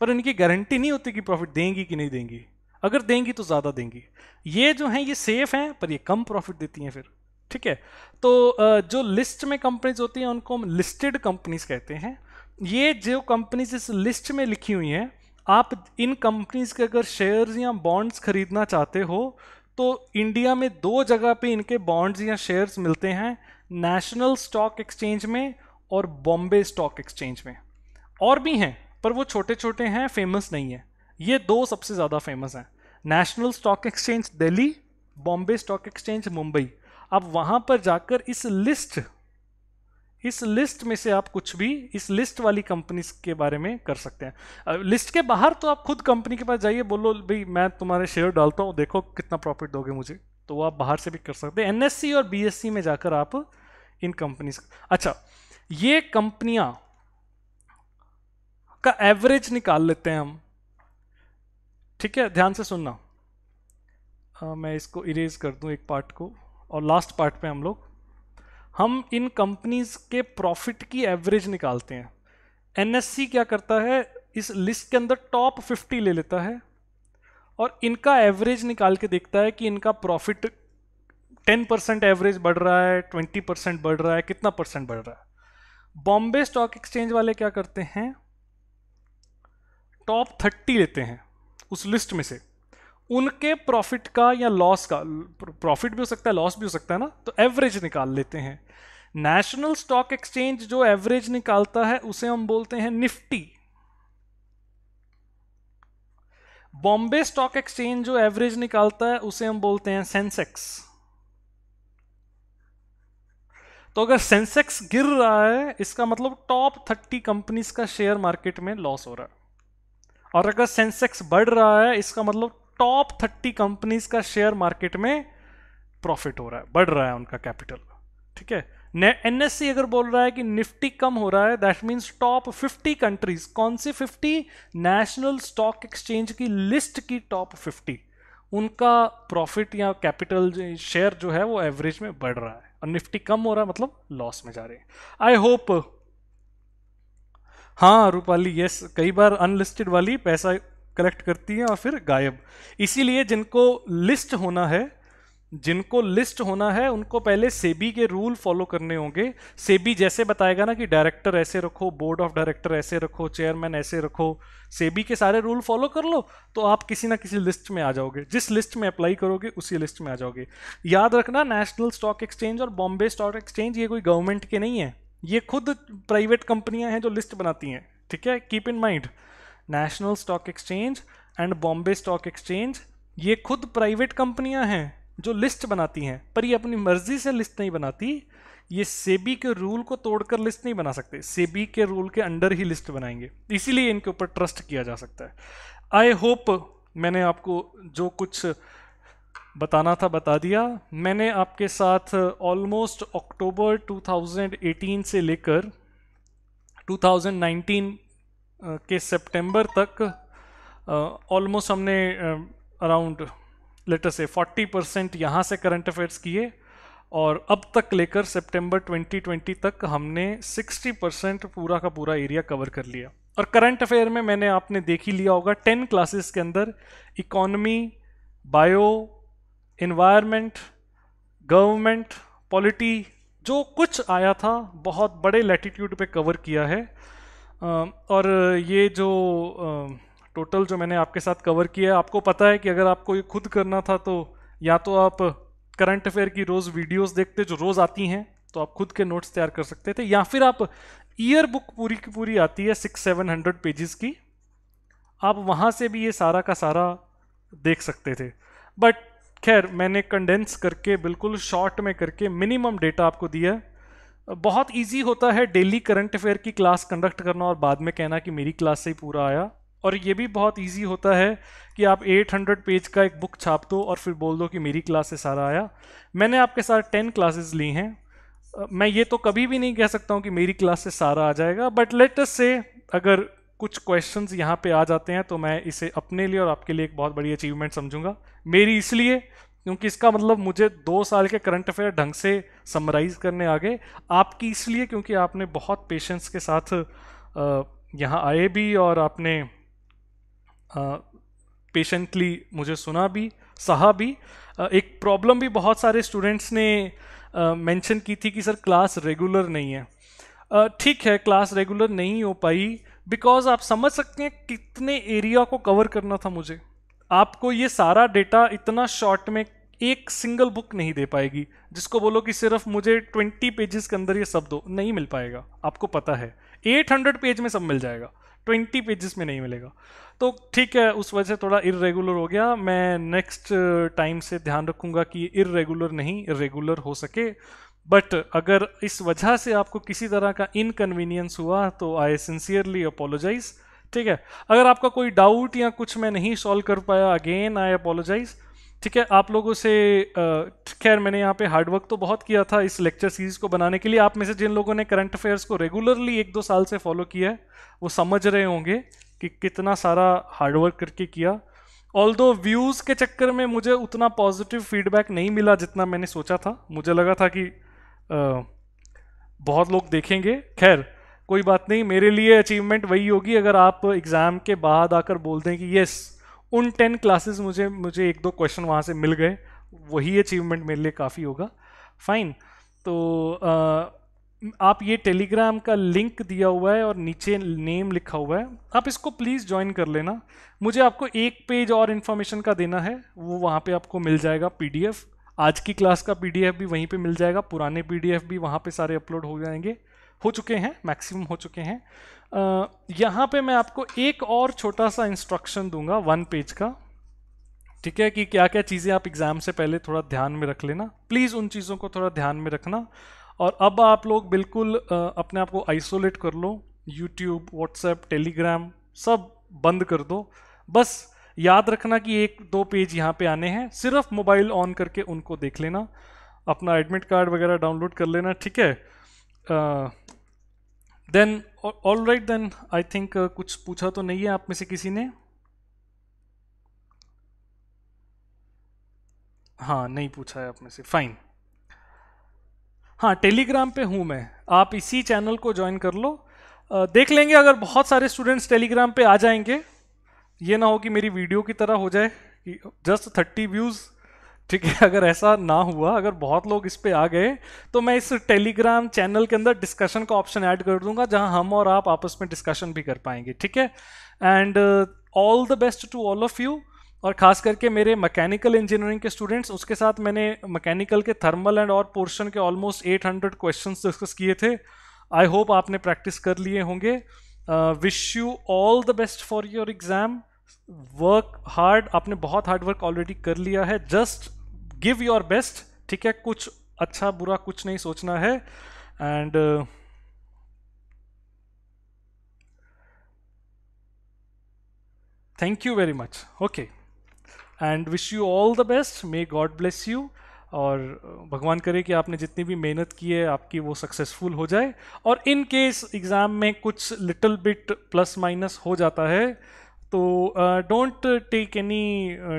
पर इनकी गारंटी नहीं होती कि प्रॉफिट देंगी कि नहीं देंगी अगर देंगी तो ज़्यादा देंगी ये जो हैं ये सेफ हैं पर ये कम प्रॉफिट देती हैं फिर ठीक है तो जो लिस्ट में कंपनीज होती हैं उनको हम लिस्टेड कंपनीज कहते हैं ये जो कंपनीज इस लिस्ट में लिखी हुई हैं आप इन कंपनीज के अगर शेयर्स या बॉन्ड्स खरीदना चाहते हो तो इंडिया में दो जगह पे इनके बॉन्ड्स या शेयर्स मिलते हैं नेशनल स्टॉक एक्सचेंज में और बॉम्बे स्टॉक एक्सचेंज में और भी हैं पर वो छोटे छोटे हैं फेमस नहीं है ये दो सबसे ज़्यादा फेमस हैं national stock exchange Delhi Bombay stock exchange Mumbai अब वहाँ पर जाकर इस लिस्ट इस लिस्ट में से आप कुछ भी इस लिस्ट वाली कंपनीज के बारे में कर सकते हैं लिस्ट के बाहर तो आप खुद कंपनी के पास जाइए बोलो भाई मैं तुम्हारे शेयर डालता हूँ देखो कितना प्रॉफिट दोगे मुझे तो वो आप बाहर से भी कर सकते हैं एन और बी में जाकर आप इन कंपनीज अच्छा ये कंपनियाँ का एवरेज निकाल लेते हैं हम ठीक है ध्यान से सुनना आ, मैं इसको इरेज कर दूं एक पार्ट को और लास्ट पार्ट पे हम लोग हम इन कंपनीज के प्रॉफिट की एवरेज निकालते हैं एनएससी क्या करता है इस लिस्ट के अंदर टॉप फिफ्टी ले लेता है और इनका एवरेज निकाल के देखता है कि इनका प्रॉफिट 10 परसेंट एवरेज बढ़ रहा है 20 परसेंट बढ़ रहा है कितना परसेंट बढ़ रहा है बॉम्बे स्टॉक एक्सचेंज वाले क्या करते हैं टॉप 30 लेते हैं उस लिस्ट में से उनके प्रॉफिट का या लॉस का प्रॉफिट भी हो सकता है लॉस भी हो सकता है ना तो एवरेज निकाल लेते हैं नेशनल स्टॉक एक्सचेंज जो एवरेज निकालता है उसे हम बोलते हैं निफ्टी बॉम्बे स्टॉक एक्सचेंज जो एवरेज निकालता है उसे हम बोलते हैं सेंसेक्स तो अगर सेंसेक्स गिर रहा है इसका मतलब टॉप थर्टी कंपनीज का शेयर मार्केट में लॉस हो रहा है और अगर सेंसेक्स बढ़ रहा है इसका मतलब टॉप थर्टी कंपनीज का शेयर मार्केट में प्रॉफिट हो रहा है बढ़ रहा है उनका कैपिटल ठीक है एन अगर बोल रहा है कि निफ्टी कम हो रहा है दैट मीन्स टॉप 50 कंट्रीज कौन सी 50 नेशनल स्टॉक एक्सचेंज की लिस्ट की टॉप 50 उनका प्रॉफिट या कैपिटल शेयर जो है वो एवरेज में बढ़ रहा है और निफ्टी कम हो रहा है मतलब लॉस में जा रहे हैं आई होप हाँ रूपाली यस कई बार अनलिस्टेड वाली पैसा कलेक्ट करती है और फिर गायब इसीलिए जिनको लिस्ट होना है जिनको लिस्ट होना है उनको पहले सेबी के रूल फॉलो करने होंगे सेबी जैसे बताएगा ना कि डायरेक्टर ऐसे रखो बोर्ड ऑफ डायरेक्टर ऐसे रखो चेयरमैन ऐसे रखो सेबी के सारे रूल फॉलो कर लो तो आप किसी ना किसी लिस्ट में आ जाओगे जिस लिस्ट में अप्लाई करोगे उसी लिस्ट में आ जाओगे याद रखना नेशनल स्टॉक एक्सचेंज और बॉम्बे स्टॉक एक्सचेंज ये कोई गवर्नमेंट के नहीं है ये खुद प्राइवेट कंपनियां हैं जो लिस्ट बनाती हैं ठीक है keep in mind national stock exchange and Bombay stock exchange ये खुद प्राइवेट कंपनियां हैं जो लिस्ट बनाती हैं पर ये अपनी मर्जी से लिस्ट नहीं बनाती ये सेबी के रूल को तोड़कर लिस्ट नहीं बना सकते सेबी के रूल के अंडर ही लिस्ट बनाएंगे इसीलिए इनके ऊपर ट्रस्ट किया जा सकता है आई होप मैंने आपको जो कुछ बताना था बता दिया मैंने आपके साथ ऑलमोस्ट अक्टूबर 2018 से लेकर 2019 के सितंबर तक ऑलमोस्ट हमने अराउंड लेटर से 40 परसेंट यहाँ से करंट अफेयर्स किए और अब तक लेकर सितंबर 2020 तक हमने 60 परसेंट पूरा का पूरा एरिया कवर कर लिया और करंट अफेयर में मैंने आपने देख ही लिया होगा 10 क्लासेस के अंदर economy bio environment government polity जो कुछ आया था बहुत बड़े लैटिट्यूड पे कवर किया है और ये जो टोटल जो मैंने आपके साथ कवर किया है आपको पता है कि अगर आपको ये खुद करना था तो या तो आप करंट अफेयर की रोज़ वीडियोस देखते जो रोज़ आती हैं तो आप खुद के नोट्स तैयार कर सकते थे या फिर आप ईयर बुक पूरी की पूरी आती है सिक्स सेवन हंड्रेड पेजेस की आप वहाँ से भी ये सारा का सारा देख सकते थे बट खैर मैंने कंडेंस करके बिल्कुल शॉर्ट में करके मिनिमम डेटा आपको दिया है बहुत इजी होता है डेली करंट अफेयर की क्लास कंडक्ट करना और बाद में कहना कि मेरी क्लास से ही पूरा आया और ये भी बहुत इजी होता है कि आप 800 पेज का एक बुक छाप दो और फिर बोल दो कि मेरी क्लास से सारा आया मैंने आपके साथ 10 क्लासेस ली हैं मैं ये तो कभी भी नहीं कह सकता हूँ कि मेरी क्लास से सारा आ जाएगा बट लेटस से अगर कुछ क्वेश्चन यहाँ पे आ जाते हैं तो मैं इसे अपने लिए और आपके लिए एक बहुत बड़ी अचीवमेंट समझूंगा मेरी इसलिए क्योंकि इसका मतलब मुझे दो साल के करंट अफेयर ढंग से समराइज करने आ गए आपकी इसलिए क्योंकि आपने बहुत पेशेंस के साथ यहाँ आए भी और आपने पेशेंटली मुझे सुना भी सहा भी एक प्रॉब्लम भी बहुत सारे स्टूडेंट्स ने मेंशन की थी कि सर क्लास रेगुलर नहीं है ठीक है क्लास रेगुलर नहीं हो पाई बिकॉज आप समझ सकते हैं कितने एरिया को कवर करना था मुझे आपको ये सारा डेटा इतना शॉर्ट में एक सिंगल बुक नहीं दे पाएगी जिसको बोलो कि सिर्फ मुझे ट्वेंटी पेजेस के अंदर ये सब दो नहीं मिल पाएगा आपको पता है एट हंड्रेड पेज में सब मिल जाएगा ट्वेंटी पेजेस में नहीं मिलेगा तो ठीक है उस वजह से थोड़ा इरेगुलर हो गया मैं नेक्स्ट टाइम uh, से ध्यान रखूंगा कि इरेगुलर नहीं रेगुलर हो सके बट अगर इस वजह से आपको किसी तरह का इनकन्वीनियंस हुआ तो आई सिंसियरली अपोलोजाइज़ ठीक है अगर आपका कोई डाउट या कुछ मैं नहीं सॉल्व कर पाया अगेन आई अपोलोजाइज ठीक है आप लोगों से खैर मैंने यहाँ पे हार्डवर्क तो बहुत किया था इस लेक्चर सीरीज को बनाने के लिए आप में से जिन लोगों ने करंट अफेयर्स को रेगुलरली एक दो साल से फॉलो किया है वो समझ रहे होंगे कि कितना सारा हार्डवर्क करके किया ऑल दो व्यूज़ के चक्कर में मुझे उतना पॉजिटिव फीडबैक नहीं मिला जितना मैंने सोचा था मुझे लगा था कि आ, बहुत लोग देखेंगे खैर कोई बात नहीं मेरे लिए अचीवमेंट वही होगी अगर आप एग्ज़ाम के बाद आकर बोल दें कि येस उन टेन क्लासेस मुझे मुझे एक दो क्वेश्चन वहाँ से मिल गए वही अचीवमेंट मेरे लिए काफ़ी होगा फाइन तो आ, आप ये टेलीग्राम का लिंक दिया हुआ है और नीचे नेम लिखा हुआ है आप इसको प्लीज़ ज्वाइन कर लेना मुझे आपको एक पेज और इन्फॉर्मेशन का देना है वो वहाँ पे आपको मिल जाएगा पीडीएफ आज की क्लास का पीडीएफ भी वहीं पे मिल जाएगा पुराने पीडीएफ भी वहाँ पे सारे अपलोड हो जाएंगे हो चुके हैं मैक्सिमम हो चुके हैं यहाँ पे मैं आपको एक और छोटा सा इंस्ट्रक्शन दूंगा वन पेज का ठीक है कि क्या क्या चीज़ें आप एग्ज़ाम से पहले थोड़ा ध्यान में रख लेना प्लीज़ उन चीज़ों को थोड़ा ध्यान में रखना और अब आप लोग बिल्कुल अपने आप को आइसोलेट कर लो यूट्यूब व्हाट्सएप टेलीग्राम सब बंद कर दो बस याद रखना कि एक दो पेज यहाँ पे आने हैं सिर्फ मोबाइल ऑन करके उनको देख लेना अपना एडमिट कार्ड वगैरह डाउनलोड कर लेना ठीक है then all right then I think कुछ पूछा तो नहीं है आप में से किसी ने हाँ नहीं पूछा है आप में से फाइन हाँ टेलीग्राम पे हूँ मैं आप इसी चैनल को ज्वाइन कर लो uh, देख लेंगे अगर बहुत सारे स्टूडेंट्स टेलीग्राम पे आ जाएंगे ये ना हो कि मेरी वीडियो की तरह हो जाए कि जस्ट थर्टी व्यूज़ ठीक है अगर ऐसा ना हुआ अगर बहुत लोग इस पे आ गए तो मैं इस टेलीग्राम चैनल के अंदर डिस्कशन का ऑप्शन ऐड कर दूंगा जहां हम और आप आपस में डिस्कशन भी कर पाएंगे ठीक है and all the best to all of you और खास करके मेरे मैकेनिकल इंजीनियरिंग के स्टूडेंट्स उसके साथ मैंने मैकेनिकल के थर्मल एंड और पोर्शन के ऑलमोस्ट 800 क्वेश्चन डिस्कस किए थे आई होप आपने प्रैक्टिस कर लिए होंगे wish you all the best for your exam work hard आपने बहुत हार्ड वर्क ऑलरेडी कर लिया है जस्ट गिव योर बेस्ट ठीक है कुछ अच्छा बुरा कुछ नहीं सोचना है and thank you very much okay and wish you all the best may God bless you और भगवान करे कि आपने जितनी भी मेहनत की है आपकी वो सक्सेसफुल हो जाए और इन केस एग्ज़ाम में कुछ लिटिल बिट प्लस माइनस हो जाता है तो डोंट टेक एनी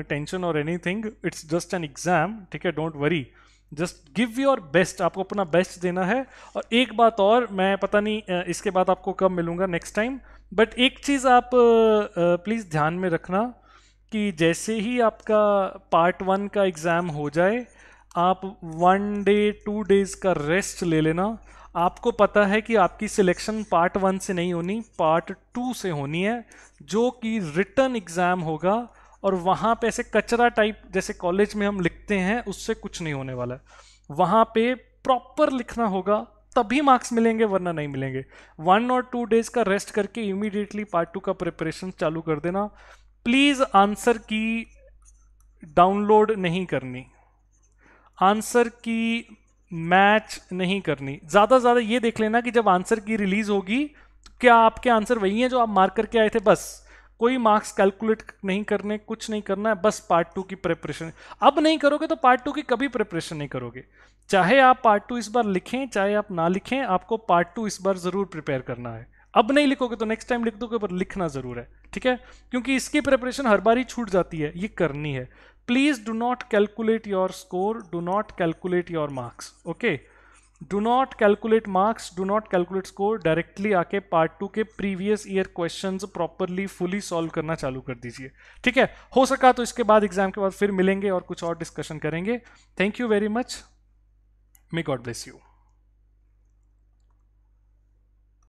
टेंशन और anything it's just an exam ठीक है don't worry just give your best आपको अपना बेस्ट देना है और एक बात और मैं पता नहीं uh, इसके बाद आपको कब मिलूंगा नेक्स्ट टाइम बट एक चीज़ आप प्लीज़ uh, uh, ध्यान में रखना कि जैसे ही आपका पार्ट वन का एग्ज़ाम हो जाए आप वन डे टू डेज़ का रेस्ट ले लेना आपको पता है कि आपकी सिलेक्शन पार्ट वन से नहीं होनी पार्ट टू से होनी है जो कि रिटर्न एग्ज़ाम होगा और वहाँ पे ऐसे कचरा टाइप जैसे कॉलेज में हम लिखते हैं उससे कुछ नहीं होने वाला है वहाँ पे प्रॉपर लिखना होगा तभी मार्क्स मिलेंगे वरना नहीं मिलेंगे वन और टू डेज का रेस्ट करके इमीडिएटली पार्ट टू का प्रिपरेशन चालू कर देना प्लीज़ आंसर की डाउनलोड नहीं करनी आंसर की मैच नहीं करनी ज़्यादा ज़्यादा ये देख लेना कि जब आंसर की रिलीज़ होगी तो क्या आपके आंसर वही हैं जो आप मार्क करके आए थे बस कोई मार्क्स कैलकुलेट नहीं करने कुछ नहीं करना है बस पार्ट टू की प्रिपरेशन अब नहीं करोगे तो पार्ट टू की कभी प्रिपरेशन नहीं करोगे चाहे आप पार्ट टू इस बार लिखें चाहे आप ना लिखें आपको पार्ट टू इस बार ज़रूर प्रिपेयर करना है अब नहीं लिखोगे तो नेक्स्ट टाइम लिख दोगे पर लिखना ज़रूर है ठीक है क्योंकि इसकी प्रिपरेशन हर बार ही छूट जाती है ये करनी है please do not calculate your score do not calculate your marks okay do not calculate marks do not calculate score directly आके पार्ट टू के previous year question properly fully solve करना चालू कर दीजिए ठीक है हो सका तो इसके बाद एग्जाम के बाद फिर मिलेंगे और कुछ और डिस्कशन करेंगे thank you very much may God bless you